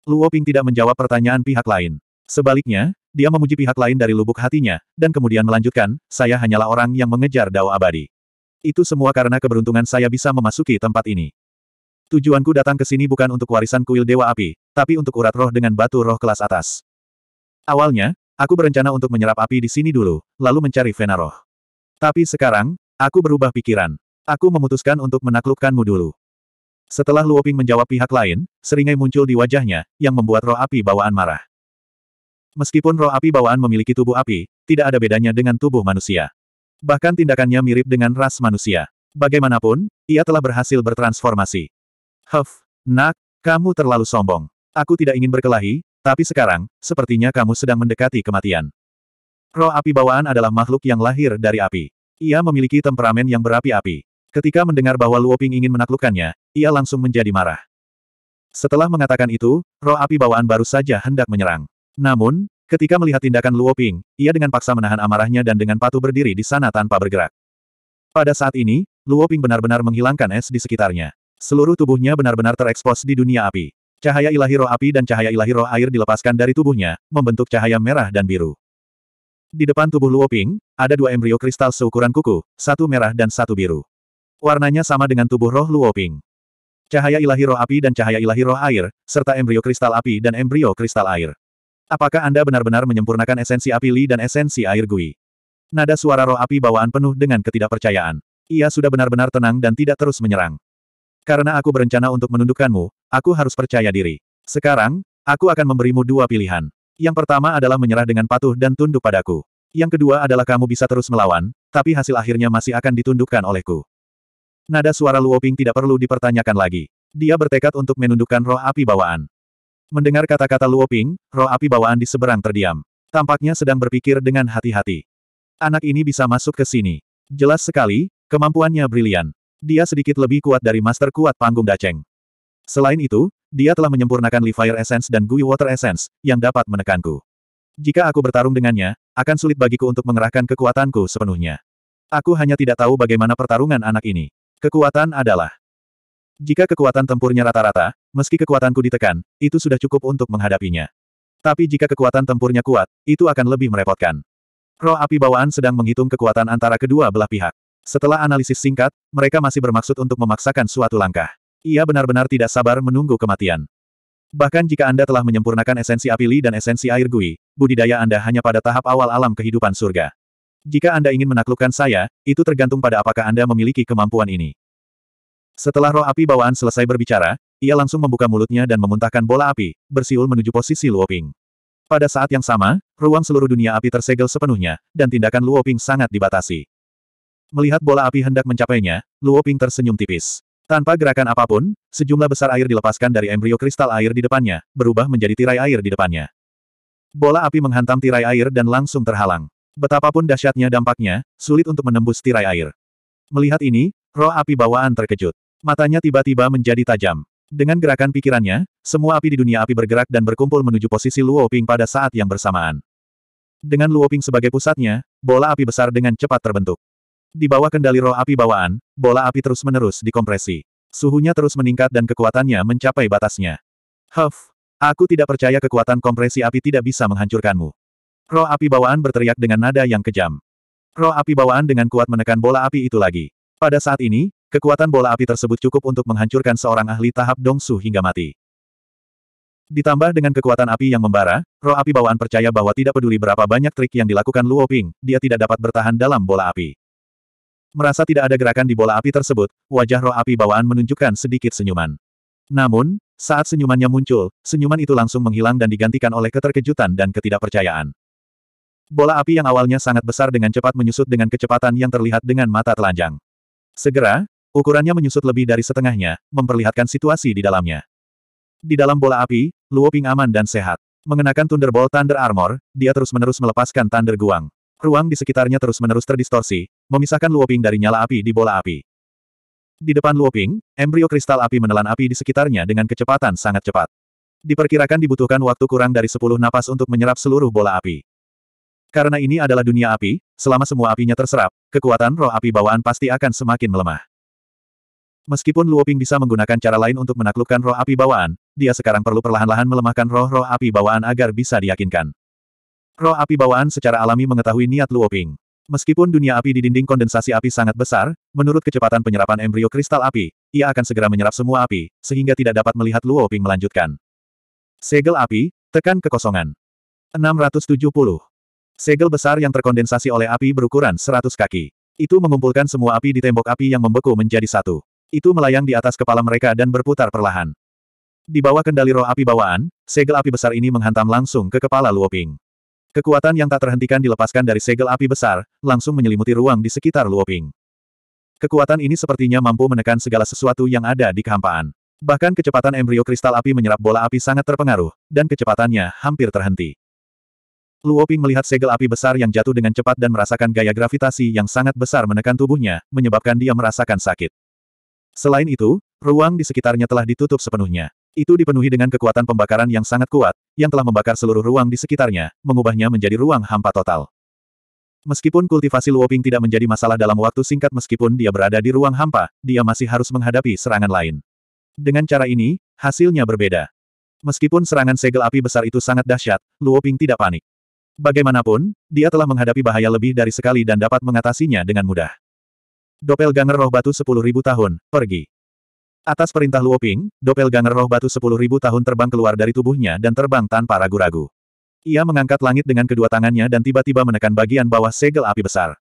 Luo Ping tidak menjawab pertanyaan pihak lain. Sebaliknya, dia memuji pihak lain dari lubuk hatinya, dan kemudian melanjutkan, saya hanyalah orang yang mengejar dao abadi. Itu semua karena keberuntungan saya bisa memasuki tempat ini. Tujuanku datang ke sini bukan untuk warisan kuil Dewa Api, tapi untuk urat roh dengan batu roh kelas atas. Awalnya, Aku berencana untuk menyerap api di sini dulu, lalu mencari Vena Tapi sekarang, aku berubah pikiran. Aku memutuskan untuk menaklukkanmu dulu. Setelah Luoping menjawab pihak lain, seringai muncul di wajahnya, yang membuat roh api bawaan marah. Meskipun roh api bawaan memiliki tubuh api, tidak ada bedanya dengan tubuh manusia. Bahkan tindakannya mirip dengan ras manusia. Bagaimanapun, ia telah berhasil bertransformasi. Huff, nak, kamu terlalu sombong. Aku tidak ingin berkelahi, tapi sekarang, sepertinya kamu sedang mendekati kematian. Roh api bawaan adalah makhluk yang lahir dari api. Ia memiliki temperamen yang berapi-api. Ketika mendengar bahwa Luoping ingin menaklukkannya, ia langsung menjadi marah. Setelah mengatakan itu, roh api bawaan baru saja hendak menyerang. Namun, ketika melihat tindakan Luoping, ia dengan paksa menahan amarahnya dan dengan patuh berdiri di sana tanpa bergerak. Pada saat ini, Luoping benar-benar menghilangkan es di sekitarnya. Seluruh tubuhnya benar-benar terekspos di dunia api. Cahaya ilahi roh api dan cahaya ilahi roh air dilepaskan dari tubuhnya, membentuk cahaya merah dan biru. Di depan tubuh Luoping, ada dua embrio kristal seukuran kuku, satu merah dan satu biru. Warnanya sama dengan tubuh roh Luoping. Cahaya ilahi roh api dan cahaya ilahi roh air, serta embrio kristal api dan embrio kristal air. Apakah Anda benar-benar menyempurnakan esensi api Li dan esensi air Gui? Nada suara roh api bawaan penuh dengan ketidakpercayaan. Ia sudah benar-benar tenang dan tidak terus menyerang. Karena aku berencana untuk menundukkanmu, aku harus percaya diri. Sekarang, aku akan memberimu dua pilihan. Yang pertama adalah menyerah dengan patuh dan tunduk padaku. Yang kedua adalah kamu bisa terus melawan, tapi hasil akhirnya masih akan ditundukkan olehku. Nada suara Luoping tidak perlu dipertanyakan lagi. Dia bertekad untuk menundukkan roh api bawaan. Mendengar kata-kata Luoping, roh api bawaan di seberang terdiam. Tampaknya sedang berpikir dengan hati-hati. Anak ini bisa masuk ke sini. Jelas sekali, kemampuannya brilian. Dia sedikit lebih kuat dari master kuat panggung Daceng. Selain itu, dia telah menyempurnakan Li Fire Essence dan Gui Water Essence, yang dapat menekanku. Jika aku bertarung dengannya, akan sulit bagiku untuk mengerahkan kekuatanku sepenuhnya. Aku hanya tidak tahu bagaimana pertarungan anak ini. Kekuatan adalah jika kekuatan tempurnya rata-rata, meski kekuatanku ditekan, itu sudah cukup untuk menghadapinya. Tapi jika kekuatan tempurnya kuat, itu akan lebih merepotkan. Roh api bawaan sedang menghitung kekuatan antara kedua belah pihak. Setelah analisis singkat, mereka masih bermaksud untuk memaksakan suatu langkah. Ia benar-benar tidak sabar menunggu kematian. Bahkan jika Anda telah menyempurnakan esensi api Li dan esensi air gui, budidaya Anda hanya pada tahap awal alam kehidupan surga. Jika Anda ingin menaklukkan saya, itu tergantung pada apakah Anda memiliki kemampuan ini. Setelah roh api bawaan selesai berbicara, ia langsung membuka mulutnya dan memuntahkan bola api, bersiul menuju posisi Luoping. Pada saat yang sama, ruang seluruh dunia api tersegel sepenuhnya, dan tindakan Luoping sangat dibatasi. Melihat bola api hendak mencapainya, Luo Ping tersenyum tipis. Tanpa gerakan apapun, sejumlah besar air dilepaskan dari embrio kristal air di depannya, berubah menjadi tirai air di depannya. Bola api menghantam tirai air dan langsung terhalang. Betapapun dahsyatnya dampaknya, sulit untuk menembus tirai air. Melihat ini, roh api bawaan terkejut. Matanya tiba-tiba menjadi tajam. Dengan gerakan pikirannya, semua api di dunia api bergerak dan berkumpul menuju posisi Luo Ping pada saat yang bersamaan. Dengan Luo Ping sebagai pusatnya, bola api besar dengan cepat terbentuk. Di bawah kendali roh api bawaan, bola api terus-menerus dikompresi. Suhunya terus meningkat dan kekuatannya mencapai batasnya. Huff! Aku tidak percaya kekuatan kompresi api tidak bisa menghancurkanmu. Roh api bawaan berteriak dengan nada yang kejam. Roh api bawaan dengan kuat menekan bola api itu lagi. Pada saat ini, kekuatan bola api tersebut cukup untuk menghancurkan seorang ahli tahap dongsu hingga mati. Ditambah dengan kekuatan api yang membara, roh api bawaan percaya bahwa tidak peduli berapa banyak trik yang dilakukan Luo Ping, dia tidak dapat bertahan dalam bola api. Merasa tidak ada gerakan di bola api tersebut, wajah roh api bawaan menunjukkan sedikit senyuman. Namun, saat senyumannya muncul, senyuman itu langsung menghilang dan digantikan oleh keterkejutan dan ketidakpercayaan. Bola api yang awalnya sangat besar dengan cepat menyusut dengan kecepatan yang terlihat dengan mata telanjang. Segera, ukurannya menyusut lebih dari setengahnya, memperlihatkan situasi di dalamnya. Di dalam bola api, Luoping aman dan sehat. Mengenakan Thunderbolt Thunder Armor, dia terus-menerus melepaskan Thunder Guang. Ruang di sekitarnya terus-menerus terdistorsi, memisahkan Luoping dari nyala api di bola api. Di depan Luoping, embrio kristal api menelan api di sekitarnya dengan kecepatan sangat cepat. Diperkirakan dibutuhkan waktu kurang dari 10 napas untuk menyerap seluruh bola api. Karena ini adalah dunia api, selama semua apinya terserap, kekuatan roh api bawaan pasti akan semakin melemah. Meskipun Luoping bisa menggunakan cara lain untuk menaklukkan roh api bawaan, dia sekarang perlu perlahan-lahan melemahkan roh-roh api bawaan agar bisa diyakinkan. Roh api bawaan secara alami mengetahui niat Luoping. Meskipun dunia api di dinding kondensasi api sangat besar, menurut kecepatan penyerapan embrio kristal api, ia akan segera menyerap semua api, sehingga tidak dapat melihat Luoping melanjutkan. Segel api, tekan kekosongan. 670. Segel besar yang terkondensasi oleh api berukuran 100 kaki. Itu mengumpulkan semua api di tembok api yang membeku menjadi satu. Itu melayang di atas kepala mereka dan berputar perlahan. Di bawah kendali roh api bawaan, segel api besar ini menghantam langsung ke kepala Luoping. Kekuatan yang tak terhentikan dilepaskan dari segel api besar, langsung menyelimuti ruang di sekitar Luoping. Kekuatan ini sepertinya mampu menekan segala sesuatu yang ada di kehampaan. Bahkan kecepatan embrio kristal api menyerap bola api sangat terpengaruh, dan kecepatannya hampir terhenti. Luoping melihat segel api besar yang jatuh dengan cepat dan merasakan gaya gravitasi yang sangat besar menekan tubuhnya, menyebabkan dia merasakan sakit. Selain itu, ruang di sekitarnya telah ditutup sepenuhnya. Itu dipenuhi dengan kekuatan pembakaran yang sangat kuat, yang telah membakar seluruh ruang di sekitarnya, mengubahnya menjadi ruang hampa total. Meskipun kultivasi Luoping tidak menjadi masalah dalam waktu singkat meskipun dia berada di ruang hampa, dia masih harus menghadapi serangan lain. Dengan cara ini, hasilnya berbeda. Meskipun serangan segel api besar itu sangat dahsyat, Luoping tidak panik. Bagaimanapun, dia telah menghadapi bahaya lebih dari sekali dan dapat mengatasinya dengan mudah. Doppelganger roh batu 10.000 tahun, pergi. Atas perintah Luo Luoping, doppelganger roh batu sepuluh tahun terbang keluar dari tubuhnya dan terbang tanpa ragu-ragu. Ia mengangkat langit dengan kedua tangannya dan tiba-tiba menekan bagian bawah segel api besar.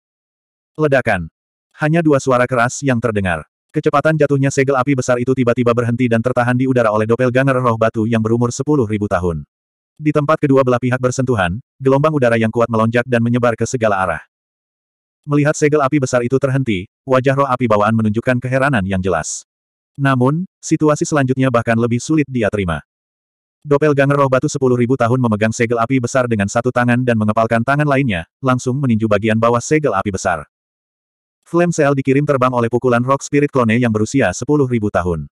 Ledakan. Hanya dua suara keras yang terdengar. Kecepatan jatuhnya segel api besar itu tiba-tiba berhenti dan tertahan di udara oleh doppelganger roh batu yang berumur sepuluh ribu tahun. Di tempat kedua belah pihak bersentuhan, gelombang udara yang kuat melonjak dan menyebar ke segala arah. Melihat segel api besar itu terhenti, wajah roh api bawaan menunjukkan keheranan yang jelas. Namun, situasi selanjutnya bahkan lebih sulit dia terima. Doppelganger roh batu 10.000 tahun memegang segel api besar dengan satu tangan dan mengepalkan tangan lainnya, langsung meninju bagian bawah segel api besar. Flame Cell dikirim terbang oleh pukulan Rock Spirit Clone yang berusia 10.000 tahun.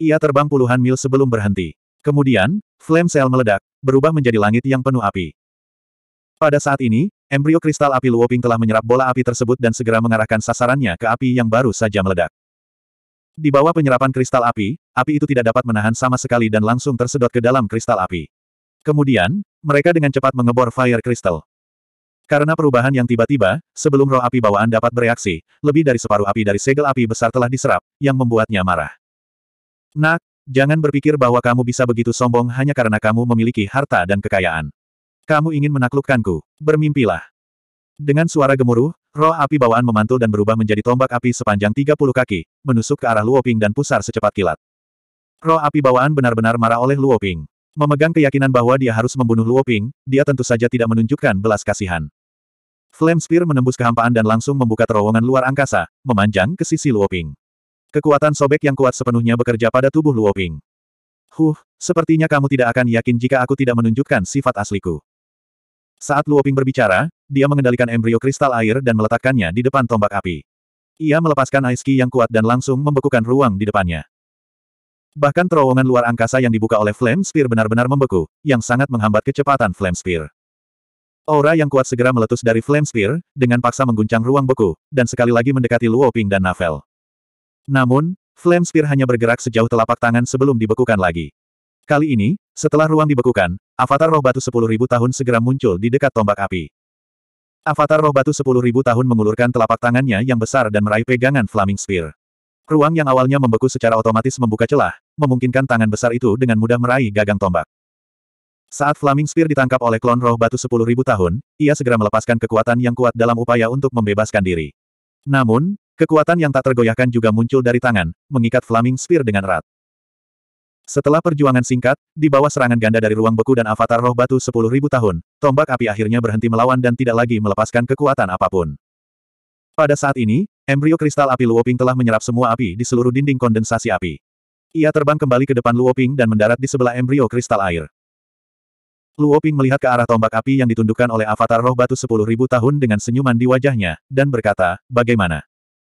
Ia terbang puluhan mil sebelum berhenti. Kemudian, Flame Cell meledak, berubah menjadi langit yang penuh api. Pada saat ini, embrio kristal api Luoping telah menyerap bola api tersebut dan segera mengarahkan sasarannya ke api yang baru saja meledak. Di bawah penyerapan kristal api, api itu tidak dapat menahan sama sekali dan langsung tersedot ke dalam kristal api. Kemudian, mereka dengan cepat mengebor fire crystal. Karena perubahan yang tiba-tiba, sebelum roh api bawaan dapat bereaksi, lebih dari separuh api dari segel api besar telah diserap, yang membuatnya marah. Nak, jangan berpikir bahwa kamu bisa begitu sombong hanya karena kamu memiliki harta dan kekayaan. Kamu ingin menaklukkanku, bermimpilah. Dengan suara gemuruh, Roh api bawaan memantul dan berubah menjadi tombak api sepanjang 30 kaki, menusuk ke arah Luoping dan pusar secepat kilat. Roh api bawaan benar-benar marah oleh Luoping. Memegang keyakinan bahwa dia harus membunuh Luoping, dia tentu saja tidak menunjukkan belas kasihan. Flame Spear menembus kehampaan dan langsung membuka terowongan luar angkasa, memanjang ke sisi Luoping. Kekuatan sobek yang kuat sepenuhnya bekerja pada tubuh Luoping. Huh, sepertinya kamu tidak akan yakin jika aku tidak menunjukkan sifat asliku. Saat Luoping berbicara, dia mengendalikan embrio kristal air dan meletakkannya di depan tombak api. Ia melepaskan ice yang kuat dan langsung membekukan ruang di depannya. Bahkan terowongan luar angkasa yang dibuka oleh Flame Spear benar-benar membeku, yang sangat menghambat kecepatan Flame Spear. Aura yang kuat segera meletus dari Flame Spear, dengan paksa mengguncang ruang beku, dan sekali lagi mendekati Luo Ping dan Navel. Namun, Flame Spear hanya bergerak sejauh telapak tangan sebelum dibekukan lagi. Kali ini, setelah ruang dibekukan, avatar roh batu 10.000 tahun segera muncul di dekat tombak api. Avatar roh batu sepuluh ribu tahun mengulurkan telapak tangannya yang besar dan meraih pegangan Flaming Spear. Ruang yang awalnya membeku secara otomatis membuka celah, memungkinkan tangan besar itu dengan mudah meraih gagang tombak. Saat Flaming Spear ditangkap oleh klon roh batu sepuluh ribu tahun, ia segera melepaskan kekuatan yang kuat dalam upaya untuk membebaskan diri. Namun, kekuatan yang tak tergoyahkan juga muncul dari tangan, mengikat Flaming Spear dengan erat. Setelah perjuangan singkat, di bawah serangan ganda dari ruang beku dan avatar roh batu sepuluh ribu tahun, tombak api akhirnya berhenti melawan dan tidak lagi melepaskan kekuatan apapun. Pada saat ini, embrio kristal api Luoping telah menyerap semua api di seluruh dinding kondensasi api. Ia terbang kembali ke depan Luoping dan mendarat di sebelah embrio kristal air. Luoping melihat ke arah tombak api yang ditundukkan oleh avatar roh batu sepuluh ribu tahun dengan senyuman di wajahnya, dan berkata, bagaimana?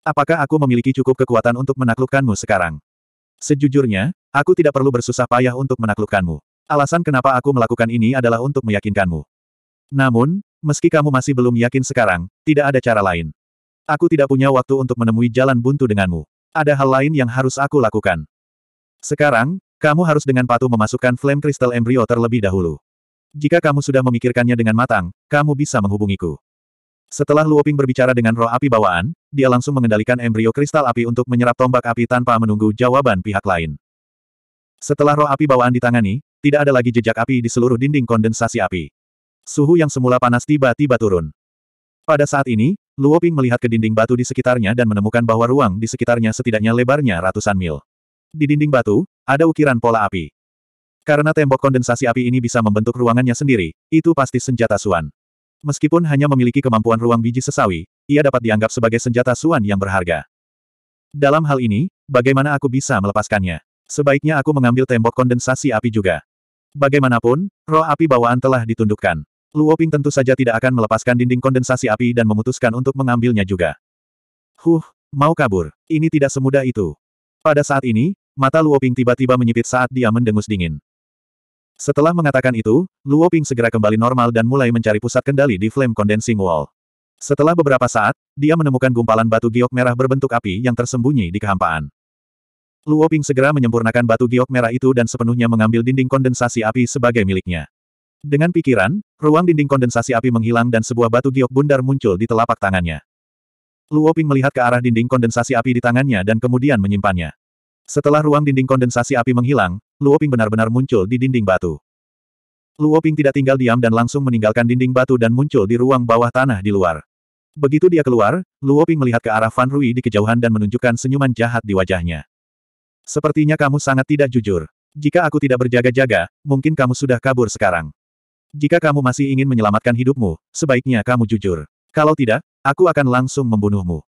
Apakah aku memiliki cukup kekuatan untuk menaklukkanmu sekarang? Sejujurnya, Aku tidak perlu bersusah payah untuk menaklukkanmu. Alasan kenapa aku melakukan ini adalah untuk meyakinkanmu. Namun, meski kamu masih belum yakin sekarang, tidak ada cara lain. Aku tidak punya waktu untuk menemui jalan buntu denganmu. Ada hal lain yang harus aku lakukan. Sekarang, kamu harus dengan patuh memasukkan flame Crystal Embryo terlebih dahulu. Jika kamu sudah memikirkannya dengan matang, kamu bisa menghubungiku. Setelah Luoping berbicara dengan roh api bawaan, dia langsung mengendalikan embrio kristal api untuk menyerap tombak api tanpa menunggu jawaban pihak lain. Setelah roh api bawaan ditangani, tidak ada lagi jejak api di seluruh dinding kondensasi api. Suhu yang semula panas tiba-tiba turun. Pada saat ini, Luo Ping melihat ke dinding batu di sekitarnya dan menemukan bahwa ruang di sekitarnya setidaknya lebarnya ratusan mil. Di dinding batu, ada ukiran pola api. Karena tembok kondensasi api ini bisa membentuk ruangannya sendiri, itu pasti senjata Suan. Meskipun hanya memiliki kemampuan ruang biji sesawi, ia dapat dianggap sebagai senjata Suan yang berharga. Dalam hal ini, bagaimana aku bisa melepaskannya? Sebaiknya aku mengambil tembok kondensasi api juga. Bagaimanapun, roh api bawaan telah ditundukkan. Luoping tentu saja tidak akan melepaskan dinding kondensasi api dan memutuskan untuk mengambilnya juga. Huh, mau kabur. Ini tidak semudah itu. Pada saat ini, mata Luoping tiba-tiba menyipit saat dia mendengus dingin. Setelah mengatakan itu, Luoping segera kembali normal dan mulai mencari pusat kendali di Flame Condensing Wall. Setelah beberapa saat, dia menemukan gumpalan batu giok merah berbentuk api yang tersembunyi di kehampaan. Luo Ping segera menyempurnakan batu giok merah itu dan sepenuhnya mengambil dinding kondensasi api sebagai miliknya. Dengan pikiran, ruang dinding kondensasi api menghilang dan sebuah batu giok bundar muncul di telapak tangannya. Luo Ping melihat ke arah dinding kondensasi api di tangannya dan kemudian menyimpannya. Setelah ruang dinding kondensasi api menghilang, Luo Ping benar-benar muncul di dinding batu. Luo Ping tidak tinggal diam dan langsung meninggalkan dinding batu dan muncul di ruang bawah tanah di luar. Begitu dia keluar, Luo Ping melihat ke arah Fan Rui di kejauhan dan menunjukkan senyuman jahat di wajahnya. Sepertinya kamu sangat tidak jujur. Jika aku tidak berjaga-jaga, mungkin kamu sudah kabur sekarang. Jika kamu masih ingin menyelamatkan hidupmu, sebaiknya kamu jujur. Kalau tidak, aku akan langsung membunuhmu.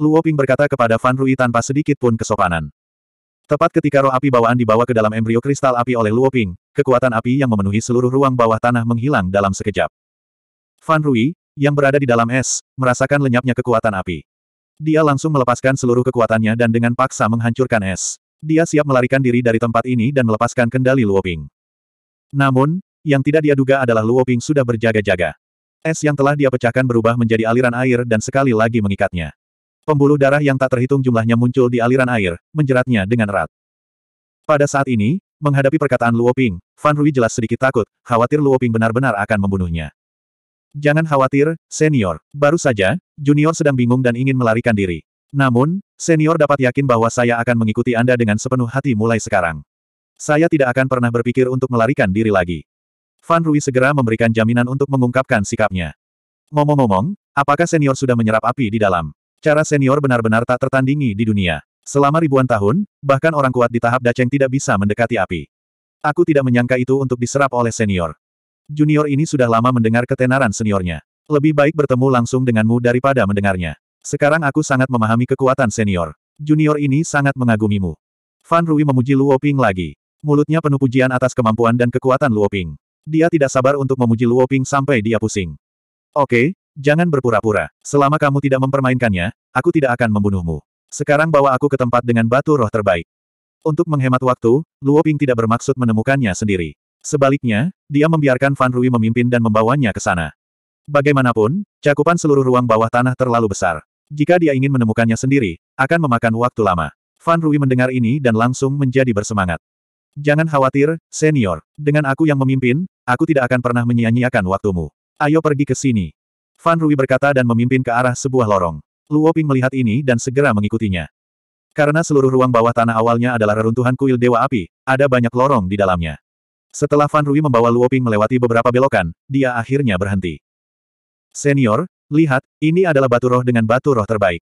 Luo Ping berkata kepada Fan Rui tanpa sedikit pun kesopanan. Tepat ketika roh api bawaan dibawa ke dalam embrio kristal api oleh Luo Ping, kekuatan api yang memenuhi seluruh ruang bawah tanah menghilang dalam sekejap. Fan Rui, yang berada di dalam es, merasakan lenyapnya kekuatan api. Dia langsung melepaskan seluruh kekuatannya dan dengan paksa menghancurkan es. Dia siap melarikan diri dari tempat ini dan melepaskan kendali Luoping. Namun, yang tidak dia duga adalah Luoping sudah berjaga-jaga. Es yang telah dia pecahkan berubah menjadi aliran air dan sekali lagi mengikatnya. Pembuluh darah yang tak terhitung jumlahnya muncul di aliran air, menjeratnya dengan erat. Pada saat ini, menghadapi perkataan Luoping, Fan Rui jelas sedikit takut, khawatir Luoping benar-benar akan membunuhnya. Jangan khawatir, senior. Baru saja, junior sedang bingung dan ingin melarikan diri. Namun, senior dapat yakin bahwa saya akan mengikuti Anda dengan sepenuh hati mulai sekarang. Saya tidak akan pernah berpikir untuk melarikan diri lagi. Fan Rui segera memberikan jaminan untuk mengungkapkan sikapnya. Ngomong-ngomong, apakah senior sudah menyerap api di dalam? Cara senior benar-benar tak tertandingi di dunia. Selama ribuan tahun, bahkan orang kuat di tahap daceng tidak bisa mendekati api. Aku tidak menyangka itu untuk diserap oleh senior. Junior ini sudah lama mendengar ketenaran seniornya. Lebih baik bertemu langsung denganmu daripada mendengarnya. Sekarang aku sangat memahami kekuatan senior. Junior ini sangat mengagumimu. Fan Rui memuji Luo Ping lagi. Mulutnya penuh pujian atas kemampuan dan kekuatan Luo Ping. Dia tidak sabar untuk memuji Luo Ping sampai dia pusing. Oke, jangan berpura-pura. Selama kamu tidak mempermainkannya, aku tidak akan membunuhmu. Sekarang bawa aku ke tempat dengan batu roh terbaik. Untuk menghemat waktu, Luo Ping tidak bermaksud menemukannya sendiri. Sebaliknya, dia membiarkan Fan Rui memimpin dan membawanya ke sana. Bagaimanapun, cakupan seluruh ruang bawah tanah terlalu besar. Jika dia ingin menemukannya sendiri, akan memakan waktu lama. Fan Rui mendengar ini dan langsung menjadi bersemangat. Jangan khawatir, senior. Dengan aku yang memimpin, aku tidak akan pernah menyia-nyiakan waktumu. Ayo pergi ke sini. Fan Rui berkata dan memimpin ke arah sebuah lorong. Luo Ping melihat ini dan segera mengikutinya. Karena seluruh ruang bawah tanah awalnya adalah reruntuhan kuil Dewa Api, ada banyak lorong di dalamnya. Setelah Fan Rui membawa Luo Ping melewati beberapa belokan, dia akhirnya berhenti. Senior, Lihat, ini adalah batu roh dengan batu roh terbaik.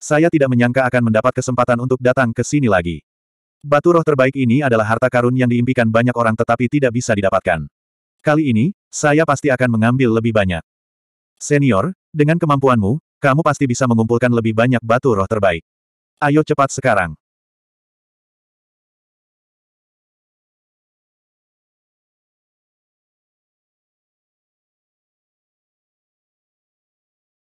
Saya tidak menyangka akan mendapat kesempatan untuk datang ke sini lagi. Batu roh terbaik ini adalah harta karun yang diimpikan banyak orang tetapi tidak bisa didapatkan. Kali ini, saya pasti akan mengambil lebih banyak. Senior, dengan kemampuanmu, kamu pasti bisa mengumpulkan lebih banyak batu roh terbaik. Ayo cepat sekarang.